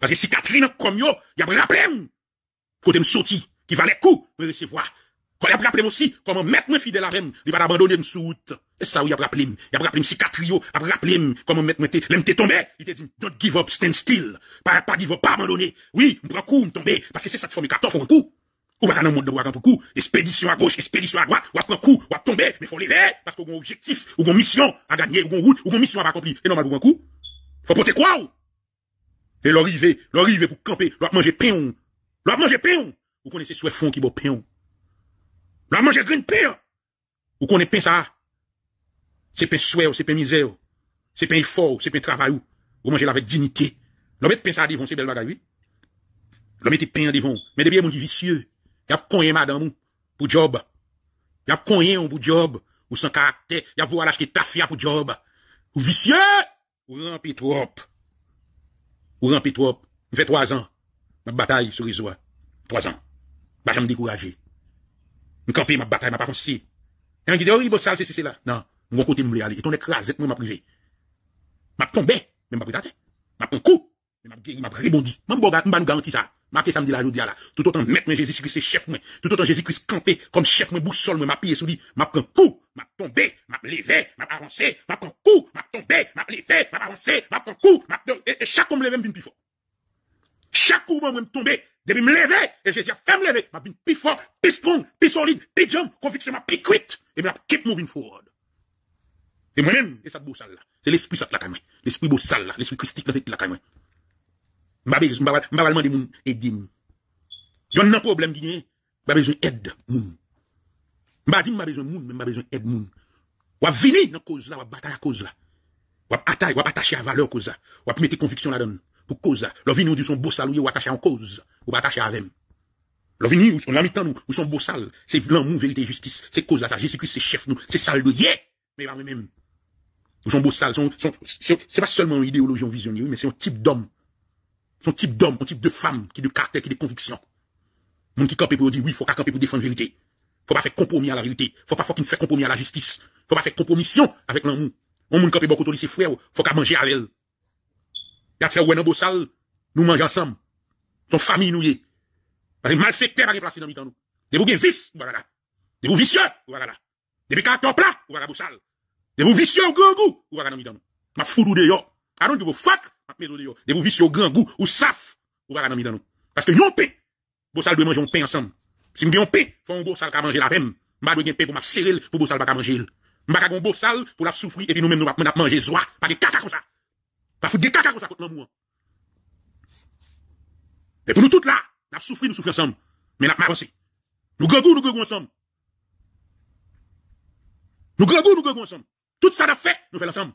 Parce que cicatrice comme yo, il y a rappelé, hein. côté me sorti, qui valait coup, me recevoir. Quand y a rappelé aussi, comment mettre moi fidèles à même, il va abandonner me soute. Et ça, il y a rappelé, il hein. a rappelé cicatrice, il oh, a rappelé, hein. comment mettre tête, l'aime t'es tomber il te dit, don't give up, stand still, pas, pas give up, pas abandonner. Oui, me prends coup, me tomber, parce que c'est ça qui fait mes 14 un coup. Ou pas monde de pour coup, expédition à gauche, expédition à droite, ou après coup, ou tomber, mais faut lever, parce qu'on a un objectif, ou une mission à gagner, ou une route, ou une mission à accomplir. Et non, un coup, faut porter quoi, ou? Et l'arrivée, l'arrivée pour camper, leur manger pain, leur manger pain, vous connaissez ce fond qui boit pain, leur manger green pain, vous connaissez pain ça, c'est pain souhait, c'est pain misère, c'est pain effort, c'est pain travail, vous mangez avec dignité. L'homme met pain ça devant, c'est belle bagarre, oui. L'homme mettre pain devant, mais des bien mon vicieux. Ya konye madan moun pou diob. Ya konye moun pou diob. Ou san karakter. Ya vwa lajke ta fya pou diob. Ou visye. Ou rampi trop. Ou rampi trop. Mwen fè 3 an. Mwen batay sou rizwa. 3 an. Bajan mwen dekouraje. Mwen kampi mwen batay. Mwen pa fonsi. E an gide ori bo sal se se se la. Nan. Mwen kon kote mwen mwen ale. E ton ekra zet mwen mwen prije. Mwen ponbe. Mwen mwen pridate. Mwen pon kou. Mwen mwen rebondi. Mwen mwen bogat. Mwen mwen garanti sa. Marquez samedi là, aujourd'hui là. Tout autant mettre Jésus-Christ c'est chef moi. Tout autant Jésus-Christ campé comme chef moi, bouche sol moi, m'a pied sous lui, m'a prend coup, m'a tombé, m'a levé, m'a avancé, m'a prend coup, m'a tombé, m'a levé, m'a avancé, m'a prend coup, m'a et, chaque homme me me plus fort. Chaque coup moi me tomber, depuis me lever et Jésus a fait me lever, m'a plus fort, plus strong, plus solide, plus jump, conviction m'a plus quick et m'a keep moving forward. Et moi-même, et ça beau sale là. C'est l'esprit ça la caille L'esprit beau sale là, l'esprit christique la caille besoin m'a moun j'ai un problème qui gagne besoin aide moun m'a dit m'a besoin moun même m'a besoin aide moun ou va venir dans cause là va bataille à cause là ou attaille va attaché à valeur cause là va mettre conviction là dedans pour cause là l'ou venir nous son beau salou ou attaché en cause ou attacher à même l'ou venir ou son ami nous ou son beau sale c'est l'amour vérité justice c'est cause là Jésus-Christ c'est chef nous c'est sale de hier mais même ou son beau sale son c'est pas seulement une idéologie en visionnaire mais c'est un type d'homme son type d'homme, son type de femme, qui de caractère, qui de conviction. Mon qui campe pour dire oui, faut qu'à camper pour défendre la vérité. Faut pas faire compromis à la vérité. Faut pas faire compromis à la justice. Faut pas faire compromission avec l'amour. On moun campe beaucoup de ses frères, faut qu'à manger avec elle. Y'a fait ouais dans bossal, nous mangeons ensemble. Son famille nous y est. Parce que malfecteur va placer dans nous. Des bouquins vices, voilà là. Des vous vicieux, voilà là. Des caractères plat, voilà bossal. Des bouquins vicieux ou grand goût, voilà dans mi nous. Ma foudou de yo. I don't give fuck de vous au grand goût ou saf, ou pas dans nous. Parce que yon beau sal de manger un pain ensemble. Si nous yon faut un beau sal manger la même. M'a de pain pour m'a serrer pour beau sal pas manger. M'a ka beau sal pour la souffrir et puis nous même nous manje manger pas de caca comme ça. Pas des caca comme ça Et pour nous toutes là, n'a souffrir, nous souffrir ensemble. Mais n'a pas Nous gregons, nous ensemble. Nous gregons, nous ensemble. Tout ça nous fait, nous fait ensemble.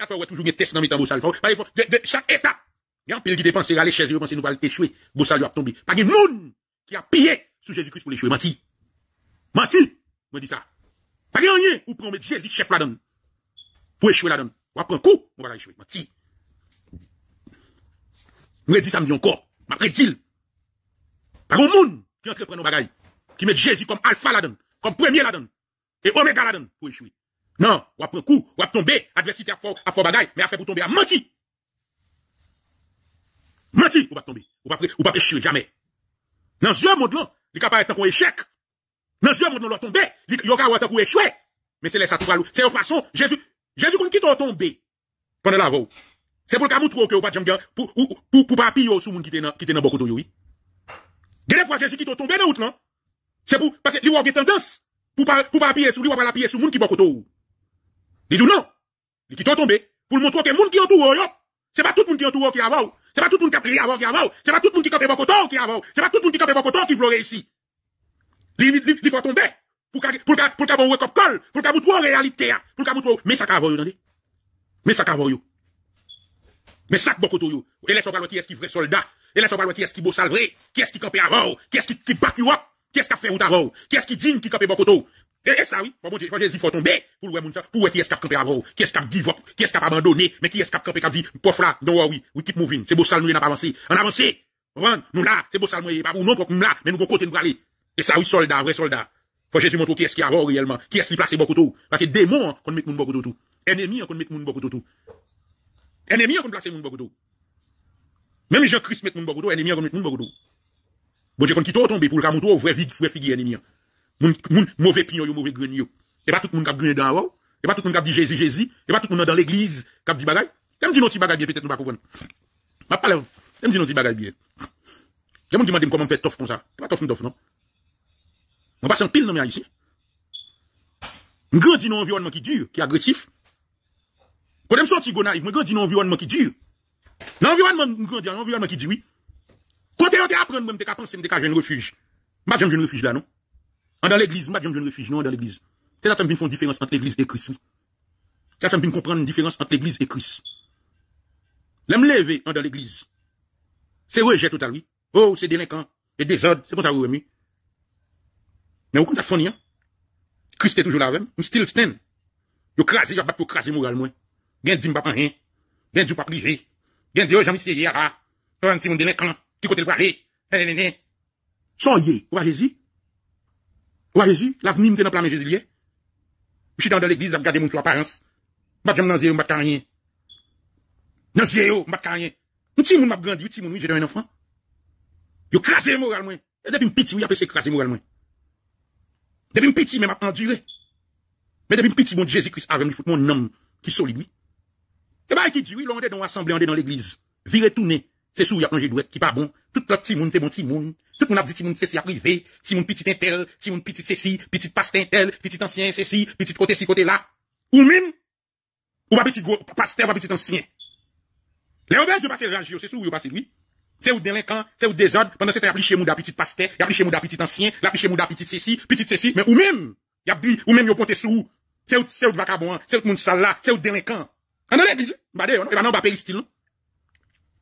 des tests toujours gen test nan mi tan bousal e fò. Par exemple, de, de, chak etap. Yan pil ki Il pense qu'il yo, panse nou val te chwe. Bousal yo tomber. Pas Pari moun qui a pillé sous Jésus-Christ pour l'échouer Mati. Manti. Manti. dis ça. sa. Pari ou pran met Jésus chef la don. Pour échouer la un coup. ap coup, kou, va échouer. e chwe. dis, ça me dit encore. Mais Mwen predil. Pari moun ki entrepren nou bagay. Qui met Jésus comme alpha là-dedans, comme premier là-dedans, et oméga là-dedans, pour échouer. Non, ou après coup, ou va tomber, adversité à fort, à fort bagaille, mais à faire pour tomber, à menti. Menti, ou pas tomber, ou pas, ou pas péché, jamais. Dans ce monde là, il est capable d'être un échec. Dans ce monde là, il est tombé, il y aura un échec. échouer, Mais c'est les ça tout C'est une façon, Jésus, Jésus, qu'on quitte au tomber. pendant la voie. C'est pour le cas où tu trouves que ou pas de pour, pour, pour, pour papi, ou sous moun qui était dans beaucoup de oui. Des fois, Jésus qui tombe tombé dans l'autre, non? C'est pour, parce que lui, il y a une tendance, pour pas, pour pas appuyer sur lui, ou pas appuyer sur moun qui beaucoup de il dit non. Il dit tombé pour le montrer que le monde qui est entouré, c'est pas tout le monde qui est entouré qui avant. C'est pas tout le monde qui a pris avant qui avant. C'est pas tout le monde qui a pris beaucoup de temps qui avant. C'est pas tout le monde qui a pris beaucoup de temps qui veut réussir. Il faut tomber pour pour pour qu'avant on col, pour qu'avant on réalité, hein. pour qu'avant on mais ça qu'a voyou Mais ça qu'a voyou. Mais ça beaucoup tout yo. Et laisse on parler qui est-ce qui vrai soldat Et laisse on parler qui est-ce qui beau salvé Qui est-ce qui campe avant Qui est-ce qui bat you Qui est-ce qui fait ou ta Qui est-ce qui digne qui campe beaucoup tout et ça, oui, bon, Jésus, faut tomber pour le monde ça, pour qui est-ce qui à gros, qui est-ce qui a give up, qui est-ce qui a abandonné, mais qui est-ce qui a campé pof là, non, oui, we keep moving, c'est beau ça, nous, on avancé, on a avancé, nous là, c'est beau ça, nous, pas pour nous, pour nous là, mais nous, bon côté, nous aller. Et ça, oui, soldat, vrai soldat. Faut Jésus montre qui est-ce qui a gros réellement, qui est-ce qui place beaucoup tout. Parce que démon, hein, qu'on met moun beaucoup tout. Ennemi, hein, qu'on met moun beaucoup tout. Ennemi, hein, qu'on place moun beaucoup tout. Même Jean-Christ met moun beaucoup tout, ennemi, qu'on met moun beaucoup tout. Bon, j'ai qu'on quitte tomber pour le camouto, vrai, vrai figure ennemi mauvais pignon, mauvais grenier. Et pas tout le monde qui dans haut. Et pas tout le monde qui dit Jésus, Jésus. Et pas tout le monde dans l'église qui a dit bagaille. comme dit non ti bagay bien, peut-être nous pas comprendre. Ma parole, hein. comme dit notre bagay bien, bien. J'aime demander comment fait tof comme ça. C'est pas tof, tof, non. On passe en pile non mais ici, On grandit dans un environnement qui dure, qui est agressif. Quand je sorti Gonaïve, je grandis dans un environnement qui dure. l'environnement, je grandis dans un environnement qui dure, oui. Quand on apprend, je me pensé, je me suis refuge. Ma me refuge là, non. An dan l'Eglise. Mat, jom joun refij nan an dan l'Eglise. Se la tam bin fon diferans an tan l'Eglise e Kris. Se la tam bin kompran nan diferans an tan l'Eglise e Kris. La m leve an tan l'Eglise. Se reje tout a lui. Ou, se delinkan. E dezod. Se kon sa ou emi. Men wou kon ta fon yon. Kris te toujou la rem. M stil sten. Yo krasi. Yo bat pou krasi moral mwen. Gen di m bat pan yon. Gen di ou pa prive. Gen di oh, ah, ah. ou jan mi se ye a la. Se vant si moun delinkan. Ti kote lwa le. Son ye. Ou a Ouais Jésus, l'avenir était dans le plan de Jésus. Je suis dans l'église, je regarde mon apparence. Je ne sais pas rien. Dans les yeux, je ne rien. Un petit monde m'a grandi, un petit monde, j'ai un enfant. Yo crasé moral moi. Et depuis petit, oui, après c'est crasé moral moi. Depuis petit, mais m'a enduré. Mais depuis petit, mon Jésus-Christ avec mon homme qui solide, oui. Et bah, qui dit, oui, l'on est dans l'assemblée, on est dans l'église. Virer tourner. C'est sous, il y a un qui pas bon. Tout lot ti moun te bon ti moun, tout moun ap di ti moun se si aprive, ti moun pitit entel, ti moun pitit se si, pitit paste entel, pitit ansyen se si, pitit kote si kote la. Ou mim, ou pa pitit paste, ou pa pitit ansyen. Le oubez yo pase lanjyo, se sou yo pase lui. Se ou delinkan, se ou dezod, pandan se ta ya pli che moun da pitit paste, ya pli che moun da pitit ansyen, la pli che moun da pitit se si, pitit se si. Men ou mim, ya bi, ou mim yo ponte sou, se ou de vakaboan, se ou de moun sala, se ou de delinkan. Anone, bade, anone, e banan ba peristil nou.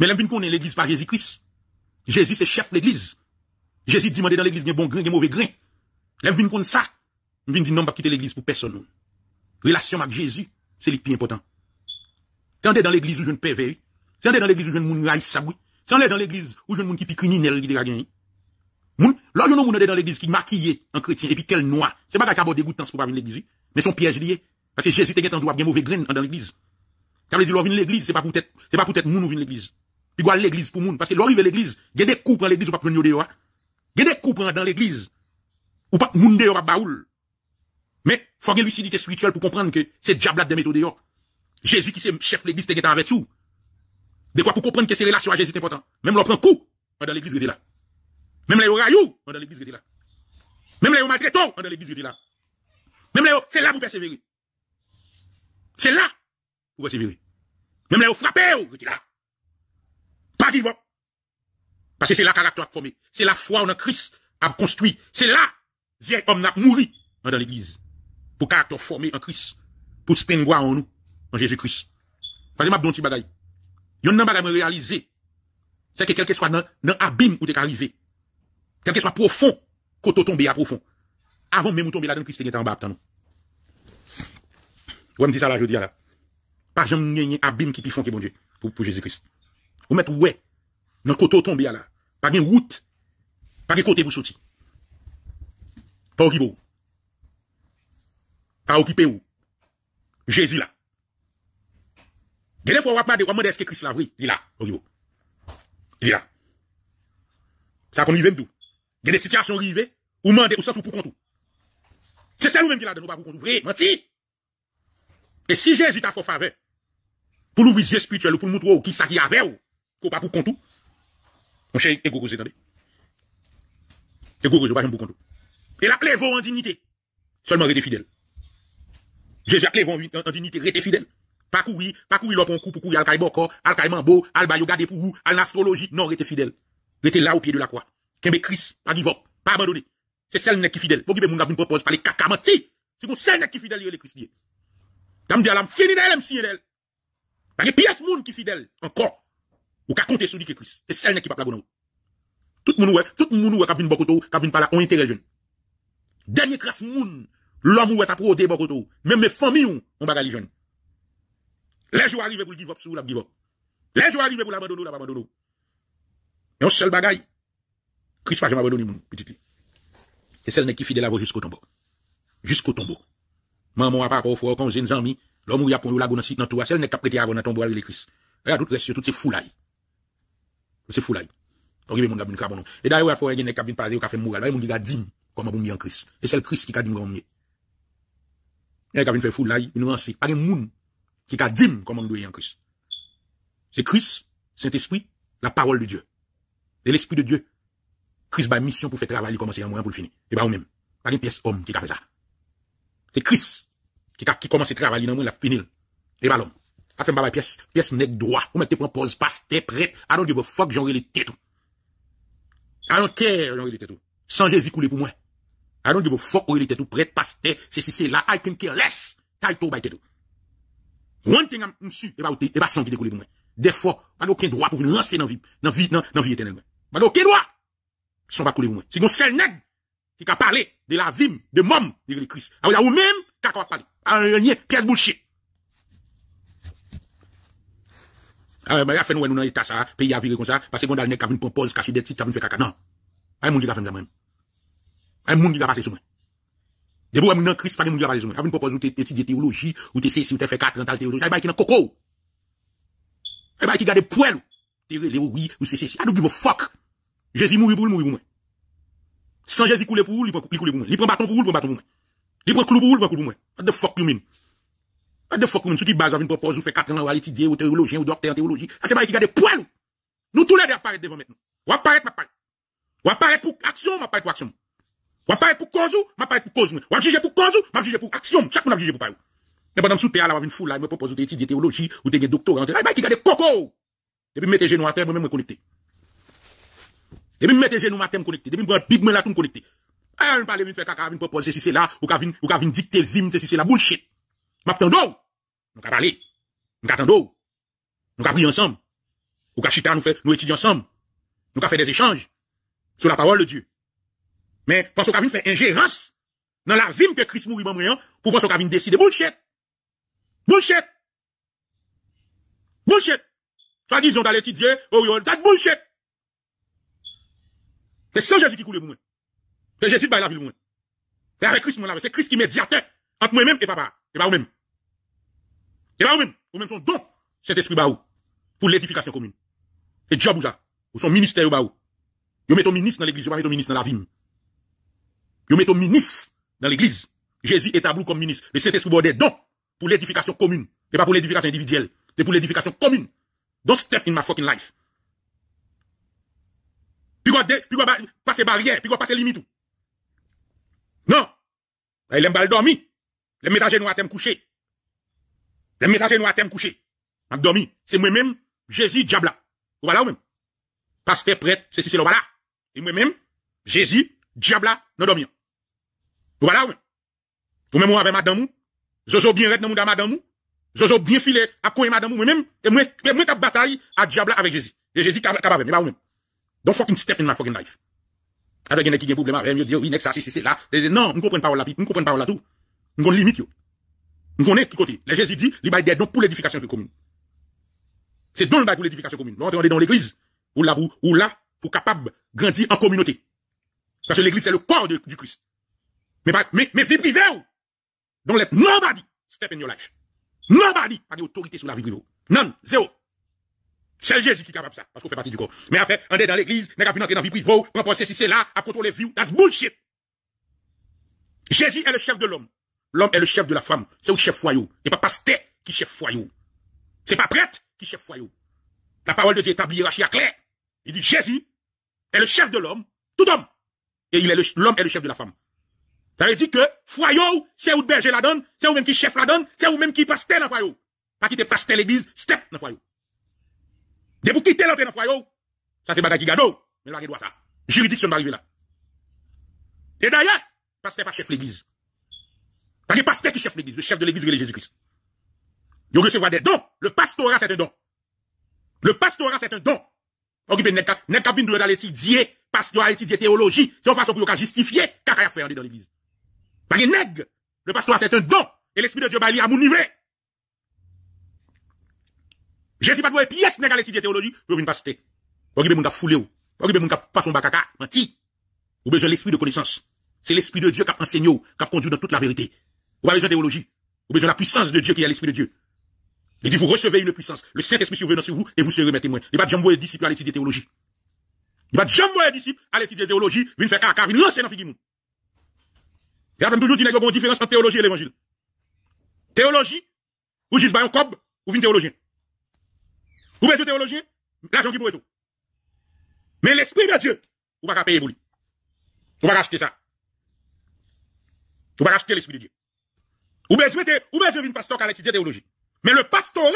Mais l'homme qu'on est l'église par Jésus-Christ. Jésus, c'est chef de l'église. Jésus demandait dans l'église, il y a bon grain, il y a mauvais grain. L'homme vient ça. Il vient dire, non, pas quitter l'église pour personne. Relation avec Jésus, c'est le plus important. Tendez dans l'église où je ne on est dans l'église où je ne Si on est dans l'église où je ne moun qui criminel qui dégage Moun, là, je ne dans l'église qui maquillé en chrétien, et puis quel noir. C'est pas qu'à dégoûtant pour pas venir l'église, mais son piège lié. Parce que Jésus, te en droit bien mauvais grain dans l'église. Ça veut dire, l'on vient l'église, c'est pas pour être, c'est pas pour être l'église puis doit l'église pour moun parce que l'arrivée l'église il y a des coups dans l'église ou pas prendre dehors il y a des coups dans l'église ou pas moun dehors baoul mais faut une lucidité spirituelle pour comprendre que c'est diable des méthodes dehors Jésus qui c'est chef l'église est avec tout de quoi pour comprendre que ces relations à Jésus c'est important même l'on prend coup dans l'église était là même les rayou dans l'église était là même les maltraitants dans l'église était là même les c'est là pour persévérer c'est là pour persévérer même les frappe, était là parce que c'est là caractère formé. C'est la foi en Christ a construit. C'est là, vieil homme n'a mouru dans l'église. Pour caractère formé en Christ. Pour se en nous. En Jésus-Christ. Parce que m'a petit bagaille. Yon n'a bagaille réalisé. C'est que quel que soit dans, dans abîme où t'es arrivé. Quel que soit profond, qu'on tombé à profond. Avant même de tomber là dans Christ, t'es en bas, non. vous. me dites ça là, je dis là. Pas jamais un abîme qui pifon qui bon Dieu. pour Jésus-Christ. Ou met ou we, nan koto tombe ya la. Pa gen wout, pa gen kote vusoti. Pa okibo. Pa okipe ou. Jezu la. Gede fwa wap made, waman de eske kris la vri. Li la, okibo. Li la. Sa kon mi vem dou. Gede sityasyon ri ve, ou mande, ou sotou pou kontou. Se selou men gila de nou bagou kontou. Vri, menti! Et si jezu ta fwa fave, pou nou vizye sprituel, ou pou nou trou, ki sa ki ave ou, pas pour pou Mon chè, e gogo se tande. E gogo Et pa jom pou la en dignité. Seulement rete fidèle. Jésus a vont en dignité, rete fidèle. pas courir pa pour lopon kou pour courir al kaiboko, al mambo, al bayo gade pour vous al astrologie. Non, rete fidèle. Rete là au pied de la croix. Kembe Christ, pas givop, pas abandonné. C'est celle qui fidèle. Pour qui mon gars propose, parler caca menti. C'est pour celle qui fidèle, les le Christ. Dame dit, fini d'elle, elle me d'elle. Parce que pièce monde qui fidèle, encore. Ou ka compter sur lui que Christ. C'est celle qui pas la bonne Tout le monde, tout le monde, ouais, qui vient Bokoto, qui pala parler, on intérêt jeune. Dernier classe moun, l'homme, ouais, t'as pro de Bokoto. Même mes familles, ont bagaille jeune. Les jours arrivent pour le give sou sous la give Les jours arrivent pour l'abandonner, l'abandonner. Et on seul bagaille. Christ pas jamais abandonné mon petit. C'est celle qui fidèle à vous jusqu'au tombeau. Jusqu'au tombeau. Maman papa, pas fort quand j'ai une amie, l'homme ou y a pour la gonne dans tout, celle qui a prêté avant dans tombeau avec Christ. Regarde tout reste toutes ces c'est fou là. Donc, il y a des gens qui ont Et d'ailleurs, il faut qu'il y a des gens qui ont là, Il y a qui dit, comment vous en Christ. Et c'est le Christ qui a dit, comment vous Il y a fait fou là, Il nous enseigne pas des monde qui a dit, comment vous en Christ. C'est Christ, Saint-Esprit, la parole de Dieu. Et l'Esprit de Dieu, Christ a mission pour faire travailler, commencer en mourir pour le finir. Et pas bah, même Pas une pièce homme qui a fait ça. C'est Christ qui, qui commence à travailler dans le monde, la finir. Et pas bah, l'homme. A fait m'baba pièce, pièce nek droit. Ou mettez propose, passe, t'es prêt. I don't give a fuck, j'en relis tétou. I don't care, j'en relis tête. Sans Jésus couler pour moi. I don't give a fuck, j'en relis tétou, Prêt, passe, t'es, c'est si c'est là. I can care less. Taito, tout, by One thing I'm et pas et pas sans qui découle pour moi. Des fois, pas aucun droit pour nous lancer dans vie, dans vie, dans vie éternelle. Pas aucun droit. Sans pas couler pour moi. Si gon seul nek qui a parlé de la vie, de mom, de Christ. Alors, ou même, qui a parlé. lien pièce bullshit. Ah, a, mwen a fen wè nou nan etasa, peyi a vire kon sa, pa se kwen dal nek avin pompouz, skasou det, si t'avin fè kaka. Nan, a yon moun di la fèm zaman. A yon moun di la pasè soumè. Debo wè moun nan kris, pa yon moun di la pasè soumè. Avin pompouz, ou te ti di teologi, ou te se si, ou te fè katran tal teologi. Ah, a yon mwen ki nan kokou. A yon mwen ki gade pouè lou. Te re le oui, ou se se si. Adou bi wou fok. Jezi mou yon mou yon mou yon mou mou mou mou mou mou mou mou mou Pas ah, de fois que nous qui bagage une propose, ou fait 4 ans, ou à étudier, ou théologien, ou docteur en théologie. C'est pas qui garde poils Nous tous les deux apparaissent devant maintenant. Ou apparaître, on Ou apparaître pour action, ma m'apparaître pour action. Ou apparaître pour cause, ma m'apparaître pour cause. Ou juger pour cause, ma m'apparaître pour action. Chaque monde a jugé pour parler. Mais pendant sous terre, là, une foule, là, me propose d'étudier théologie, ou docteur en théologie. Ah, là, qui garde coco. Et puis, mettez genoux à terre, moi-même, connecté. Et puis, mettez genoux à terre, connecté. Et puis, prends big, là, tout connecté. Ah, on parle, une fait caca, une proposer si c'est là, ou qu'à venir dicter, zim, si c'est la bullshit. M'attendons. Nous allons parler. Nous attendons. Nous allons prier ensemble. Nous allons nous fait, nous étudions ensemble. Nous allons des échanges sur la parole de Dieu. Mais, françois qu'on fait ingérence dans la vie que Christ mourit en pour penser qu'on décider bullshit. Bullshit. Bullshit. Soit disons d'aller étudier, oh yo, that bullshit. C'est sans Jésus qui coule pour moi. C'est Jésus qui baille la vie pour moi. C'est avec Christ, mon c'est Christ qui terre, entre moi-même et papa, et pas vous-même. C'est là, vous-même, vous-même, son don, cet esprit baou, pour l'édification commune. Et job ou ça, ministères son ministère baou. Vous mettez un ministre dans l'église, vous mettez un ministre dans la vie. Vous mettez un ministre dans l'église. Jésus est établit comme ministre. Le cet esprit vous des dons pour l'édification commune. Et pas pour l'édification individuelle. C'est pour l'édification commune. Don't step in my fucking life. Puis quoi, puis quoi, passer barrière, puis quoi, passer limite tout. Non. Il aime pas dormir. Il aime à genoux couché. Dem nous à genoux coucher. thème couché. c'est moi-même, Jésus, diabla. Vous voilà ou même? Pasteur, prêtre, c'est si c'est là, là. Et moi-même, Jésus, diabla, nous non dormi. voilà ou même? Vous même moi avec madame Zozo bien rette dans mon madame Zozo bien filé à quoi madame moi-même, et moi, moi ta bataille à diabla avec Jésus. Et Jésus, capable, mais pas ou même. Don't fucking step in my fucking life. Avec un qui a un problème avec, yo, oui, next, ça, si c'est, là. Non, on comprend pas là, on comprend pas là tout. On limite, yo. Nous connaissons qui côté. Les Jésus dit, il y a des pour l'édification de la commune. C'est dans le pour l'édification commune. On est dans l'église. Ou là, ou, ou là, pour capable grandir en communauté. Parce que l'église, c'est le corps du Christ. Mais, mais, mais vie privée, donc l'être, nobody step in your life. Nobody pas d'autorité sur la vie privée. Non, zéro. C'est le Jésus qui est capable de ça, parce qu'on fait partie du corps. Mais fait, on est dans l'église, on est dans la vie privée, on pense si c'est là, à contrôler vie, that's bullshit. Jésus est le chef de l'homme. L'homme est le chef de la femme. C'est au chef foyer. n'est pas pasteur qui chef foyer. C'est pas prêtre qui chef foyau. La parole de Dieu établit la à clair. Il dit Jésus est le chef de l'homme, tout homme. Et il est l'homme est le chef de la femme. Ça veut dire que foyau, c'est où berger la donne, c'est où même qui chef la donne, c'est où même qui pasteur dans foyer. Pas quitter pasteur l'église, step dans foyer. De vous quitter l'entrée dans foyer, ça c'est bagaille qui gado, mais là, il doit ça. Juridiction d'arriver là. Et d'ailleurs, pasteur pas chef l'église. Parce que pasteur qui chef l'église, le chef de l'église, c'est Jésus-Christ. Il recevra des dons. Le pastorat, c'est un don. Le pastorat, c'est un don. Occupé Nekabin doit étudier, pasteur étudier théologie. C'est une façon pour justifier qu'a a faire dans l'église. Parce que nègre, le pastorat, c'est un don. Et l'esprit de Dieu, va à mon niveau. Jésus pas de pièce, nègre à l'étudier théologie, pour une pasteur. Occupé mon foulé ou. Occupé mon pas son menti. Ou besoin l'esprit de connaissance. C'est l'esprit de Dieu qui a enseigné, qui a conduit dans toute la vérité. Vous pas besoin de théologie. Vous besoin de la puissance de Dieu qui est l'Esprit de Dieu. Il dit, vous recevez une puissance. Le Saint-Esprit survenant sur vous et vous serez mes témoins. Il va jamais les disciples à l'étude de théologie. Il va jamais les disciples à l'étude de théologie, venir faire caca, viennent lancer dans le figure. Il a toujours dit, il y a une différence entre théologie et l'évangile. Théologie, vous juste un cob, ou une théologien. Vous la théologien, l'argent qui pourrait tout. Mais l'Esprit de Dieu, vous ne pas payer pour lui. Vous ne pas acheter ça. Vous ne pas acheter l'Esprit de Dieu. Ou bien te, ou ben je pasteur à l'étude théologie. Mais le pastorat,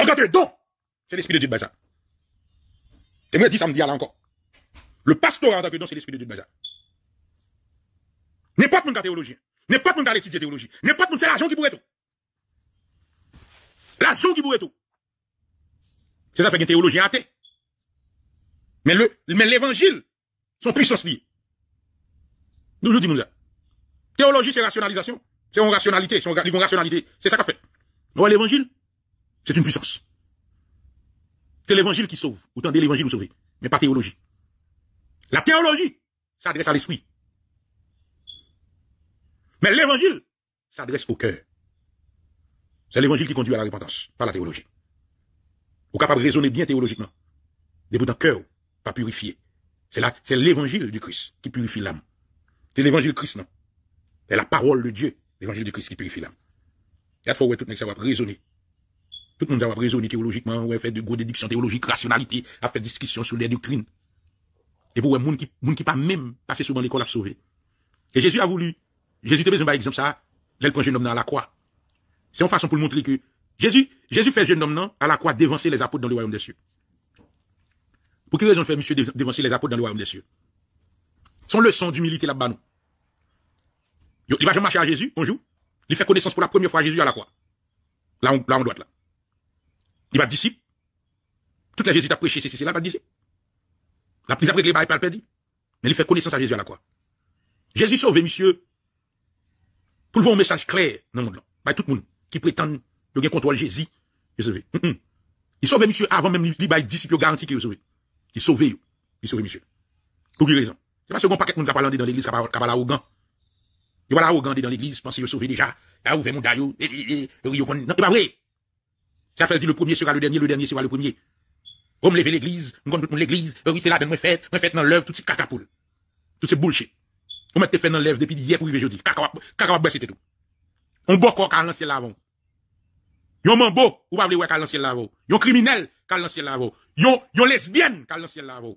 en tant que don, c'est l'esprit de Dieu de Baja. Et moi, dit samedi, là encore. Le pastorat en tant que don, c'est l'esprit de Dieu de pour une n'est pas pour pour qui étudier théologie, n'est pas pour c'est l'argent qui pourrait tout. L'argent qui pourrait tout. C'est ça fait une théologie athée. Mais le, mais l'évangile, son puissance liée. Nous, nous disons ça. Théologie, c'est rationalisation. C'est en rationalité, c'est une rationalité. C'est ça qu'a fait. l'évangile, c'est une puissance. C'est l'évangile qui sauve. Autant dire l'évangile vous sauver. mais pas théologie. La théologie s'adresse à l'esprit. Mais l'évangile s'adresse au cœur. C'est l'évangile qui conduit à la repentance, pas la théologie. Vous capable de raisonner bien théologiquement. Des bouts d'un cœur, pas purifié. C'est là, c'est l'évangile du Christ qui purifie l'âme. C'est l'évangile Christ, non? C'est la parole de Dieu l'évangile de Christ qui purifie l'âme. Il faut que tout le monde va raisonner. Tout le monde va raisonner théologiquement, a faire de gros déductions théologiques, rationalité, à faire discussion sur les doctrines. Et pour les gens qui, ne qui pas même passé souvent l'école à sauver. Et Jésus a voulu, Jésus te besoin par exemple ça, là, prend jeune homme dans la croix. C'est une façon pour montrer que Jésus, Jésus fait jeune homme à la croix dévancer les apôtres dans le royaume des cieux. Pour quelle raison fait monsieur dévancer les apôtres dans le royaume des cieux? Son leçon d'humilité là-bas, nous. Il va jamais marcher à Jésus, un jour. Il fait connaissance pour la première fois à Jésus à la croix. Là, on, là, on doit là. Il va disciple. toutes les Jésus a prêché, c'est là, pas disciple. La prise après, il va pas perdu. Mais il fait connaissance à Jésus à la croix. Jésus sauve, monsieur. Pour le voir un message clair dans le monde là. Bah, tout le monde qui prétend qu'il avez contrôle Jésus. Il sauve. Mm, mm Il sauve, monsieur, avant même il va disciple garanti qu'il sauvé. Il sauve, il sauve, monsieur. Pour quelle raison? C'est parce qu'on paquet que monde qui a dans l'église, qui a parlé arrogant. Yo va là où dans l'église, pensez y'a vous déjà. Là où mon daïo, et yo Non, c'est pas vrai. Ça fait dire le premier sera le dernier, le dernier sera le premier. On me lève l'église, on compte tout l'église, euh, oui, c'est là, ben, moi fait, moi fait dans l'œuvre, tout ce cacapoule. Tout ce bullshit. On mette fait dans l'œuvre depuis hier pour vivre jeudi. Cacapoule, c'était tout. On boit quoi qu'à l'ancien l'avant. Yon mambo, ou pas voulez qu'à l'ancien lavon. Yon criminel, qu'à l'ancien l'avant. Yon, yon lesbienne, kal l'ancien l'avant.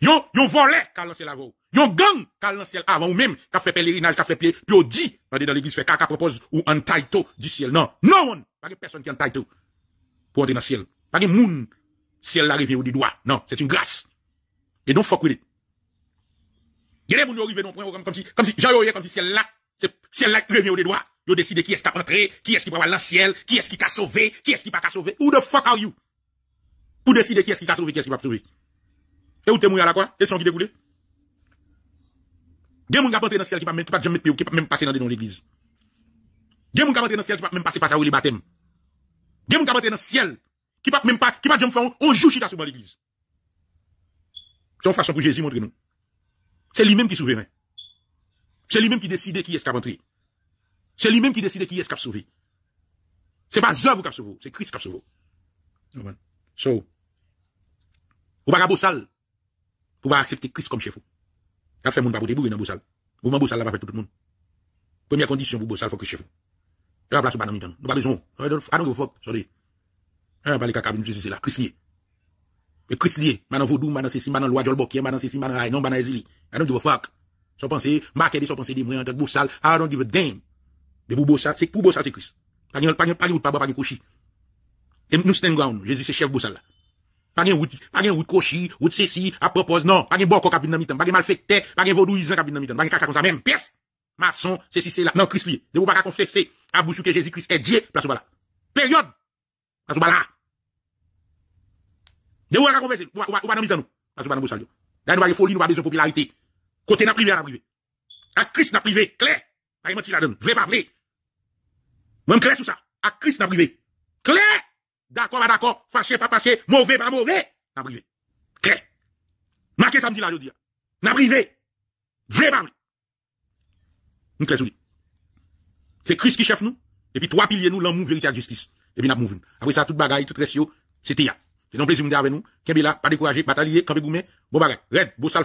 Yon, yon volé, kal l'ancien l'avant. Yon gang ka le avant ou même ka fait pèlerinage, ka fait pied, puis on dit dans l'église fait kaka propose ou en taito du ciel. Non, non one, pas de personne qui en taïto pour entrer dans le ciel. Pas de moun ciel la rivière ou du doigt. Non, c'est une grâce. Et donc fuck with it. Il y a des gens qui point comme si comme si j'ai comme si ciel là, c'est ciel là qui revient ou du doigt. Yo décide qui est-ce qui a entré, qui est-ce qui va aller dans le ciel, qui est-ce qui a sauvé, qui est-ce qui pas sauvé. Who the fuck are you? Pour décider qui est-ce qui a sauvé, qui est-ce qui va sauver. Et où t'es mouillé à la quoi? Et son qui découlé? Gen moun même entre dans ciel qui pa pas pas jamais ou, Qui pa même passer Qui ne entre dans qui qui pa C'est façon que Jésus montre nous. C'est lui-même qui souverain. C'est lui-même qui décide qui est-ce qui C'est lui-même qui décide qui est-ce qui C'est pas œuvre qui a sauvé, c'est Christ qui a sauvé. So, ou pas sale, pour pas accepter Christ comme chef a fait mon pas pour dans Vous Mouvement Boussal là va faire tout le monde. Première condition pour Bossal, faut que je Et la place pas dans Nous pas besoin. I don't a fuck, sorry. Ah, eh, pas les caca, c'est là, Chris Et Chris lié, maintenant vaudou, maintenant ceci, maintenant loi maintenant ceci, maintenant don't fuck. marquer De c'est pour c'est pas de, pas de, de, pas de, pas de, pas de, de, de, de, pas de route, pas de route cochi, route ceci, à propos, non. Pas gen boko qui vient dans pas gen malfecté, pas gen vaudouisant qui vient dans pas gen caca comme ça même. Pièce, maçon, ceci, c'est là. Non, Christ lié. De vous pas confesser, à bouche que Jésus-Christ est Dieu, place là. Période, place là. De vous pas confesser, ou pas dans mitan nous, place là, nous salut. Là, nous pas de folie, nous pas besoin de popularité. Côté n'a privé, à privé. À Christ n'a privé, clair. Pas de mentir la donne, vrai pas vrai. Même clair sur ça. À Christ n'a privé. Clair! D'accord, pas bah, d'accord. Fâché, pas fâché. Mauvais, pas mauvais. N'a privé. Clair. Marquez samedi là, je dis. N'a privé. Vrai, pas Nous, clair, je C'est Christ qui chef nous. Et puis, trois piliers nous, l'amour, vérité, justice. Et puis, n'a mouvement. Après ça, toute bagaille, tout reste, c'était ya. C'est non plaisir, nous avec nous. Kébé là, pas découragé, bataillé, vous gourmet, bon bagaille. Red, beau sale